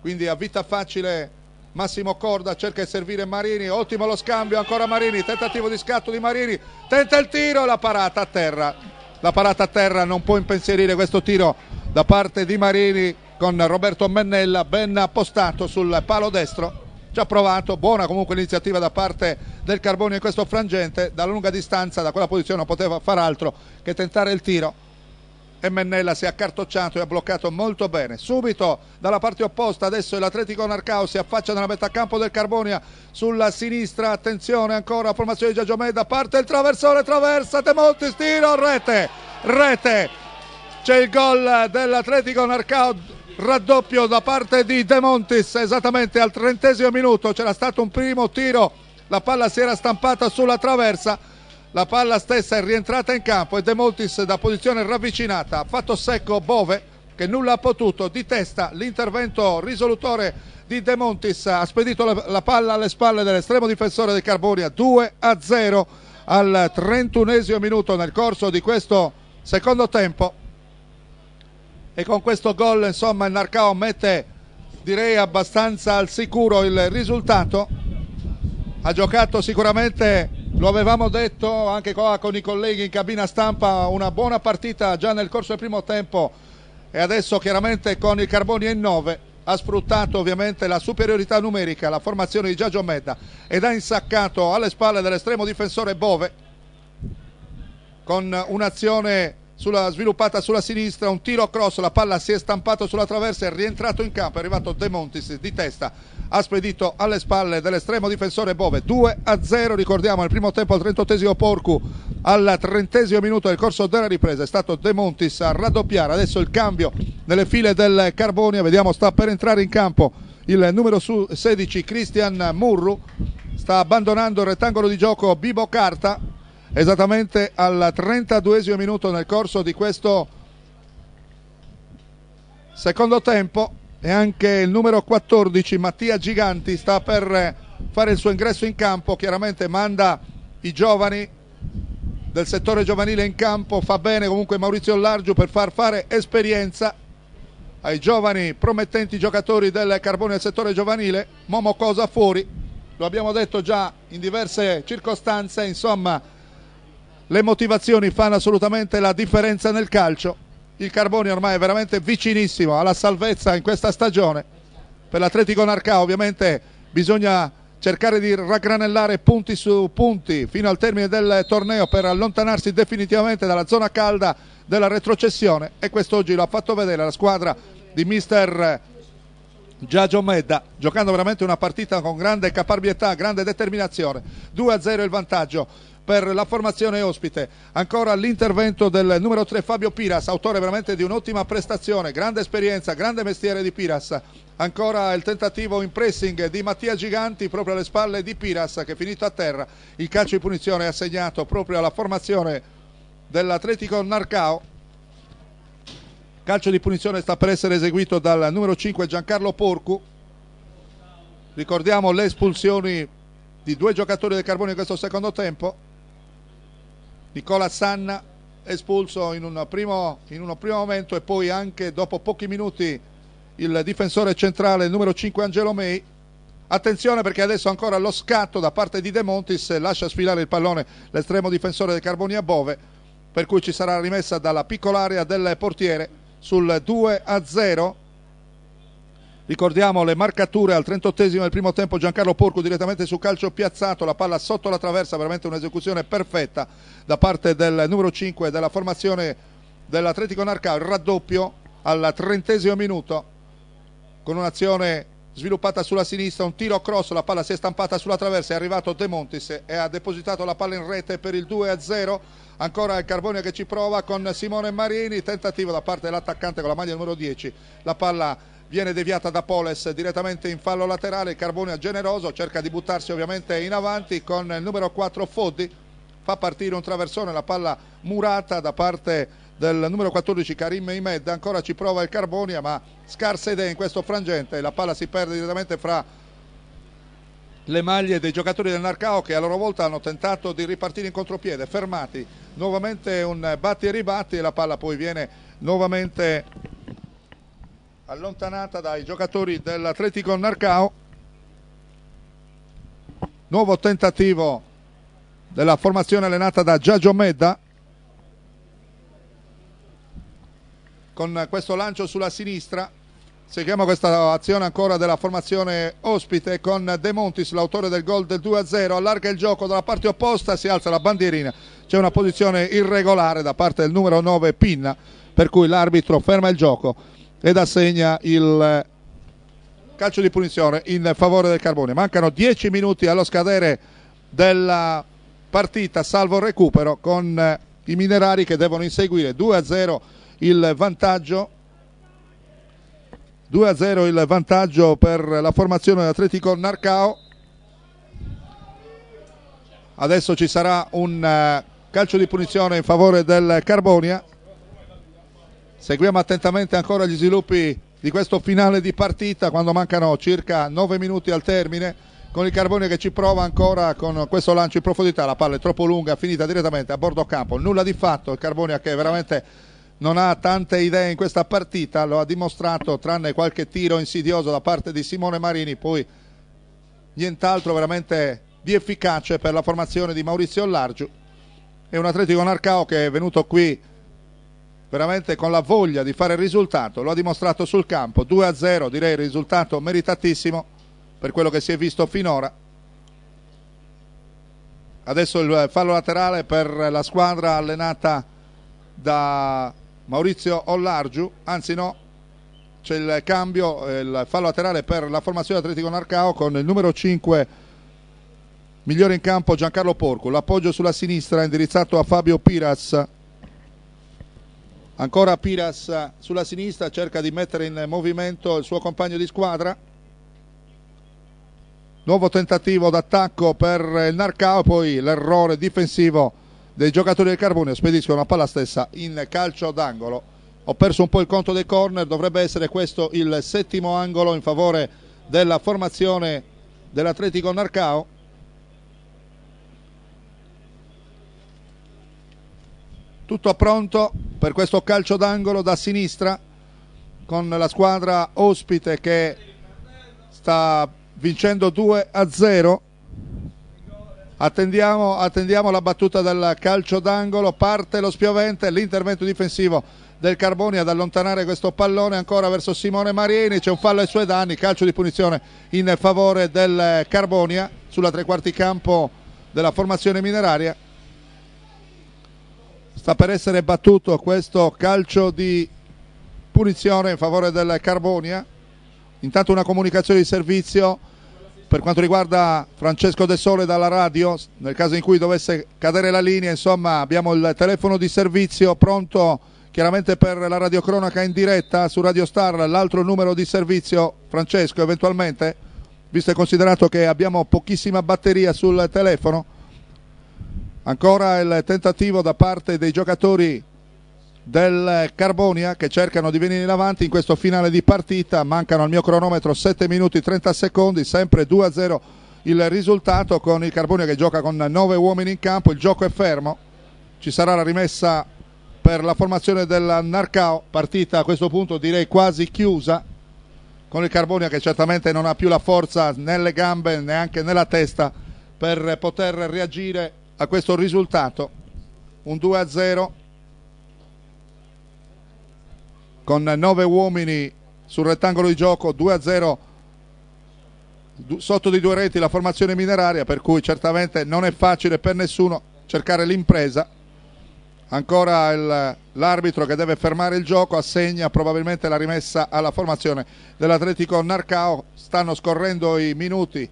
quindi a vita facile Massimo Corda cerca di servire Marini, ottimo lo scambio, ancora Marini, tentativo di scatto di Marini, tenta il tiro, la parata a terra, la parata a terra non può impensierire questo tiro da parte di Marini con Roberto Mennella ben appostato sul palo destro già provato, buona comunque l'iniziativa da parte del Carboni in questo frangente, dalla lunga distanza da quella posizione non poteva far altro che tentare il tiro e Mennella si è accartocciato e ha bloccato molto bene. Subito dalla parte opposta adesso l'Atletico Narcao si affaccia nella metà campo del Carbonia sulla sinistra, attenzione ancora formazione di Giagiomeda, parte il traversore, traversa De Montis, tiro, rete, rete. C'è il gol dell'Atletico Narcao raddoppio da parte di De Montis esattamente al trentesimo minuto c'era stato un primo tiro la palla si era stampata sulla traversa la palla stessa è rientrata in campo e De Montis da posizione ravvicinata ha fatto secco Bove che nulla ha potuto di testa l'intervento risolutore di De Montis ha spedito la, la palla alle spalle dell'estremo difensore del Carbonia 2 a 0 al trentunesimo minuto nel corso di questo secondo tempo e con questo gol insomma il Narcao mette direi abbastanza al sicuro il risultato ha giocato sicuramente lo avevamo detto anche qua con i colleghi in cabina stampa una buona partita già nel corso del primo tempo e adesso chiaramente con il Carboni in 9 ha sfruttato ovviamente la superiorità numerica, la formazione di Giagio Medda ed ha insaccato alle spalle dell'estremo difensore Bove con un'azione sulla, sviluppata sulla sinistra, un tiro cross, la palla si è stampata sulla traversa, è rientrato in campo, è arrivato De Montis di testa, ha spedito alle spalle dell'estremo difensore Bove, 2 a 0, ricordiamo, nel primo tempo al 38 Porcu, al 30 minuto del corso della ripresa è stato De Montis a raddoppiare, adesso il cambio nelle file del Carbonia, vediamo sta per entrare in campo il numero 16 Christian Murru, sta abbandonando il rettangolo di gioco Bibo Carta esattamente al 32 minuto nel corso di questo secondo tempo e anche il numero 14 Mattia Giganti sta per fare il suo ingresso in campo, chiaramente manda i giovani del settore giovanile in campo, fa bene comunque Maurizio Largiu per far fare esperienza ai giovani promettenti giocatori del Carbone del settore giovanile, Momo Cosa fuori, lo abbiamo detto già in diverse circostanze, insomma le motivazioni fanno assolutamente la differenza nel calcio. Il Carboni ormai è veramente vicinissimo alla salvezza in questa stagione. Per l'Atletico Narca ovviamente bisogna cercare di raggranellare punti su punti fino al termine del torneo per allontanarsi definitivamente dalla zona calda della retrocessione e quest'oggi lo ha fatto vedere la squadra di mister Giagio Medda giocando veramente una partita con grande caparbietà, grande determinazione 2-0 il vantaggio per la formazione ospite. Ancora l'intervento del numero 3 Fabio Piras, autore veramente di un'ottima prestazione, grande esperienza, grande mestiere di Piras. Ancora il tentativo in pressing di Mattia Giganti proprio alle spalle di Piras che è finito a terra. Il calcio di punizione è assegnato proprio alla formazione dell'Atletico Narcao. Calcio di punizione sta per essere eseguito dal numero 5 Giancarlo Porcu. Ricordiamo le espulsioni di due giocatori del Carbone in questo secondo tempo. Nicola Sanna espulso in, un primo, in uno primo momento e poi anche dopo pochi minuti il difensore centrale numero 5 Angelo May Attenzione perché adesso ancora lo scatto da parte di De Montis lascia sfilare il pallone l'estremo difensore del Carbonia Bove, per cui ci sarà rimessa dalla piccola area del portiere sul 2 a 0 Ricordiamo le marcature al 38esimo del primo tempo Giancarlo Porco direttamente su calcio piazzato, la palla sotto la traversa, veramente un'esecuzione perfetta da parte del numero 5 della formazione dell'Atletico Narca il raddoppio al trentesimo minuto con un'azione sviluppata sulla sinistra, un tiro cross, la palla si è stampata sulla traversa, è arrivato De Montis e ha depositato la palla in rete per il 2-0, ancora il Carbonia che ci prova con Simone Marini, tentativo da parte dell'attaccante con la maglia numero 10, la palla viene deviata da Poles direttamente in fallo laterale, Carbone a generoso, cerca di buttarsi ovviamente in avanti con il numero 4 Foddi, fa partire un traversone, la palla murata da parte del numero 14 Karim Imed, ancora ci prova il Carbonia ma scarse idee in questo frangente, la palla si perde direttamente fra le maglie dei giocatori del Narcao che a loro volta hanno tentato di ripartire in contropiede, fermati, nuovamente un batti e ribatti e la palla poi viene nuovamente allontanata dai giocatori dell'Atletico Narcao nuovo tentativo della formazione allenata da Giagio Medda con questo lancio sulla sinistra seguiamo questa azione ancora della formazione ospite con De Montis l'autore del gol del 2-0 allarga il gioco dalla parte opposta si alza la bandierina c'è una posizione irregolare da parte del numero 9 Pinna per cui l'arbitro ferma il gioco ed assegna il eh, calcio di punizione in favore del Carbone. Mancano 10 minuti allo scadere della partita, salvo il recupero con eh, i minerari che devono inseguire 2-0 il vantaggio 2-0 il vantaggio per la formazione dell'Atletico Narcao. Adesso ci sarà un eh, calcio di punizione in favore del Carbonia. Seguiamo attentamente ancora gli sviluppi di questo finale di partita quando mancano circa 9 minuti al termine con il Carbone che ci prova ancora con questo lancio in profondità, la palla è troppo lunga, finita direttamente a bordo campo, nulla di fatto, il Carbonia che veramente non ha tante idee in questa partita, lo ha dimostrato tranne qualche tiro insidioso da parte di Simone Marini, poi nient'altro veramente di efficace per la formazione di Maurizio Largiu. È un atletico Narcao che è venuto qui veramente con la voglia di fare il risultato, lo ha dimostrato sul campo, 2-0 direi il risultato meritatissimo per quello che si è visto finora. Adesso il fallo laterale per la squadra allenata da Maurizio Ollargiu, anzi no, c'è il cambio, eh, il fallo laterale per la formazione Atletico Narcao con il numero 5 migliore in campo Giancarlo Porco, l'appoggio sulla sinistra indirizzato a Fabio Piras Ancora Piras eh, sulla sinistra, cerca di mettere in movimento il suo compagno di squadra. Nuovo tentativo d'attacco per il Narcao, poi l'errore difensivo dei giocatori del Carbone spediscono la palla stessa in calcio d'angolo. Ho perso un po' il conto dei corner, dovrebbe essere questo il settimo angolo in favore della formazione dell'Atletico Narcao. Tutto pronto per questo calcio d'angolo da sinistra con la squadra ospite che sta vincendo 2 a 0. Attendiamo, attendiamo la battuta del calcio d'angolo, parte lo spiovente, l'intervento difensivo del Carboni ad allontanare questo pallone ancora verso Simone Marini, c'è un fallo ai suoi danni, calcio di punizione in favore del Carbonia eh, sulla tre quarti campo della formazione mineraria sta per essere battuto questo calcio di punizione in favore del Carbonia. Intanto una comunicazione di servizio per quanto riguarda Francesco De Sole dalla radio, nel caso in cui dovesse cadere la linea, insomma abbiamo il telefono di servizio pronto chiaramente per la radiocronaca in diretta su Radio Star, l'altro numero di servizio, Francesco eventualmente, visto e considerato che abbiamo pochissima batteria sul telefono. Ancora il tentativo da parte dei giocatori del Carbonia che cercano di venire in avanti in questo finale di partita. Mancano al mio cronometro 7 minuti 30 secondi, sempre 2-0 a il risultato con il Carbonia che gioca con 9 uomini in campo. Il gioco è fermo, ci sarà la rimessa per la formazione del Narcao, partita a questo punto direi quasi chiusa con il Carbonia che certamente non ha più la forza nelle gambe neanche nella testa per poter reagire a questo risultato, un 2-0 a con 9 uomini sul rettangolo di gioco, 2-0 a sotto di due reti la formazione mineraria per cui certamente non è facile per nessuno cercare l'impresa ancora l'arbitro che deve fermare il gioco assegna probabilmente la rimessa alla formazione dell'Atletico Narcao stanno scorrendo i minuti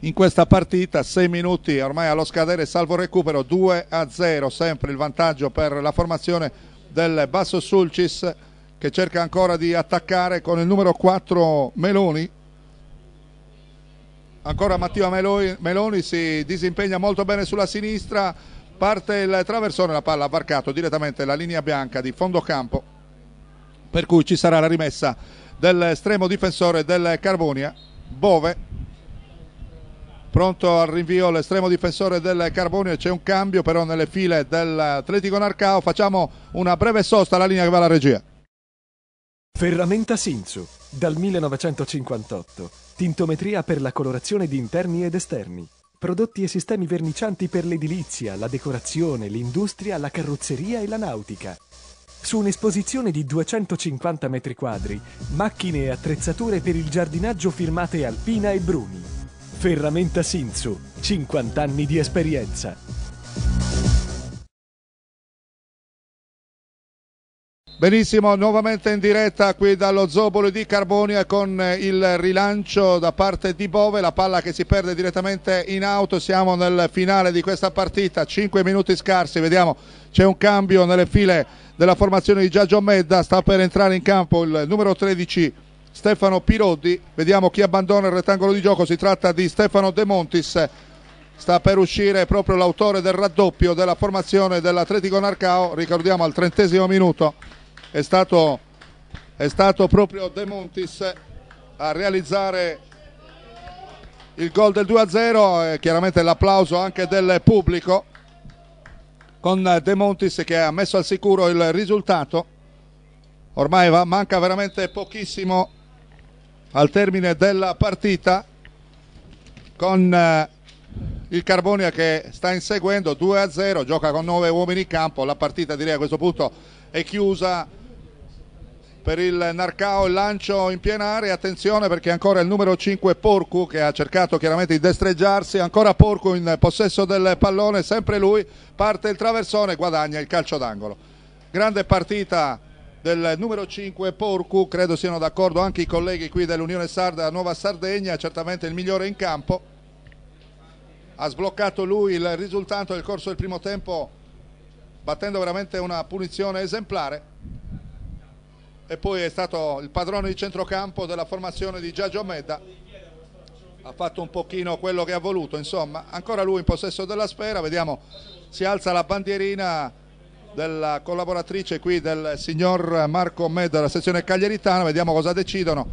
in questa partita, 6 minuti ormai allo scadere, salvo recupero 2 a 0, sempre il vantaggio per la formazione del Basso Sulcis che cerca ancora di attaccare con il numero 4 Meloni. Ancora Mattia Meloni, Meloni si disimpegna molto bene sulla sinistra, parte il traversone, la palla ha varcato direttamente la linea bianca di fondo campo, per cui ci sarà la rimessa dell'estremo difensore del Carbonia, Bove pronto al rinvio l'estremo difensore del Carbonio, c'è un cambio però nelle file dell'Atletico Narcao, facciamo una breve sosta alla linea che va alla regia. Ferramenta Sinzu, dal 1958, tintometria per la colorazione di interni ed esterni, prodotti e sistemi vernicianti per l'edilizia, la decorazione, l'industria, la carrozzeria e la nautica. Su un'esposizione di 250 metri quadri, macchine e attrezzature per il giardinaggio firmate Alpina e Bruni. Ferramenta Sinzu, 50 anni di esperienza. Benissimo, nuovamente in diretta qui dallo Zobolo di Carbonia con eh, il rilancio da parte di Bove, la palla che si perde direttamente in auto, siamo nel finale di questa partita, 5 minuti scarsi, vediamo c'è un cambio nelle file della formazione di Giagio Medda, sta per entrare in campo il numero 13 Stefano Pirodi, vediamo chi abbandona il rettangolo di gioco, si tratta di Stefano De Montis, sta per uscire proprio l'autore del raddoppio della formazione dell'Atletico Narcao, ricordiamo al trentesimo minuto è stato, è stato proprio De Montis a realizzare il gol del 2-0 e chiaramente l'applauso anche del pubblico con De Montis che ha messo al sicuro il risultato. Ormai va, manca veramente pochissimo al termine della partita con eh, il Carbonia che sta inseguendo 2 a 0, gioca con 9 uomini in campo, la partita direi a questo punto è chiusa per il Narcao il lancio in piena area, attenzione perché ancora il numero 5 Porcu che ha cercato chiaramente di destreggiarsi, ancora Porcu in possesso del pallone, sempre lui, parte il traversone, guadagna il calcio d'angolo. Grande partita del numero 5 Porcu, credo siano d'accordo anche i colleghi qui dell'Unione Sarda Nuova Sardegna, certamente il migliore in campo. Ha sbloccato lui il risultato nel corso del primo tempo battendo veramente una punizione esemplare e poi è stato il padrone di centrocampo della formazione di Giagio Medda ha fatto un pochino quello che ha voluto insomma ancora lui in possesso della sfera vediamo si alza la bandierina della collaboratrice qui del signor Marco Med della sezione cagliaritana, vediamo cosa decidono.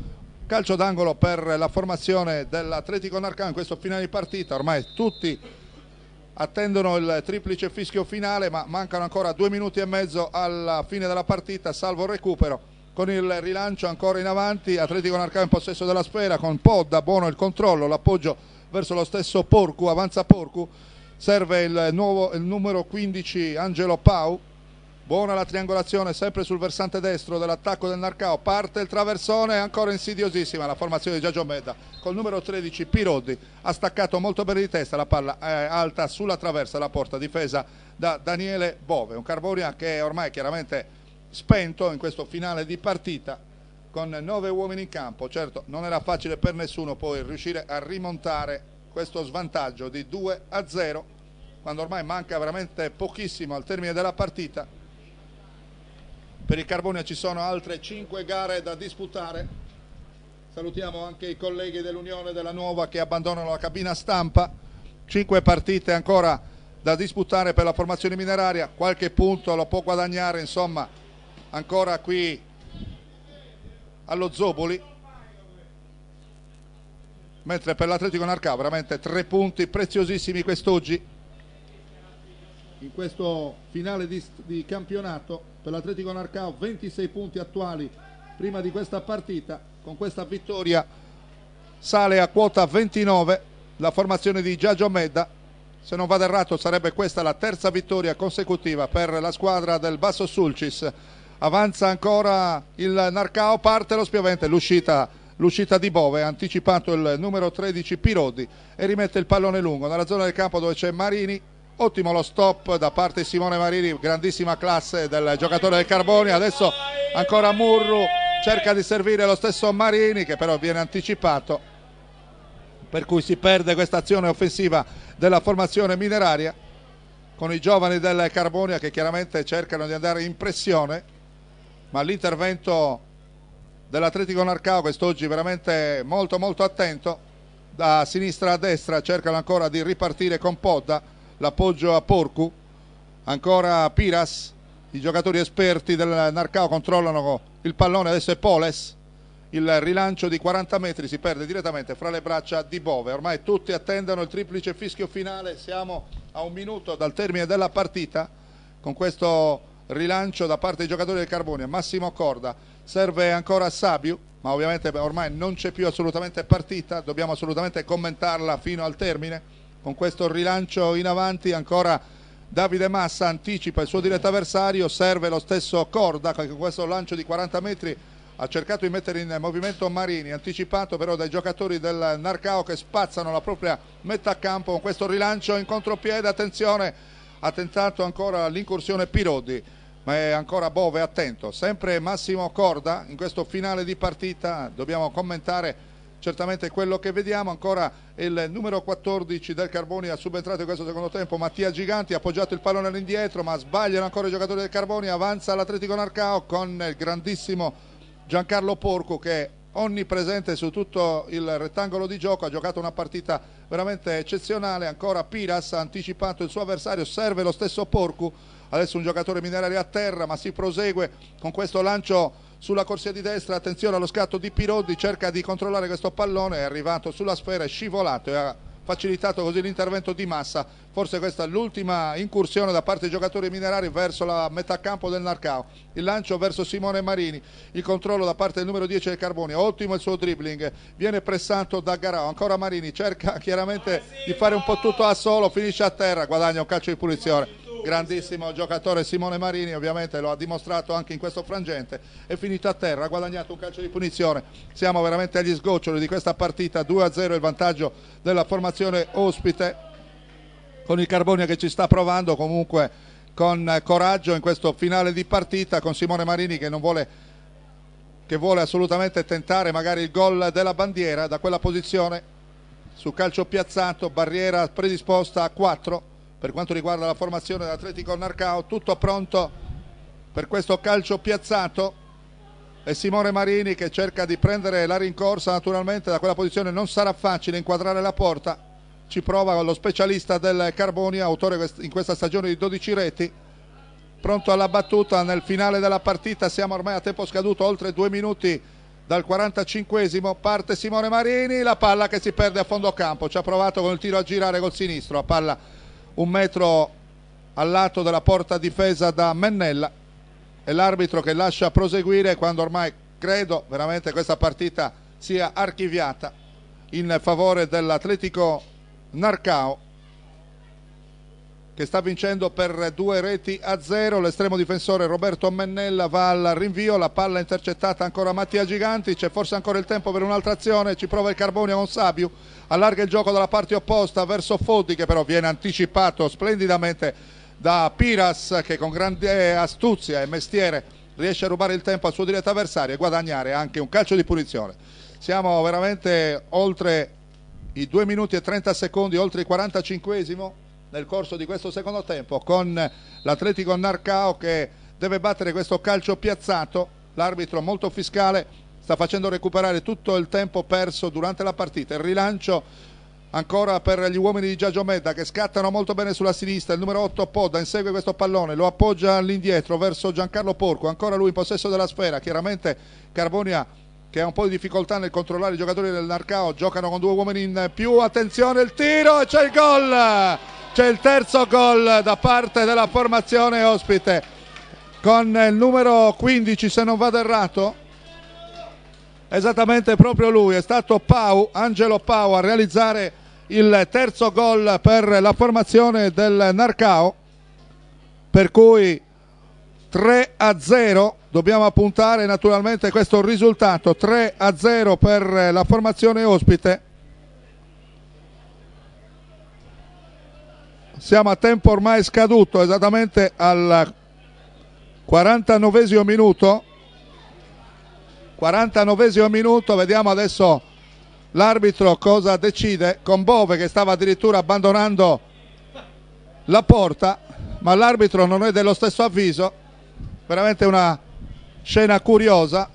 Calcio d'angolo per la formazione dell'Atletico Narcan in questo finale di partita, ormai tutti attendono il triplice fischio finale ma mancano ancora due minuti e mezzo alla fine della partita salvo il recupero con il rilancio ancora in avanti Atletico Narcan in possesso della sfera con Podda, buono il controllo, l'appoggio verso lo stesso Porcu, avanza Porcu serve il, nuovo, il numero 15 Angelo Pau Buona la triangolazione sempre sul versante destro dell'attacco del Narcao. Parte il traversone, ancora insidiosissima la formazione di Giagio Medda. Col numero 13 Pirodi ha staccato molto bene di testa la palla eh, alta sulla traversa la porta difesa da Daniele Bove. Un Carbonia che è ormai chiaramente spento in questo finale di partita con nove uomini in campo. Certo non era facile per nessuno poi riuscire a rimontare questo svantaggio di 2 a 0 quando ormai manca veramente pochissimo al termine della partita per il Carbonia ci sono altre 5 gare da disputare. Salutiamo anche i colleghi dell'Unione della Nuova che abbandonano la cabina stampa. 5 partite ancora da disputare per la formazione mineraria, qualche punto lo può guadagnare, insomma, ancora qui allo Zoboli. Mentre per l'Atletico Narcà veramente 3 punti preziosissimi quest'oggi in questo finale di, di campionato per l'Atletico Narcao 26 punti attuali prima di questa partita con questa vittoria sale a quota 29 la formazione di Giagio Medda se non vado errato sarebbe questa la terza vittoria consecutiva per la squadra del Basso Sulcis avanza ancora il Narcao parte lo spiovente l'uscita l'uscita di Bove, ha anticipato il numero 13 Pirodi e rimette il pallone lungo nella zona del campo dove c'è Marini ottimo lo stop da parte di Simone Marini grandissima classe del giocatore del Carboni adesso ancora Murru cerca di servire lo stesso Marini che però viene anticipato per cui si perde questa azione offensiva della formazione mineraria con i giovani del Carbonia che chiaramente cercano di andare in pressione ma l'intervento dell'Atletico Narcao quest'oggi veramente molto molto attento da sinistra a destra cercano ancora di ripartire con Podda l'appoggio a Porcu, ancora Piras, i giocatori esperti del Narcao controllano il pallone, adesso è Poles, il rilancio di 40 metri si perde direttamente fra le braccia di Bove, ormai tutti attendono il triplice fischio finale, siamo a un minuto dal termine della partita con questo rilancio da parte dei giocatori del Carbone, Massimo Corda, serve ancora Sabiu ma ovviamente ormai non c'è più assolutamente partita, dobbiamo assolutamente commentarla fino al termine con questo rilancio in avanti ancora Davide Massa anticipa il suo diretto avversario, serve lo stesso Corda con questo lancio di 40 metri ha cercato di mettere in movimento Marini, anticipato però dai giocatori del Narcao che spazzano la propria metà campo con questo rilancio in contropiede, attenzione, ha tentato ancora l'incursione Pirodi, ma è ancora Bove attento, sempre Massimo Corda in questo finale di partita, dobbiamo commentare certamente quello che vediamo ancora il numero 14 del Carboni ha subentrato in questo secondo tempo Mattia Giganti ha appoggiato il pallone all'indietro ma sbagliano ancora i giocatori del Carboni avanza l'Atletico Narcao con il grandissimo Giancarlo Porco che è onnipresente su tutto il rettangolo di gioco ha giocato una partita veramente eccezionale ancora Piras ha anticipato il suo avversario serve lo stesso Porco adesso un giocatore minerario a terra ma si prosegue con questo lancio sulla corsia di destra, attenzione allo scatto di Pirodi, cerca di controllare questo pallone, è arrivato sulla sfera, è scivolato e ha facilitato così l'intervento di Massa, forse questa è l'ultima incursione da parte dei giocatori minerari verso la metà campo del Narcao, il lancio verso Simone Marini, il controllo da parte del numero 10 del Carboni, ottimo il suo dribbling, viene pressato da Garao, ancora Marini cerca chiaramente di fare un po' tutto a solo, finisce a terra, guadagna un calcio di punizione grandissimo giocatore Simone Marini, ovviamente lo ha dimostrato anche in questo frangente, è finito a terra, ha guadagnato un calcio di punizione, siamo veramente agli sgoccioli di questa partita, 2-0 il vantaggio della formazione ospite con il Carbonia che ci sta provando comunque con coraggio in questo finale di partita con Simone Marini che non vuole che vuole assolutamente tentare magari il gol della bandiera da quella posizione su calcio piazzato, barriera predisposta a 4 per quanto riguarda la formazione dell'Atletico Narcao, tutto pronto per questo calcio piazzato e Simone Marini che cerca di prendere la rincorsa naturalmente da quella posizione non sarà facile inquadrare la porta ci prova lo specialista del Carboni autore in questa stagione di 12 reti pronto alla battuta nel finale della partita siamo ormai a tempo scaduto oltre due minuti dal 45 esimo parte Simone Marini la palla che si perde a fondo campo ci ha provato con il tiro a girare col sinistro a palla un metro al lato della porta difesa da Mennella e l'arbitro che lascia proseguire quando ormai credo veramente questa partita sia archiviata in favore dell'Atletico Narcao che sta vincendo per due reti a zero. L'estremo difensore Roberto Mennella va al rinvio, la palla intercettata ancora Mattia Giganti, c'è forse ancora il tempo per un'altra azione, ci prova il Carbonia con Sabiu, allarga il gioco dalla parte opposta verso Foddi che però viene anticipato splendidamente da Piras che con grande astuzia e mestiere riesce a rubare il tempo al suo diretto avversario e guadagnare anche un calcio di punizione. Siamo veramente oltre i 2 minuti e 30 secondi, oltre il 45esimo nel corso di questo secondo tempo con l'Atletico Narcao che deve battere questo calcio piazzato. L'arbitro molto fiscale sta facendo recuperare tutto il tempo perso durante la partita. Il rilancio ancora per gli uomini di Giagio Medda che scattano molto bene sulla sinistra. Il numero 8 Podda insegue questo pallone, lo appoggia all'indietro verso Giancarlo Porco. Ancora lui in possesso della sfera. Chiaramente Carbonia che ha un po' di difficoltà nel controllare i giocatori del Narcao. Giocano con due uomini in più. Attenzione il tiro e c'è il gol! c'è il terzo gol da parte della formazione ospite con il numero 15 se non vado errato esattamente proprio lui è stato Pau, Angelo Pau a realizzare il terzo gol per la formazione del Narcao per cui 3 a 0 dobbiamo appuntare naturalmente questo risultato 3 a 0 per la formazione ospite siamo a tempo ormai scaduto esattamente al 49 minuto 49 minuto vediamo adesso l'arbitro cosa decide con Bove che stava addirittura abbandonando la porta ma l'arbitro non è dello stesso avviso veramente una scena curiosa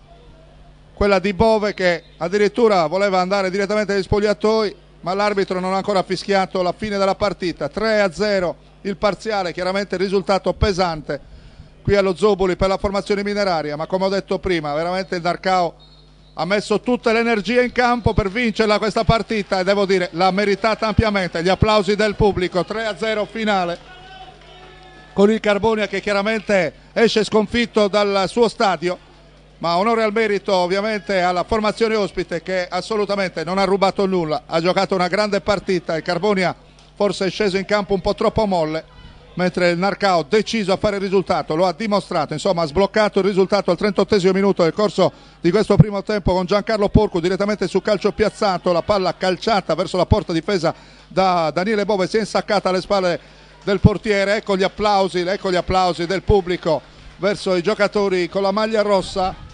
quella di Bove che addirittura voleva andare direttamente agli spogliatoi ma l'arbitro non ha ancora fischiato la fine della partita. 3 a 0 il parziale, chiaramente il risultato pesante qui allo Zoboli per la formazione mineraria, ma come ho detto prima, veramente il Darcao ha messo tutte le energie in campo per vincerla questa partita e devo dire l'ha meritata ampiamente. Gli applausi del pubblico, 3 a 0 finale con il Carbonia che chiaramente esce sconfitto dal suo stadio ma onore al merito ovviamente alla formazione ospite che assolutamente non ha rubato nulla, ha giocato una grande partita, il Carbonia forse è sceso in campo un po' troppo molle, mentre il Narcao deciso a fare il risultato, lo ha dimostrato, insomma ha sbloccato il risultato al 38 minuto del corso di questo primo tempo con Giancarlo Porco direttamente su calcio piazzato, la palla calciata verso la porta difesa da Daniele Bove si è insaccata alle spalle del portiere, ecco gli applausi, ecco gli applausi del pubblico verso i giocatori con la maglia rossa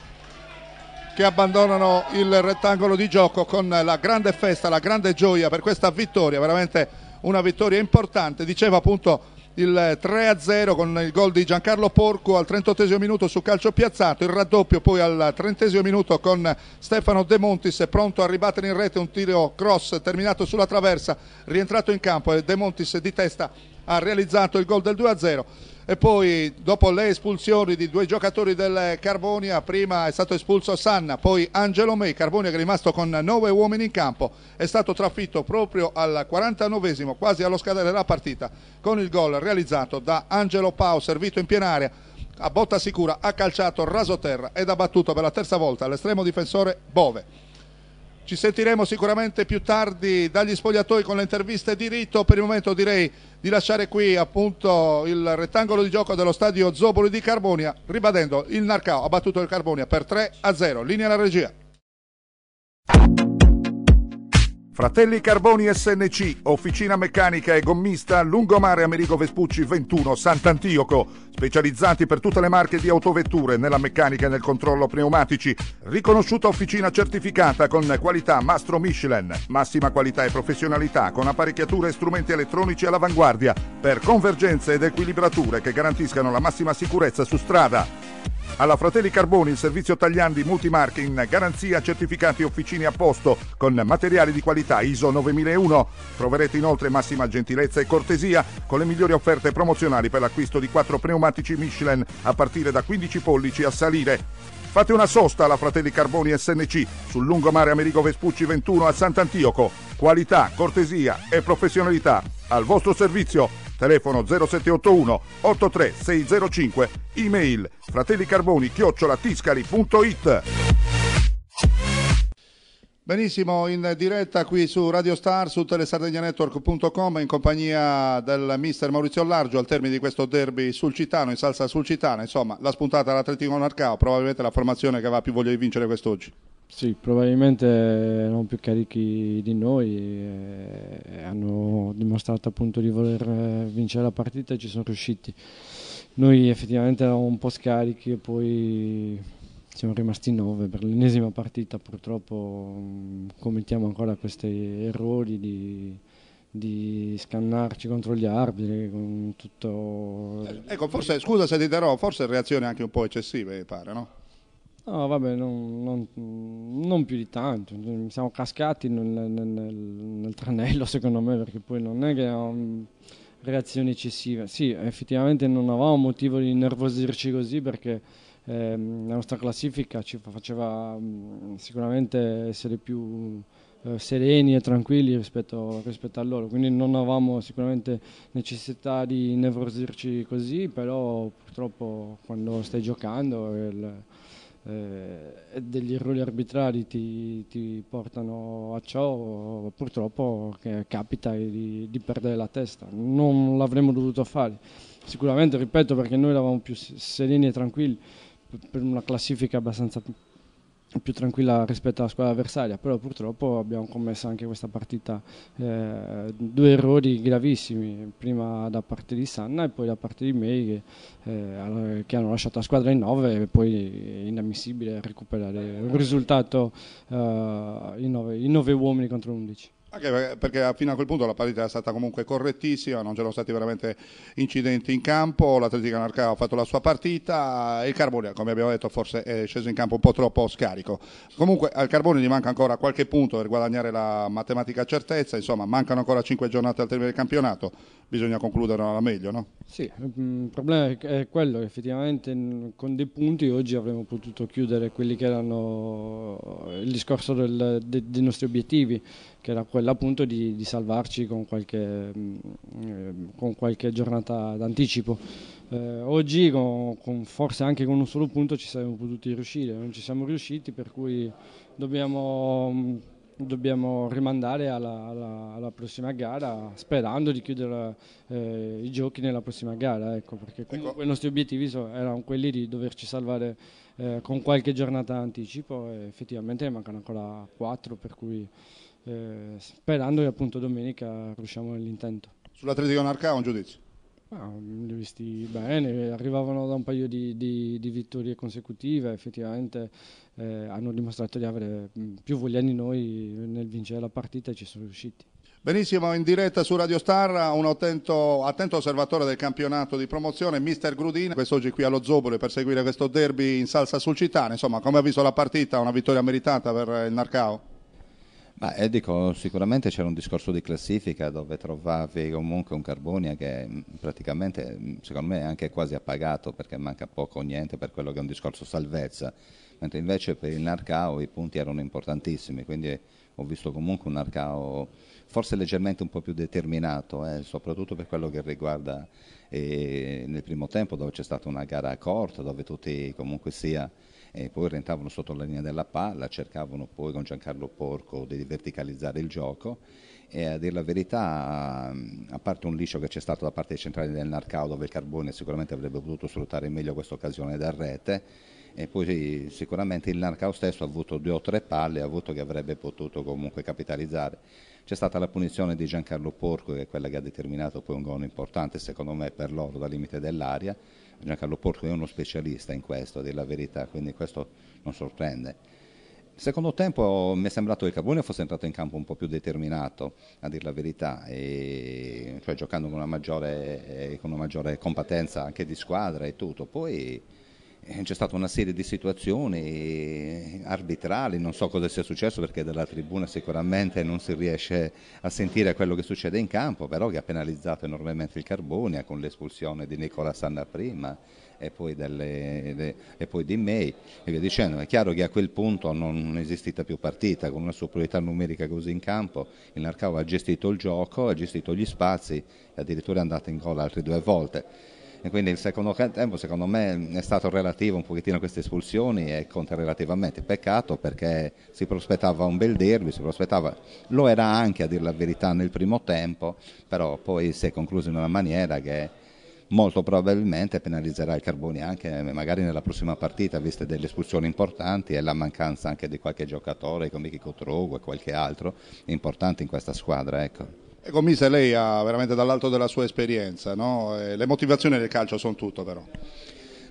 che abbandonano il rettangolo di gioco con la grande festa, la grande gioia per questa vittoria, veramente una vittoria importante. Diceva appunto il 3-0 con il gol di Giancarlo Porco al 38 minuto su calcio piazzato, il raddoppio poi al 30 minuto con Stefano De Montis pronto a ribattere in rete un tiro cross terminato sulla traversa, rientrato in campo e De Montis di testa ha realizzato il gol del 2-0 e poi dopo le espulsioni di due giocatori del Carbonia, prima è stato espulso Sanna, poi Angelo May, Carbonia che è rimasto con nove uomini in campo, è stato trafitto proprio al 49 quasi allo scadere della partita, con il gol realizzato da Angelo Pau, servito in piena area, a botta sicura ha calciato raso terra ed ha battuto per la terza volta l'estremo difensore Bove. Ci sentiremo sicuramente più tardi dagli spogliatoi con le interviste di Rito. Per il momento direi di lasciare qui appunto il rettangolo di gioco dello stadio Zoboli di Carbonia, ribadendo il Narcao ha battuto il Carbonia per 3 a 0. Linea alla regia. Fratelli Carboni SNC, officina meccanica e gommista, lungomare Amerigo Vespucci 21, Sant'Antioco, specializzati per tutte le marche di autovetture, nella meccanica e nel controllo pneumatici, riconosciuta officina certificata con qualità Mastro Michelin, massima qualità e professionalità con apparecchiature e strumenti elettronici all'avanguardia per convergenze ed equilibrature che garantiscano la massima sicurezza su strada. Alla Fratelli Carboni il servizio tagliandi multimarche in garanzia certificati officini a posto con materiali di qualità ISO 9001. Troverete inoltre massima gentilezza e cortesia con le migliori offerte promozionali per l'acquisto di quattro pneumatici Michelin a partire da 15 pollici a salire. Fate una sosta alla Fratelli Carboni SNC sul lungomare Amerigo Vespucci 21 a Sant'Antioco. Qualità, cortesia e professionalità al vostro servizio telefono 0781 83605, email fratellicarboni-tiscali.it. Benissimo, in diretta qui su Radio Star, su telesardegnanetwork.com in compagnia del mister Maurizio Largio al termine di questo derby sul Citano, in salsa sul Citano, insomma la spuntata all'Atletico Narcao, probabilmente la formazione che va più voglia di vincere quest'oggi. Sì, probabilmente erano più carichi di noi, eh, hanno dimostrato appunto di voler eh, vincere la partita e ci sono riusciti. Noi effettivamente eravamo un po' scarichi e poi siamo rimasti 9 per l'ennesima partita, purtroppo mm, commettiamo ancora questi errori di, di scannarci contro gli arbitri con tutto... Eh, ecco, forse, scusa se ti darò, forse reazioni anche un po' eccessive mi pare, no? No, vabbè, non, non, non, più di tanto. Siamo cascati nel, nel, nel, tranello, secondo me, perché poi non è che abbiamo reazioni eccessive. Sì, effettivamente non avevamo motivo di nervosirci così perché Ehm, la nostra classifica ci faceva mm, sicuramente essere più eh, sereni e tranquilli rispetto, rispetto, a loro, quindi non avevamo sicuramente necessità di nervosirci così, però purtroppo quando stai giocando il, eh, degli errori arbitrari ti, ti, portano a ciò, purtroppo capita di, di perdere la testa, non l'avremmo dovuto fare, sicuramente ripeto perché noi eravamo più sereni e tranquilli per una classifica abbastanza più tranquilla rispetto alla squadra avversaria, però purtroppo abbiamo commesso anche questa partita eh, due errori gravissimi, prima da parte di Sanna e poi da parte di May che, eh, che hanno lasciato la squadra in 9 e poi è inammissibile recuperare un risultato eh, in 9 uomini contro 11. Anche perché fino a quel punto la partita è stata comunque correttissima, non c'erano stati veramente incidenti in campo, l'Atletica Narca ha fatto la sua partita e il Carbone, come abbiamo detto, forse è sceso in campo un po' troppo scarico. Comunque al Carbone gli manca ancora qualche punto per guadagnare la matematica certezza, insomma mancano ancora 5 giornate al termine del campionato, bisogna concludere alla meglio, no? Sì, mm, il problema è quello che effettivamente mm, con dei punti oggi avremmo potuto chiudere quelli che erano il discorso del, dei nostri obiettivi che era quella appunto di, di salvarci con qualche, mm, eh, con qualche giornata d'anticipo. Eh, oggi con, con, forse anche con un solo punto ci saremmo potuti riuscire, non ci siamo riusciti per cui dobbiamo, mm, dobbiamo rimandare alla, alla, alla, prossima gara sperando di chiudere eh, i giochi nella prossima gara, ecco, perché ecco. comunque ecco. i nostri obiettivi so, erano quelli di doverci salvare eh, con qualche giornata d'anticipo e effettivamente ne mancano ancora quattro per cui eh, sperando che appunto domenica riusciamo nell'intento. Sull'Atletico Anarca un giudizio? Mm, li ho visti bene, arrivavano da un paio di, di, di vittorie consecutive, effettivamente eh, hanno dimostrato di avere mm, più voglia di noi nel vincere la partita e ci sono riusciti. Benissimo, in diretta su Radio Star, un attento, attento osservatore del campionato di promozione, Mister Grudina, quest'oggi qui allo Zobole per seguire questo derby in salsa sul Citane. insomma come ha visto la partita, una vittoria meritata per il Narcao? Ma eh, dico, sicuramente c'era un discorso di classifica dove trovavi comunque un Carbonia che mm, praticamente, mm, secondo me, è anche quasi appagato perché manca poco o niente per quello che è un discorso salvezza, mentre invece per il Narcao i punti erano importantissimi, quindi ho visto comunque un Narcao forse leggermente un po' più determinato, eh, soprattutto per quello che riguarda eh, nel primo tempo dove c'è stata una gara corta, dove tutti comunque sia eh, poi rentavano sotto la linea della palla, cercavano poi con Giancarlo Porco di verticalizzare il gioco e a dire la verità, a parte un liscio che c'è stato da parte dei centrali del Narcao dove il Carbone sicuramente avrebbe potuto sfruttare meglio questa occasione da rete e poi sicuramente il Narcao stesso ha avuto due o tre palle ha avuto che avrebbe potuto comunque capitalizzare. C'è stata la punizione di Giancarlo Porco che è quella che ha determinato poi un gol importante secondo me per loro dal limite dell'aria Giancarlo Porto è uno specialista in questo, della verità, quindi questo non sorprende. Secondo tempo mi è sembrato che il Carbone fosse entrato in campo un po' più determinato, a dire la verità, e, cioè giocando con una, maggiore, eh, con una maggiore competenza anche di squadra e tutto. Poi eh, c'è stata una serie di situazioni eh, arbitrali, non so cosa sia successo perché dalla tribuna sicuramente non si riesce a sentire quello che succede in campo, però che ha penalizzato enormemente il Carbonia con l'espulsione di Nicola Sanna prima e poi, delle, de, e poi di May e via dicendo. È chiaro che a quel punto non è esistita più partita, con una superiorità numerica così in campo, il Narcao ha gestito il gioco, ha gestito gli spazi e addirittura è andato in gol altre due volte e quindi il secondo tempo secondo me è stato relativo un pochettino a queste espulsioni e conta relativamente. Peccato perché si prospettava un bel derby, lo era anche a dire la verità nel primo tempo, però poi si è concluso in una maniera che molto probabilmente penalizzerà il Carboni anche eh, magari nella prossima partita, viste delle espulsioni importanti e la mancanza anche di qualche giocatore come Chico Trugo e qualche altro importante in questa squadra. Ecco. Ecco, Mise, lei ha veramente dall'alto della sua esperienza, no? Eh, le motivazioni del calcio sono tutto però.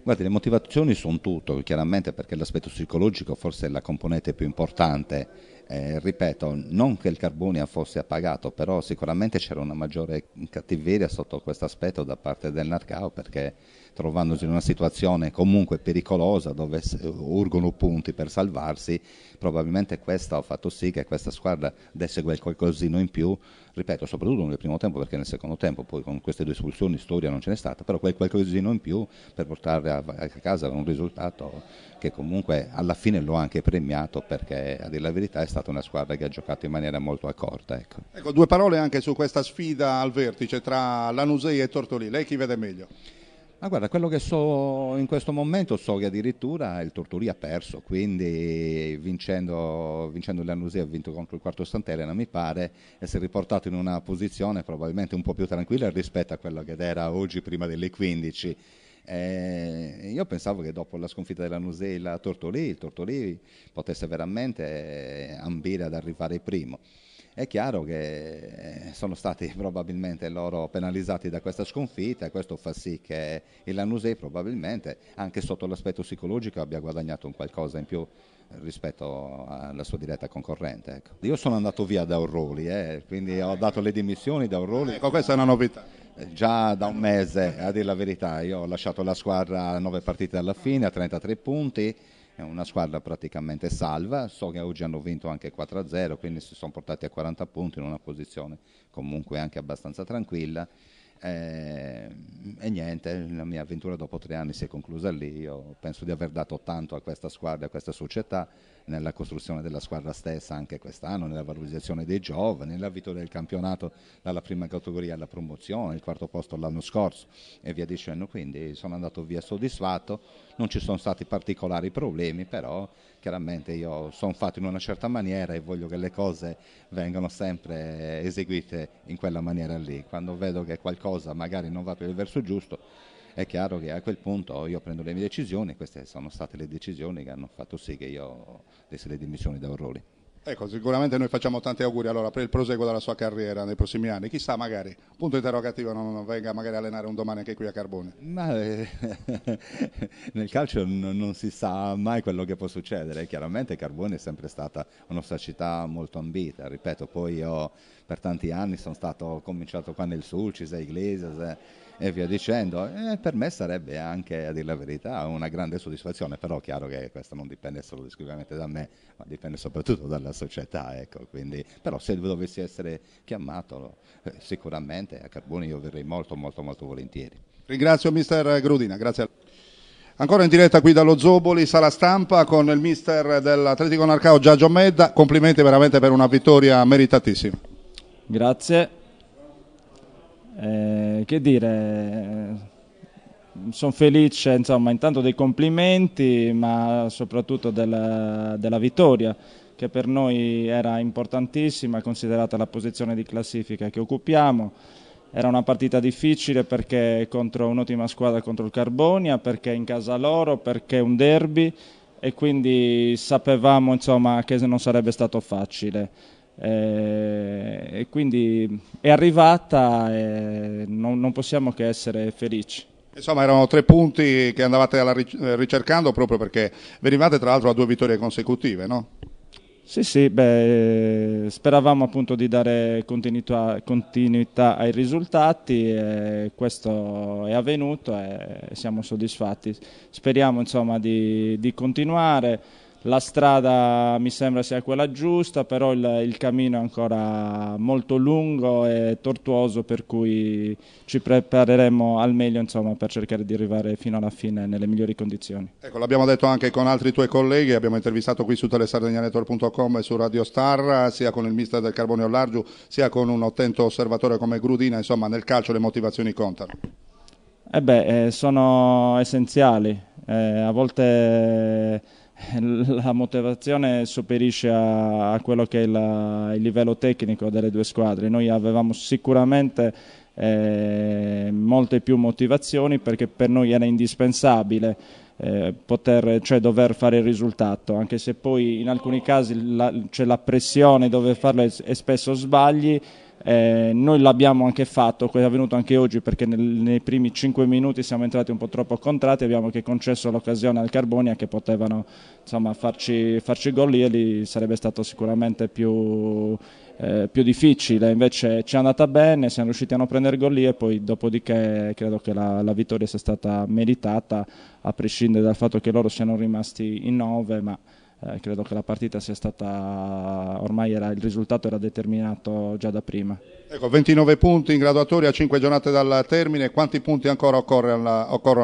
Guardi, le motivazioni sono tutto, chiaramente perché l'aspetto psicologico forse è la componente più importante. Eh, ripeto, non che il Carbonia fosse appagato, però sicuramente c'era una maggiore cattiveria sotto questo aspetto da parte del Narcao perché trovandosi in una situazione comunque pericolosa dove urgono punti per salvarsi, probabilmente questo ha fatto sì che questa squadra desse quel qualcosino in più, ripeto, soprattutto nel primo tempo perché nel secondo tempo poi con queste due espulsioni storia non ce n'è stata, però quel qualcosino in più per portare a, casa un risultato che comunque alla fine l'ho anche premiato perché a dire la verità è stata una squadra che ha giocato in maniera molto accorta. Ecco. ecco due parole anche su questa sfida al vertice tra Lanusei e Tortoli, lei chi vede meglio? Ma guarda, quello che so in questo momento so che addirittura il Torturi ha perso, quindi vincendo, vincendo l'Annusia ha vinto contro il quarto Sant'Elena, mi pare, e si è riportato in una posizione probabilmente un po' più tranquilla rispetto a quella che era oggi prima delle 15. Eh, io pensavo che dopo la sconfitta della e la Tortoli, il Tortoli potesse veramente ambire ad arrivare primo. È chiaro che eh, sono stati probabilmente loro penalizzati da questa sconfitta e questo fa sì che il Lanusei probabilmente anche sotto l'aspetto psicologico abbia guadagnato un qualcosa in più rispetto alla sua diretta concorrente. Ecco. Io sono andato via da Orroli, eh, quindi ho ah, dato ecco. le dimissioni da Orroli. Ecco, questa è una novità. Eh, già da un mese, a dire la verità, io ho lasciato la squadra a 9 partite dalla fine, a 33 punti è una squadra praticamente salva, so che oggi hanno vinto anche 4-0, quindi si sono portati a 40 punti in una posizione comunque anche abbastanza tranquilla. Eh, e niente, la mia avventura dopo tre anni si è conclusa lì, io penso di aver dato tanto a questa squadra, a questa società, nella costruzione della squadra stessa anche quest'anno, nella valorizzazione dei giovani, nella vittoria del campionato dalla prima categoria alla promozione, il quarto posto l'anno scorso e via dicendo, quindi sono andato via soddisfatto, non ci sono stati particolari problemi, però chiaramente io sono fatto in una certa maniera e voglio che le cose vengano sempre eseguite in quella maniera lì. Quando vedo che qualcosa magari non va per il verso giusto, è chiaro che a quel punto io prendo le mie decisioni, queste sono state le decisioni che hanno fatto sì che io desse le dimissioni da Orrori. Ecco, sicuramente noi facciamo tanti auguri allora, per il proseguo della sua carriera nei prossimi anni. Chissà, magari, punto interrogativo, non venga magari a allenare un domani anche qui a Carbone. Ma eh, nel calcio n- non si sa mai quello che può succedere. Eh, chiaramente Carbone è sempre stata una società molto ambita. Ripeto, poi io per tanti anni sono stato, cominciato qua nel Sulcis, a Iglesias. Eh e via dicendo. Eh, per me sarebbe anche, a dire la verità, una grande soddisfazione, però è chiaro che questo non dipende solo esclusivamente da me, ma dipende soprattutto dalla società. Ecco, quindi, però se dovessi essere chiamato, eh, sicuramente a Carboni io verrei molto, molto, molto volentieri. Ringrazio mister Grudina, grazie. Ancora in diretta qui dallo Zoboli, sala stampa con il mister dell'Atletico Narcao Giagio Medda. Complimenti veramente per una vittoria meritatissima. Grazie. Eh, che dire, eh, sono felice insomma, intanto dei complimenti, ma soprattutto della, della vittoria che per noi era importantissima, considerata la posizione di classifica che occupiamo. Era una partita difficile perché contro un'ottima squadra contro il Carbonia, perché in casa loro, perché un derby e quindi sapevamo insomma, che non sarebbe stato facile. Eh, e quindi è arrivata e non, non possiamo che essere felici. Insomma, erano tre punti che andavate eh, ricercando proprio perché venivate tra l'altro a due vittorie consecutive, no? Sì, sì, beh, speravamo appunto di dare continuità, continuità ai risultati, questo è avvenuto e siamo soddisfatti. Speriamo insomma di, di continuare la strada mi sembra sia quella giusta, però il, il, cammino è ancora molto lungo e tortuoso, per cui ci prepareremo al meglio insomma, per cercare di arrivare fino alla fine nelle migliori condizioni. Ecco, l'abbiamo detto anche con altri tuoi colleghi, abbiamo intervistato qui su telesardegnanetor.com e su Radio Star, sia con il mister del Carbonio Largiu, sia con un attento osservatore come Grudina, insomma nel calcio le motivazioni contano. Eh beh, eh, sono essenziali, eh, a volte la motivazione sopperisce a, a quello che è la, il livello tecnico delle due squadre. Noi avevamo sicuramente eh, molte più motivazioni perché per noi era indispensabile eh, poter, cioè dover fare il risultato, anche se poi in alcuni casi la, c'è la pressione dover farlo e, e spesso sbagli eh, noi l'abbiamo anche fatto, è avvenuto anche oggi perché nel, nei primi 5 minuti siamo entrati un po' troppo contrati, abbiamo anche concesso l'occasione al Carbonia che potevano insomma, farci, farci gol lì e lì sarebbe stato sicuramente più, eh, più difficile, invece ci è andata bene, siamo riusciti a non prendere gol lì e poi dopodiché credo che la, la vittoria sia stata meritata a prescindere dal fatto che loro siano rimasti in 9 ma eh, credo che la partita sia stata, ormai era, il risultato era determinato già da prima. Ecco, 29 punti in graduatoria, 5 giornate dal termine, quanti punti ancora occorrono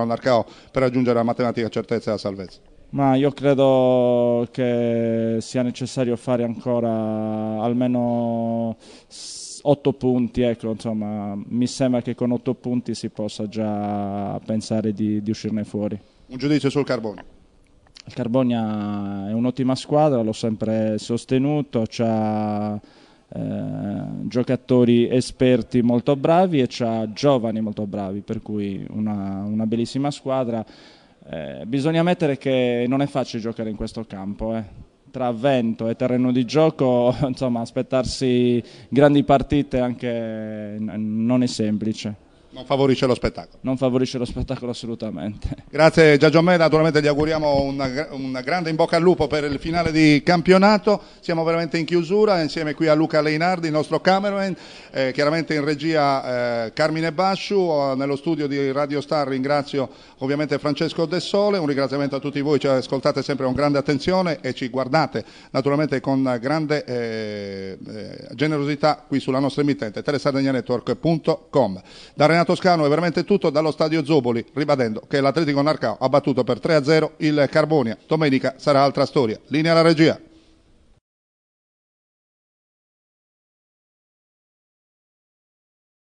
all'Arcao per raggiungere la matematica certezza e la salvezza? Ma io credo che sia necessario fare ancora almeno 8 punti, ecco, insomma, mi sembra che con 8 punti si possa già pensare di, di uscirne fuori. Un giudizio sul carbone? Il Carbogna è un'ottima squadra, l'ho sempre sostenuto, ha eh, giocatori esperti molto bravi e ha giovani molto bravi, per cui una, una bellissima squadra. Eh, bisogna ammettere che non è facile giocare in questo campo. Eh tra vento e terreno di gioco, insomma, aspettarsi grandi partite anche non è semplice. Non favorisce lo spettacolo. Non favorisce lo spettacolo assolutamente. Grazie Giagio Me, naturalmente gli auguriamo un grande in bocca al lupo per il finale di campionato. Siamo veramente in chiusura insieme qui a Luca Leinardi, il nostro cameraman, eh, chiaramente in regia eh, Carmine Basciu, eh, nello studio di Radio Star ringrazio ovviamente Francesco De Sole, un ringraziamento a tutti voi, ci ascoltate sempre con grande attenzione e ci guardate naturalmente con grande eh, eh generosità qui sulla nostra emittente telesardegna Da campionato toscano è veramente tutto dallo stadio Zoboli, ribadendo che l'Atletico Narcao ha battuto per 3-0 il Carbonia. Domenica sarà altra storia. Linea alla regia.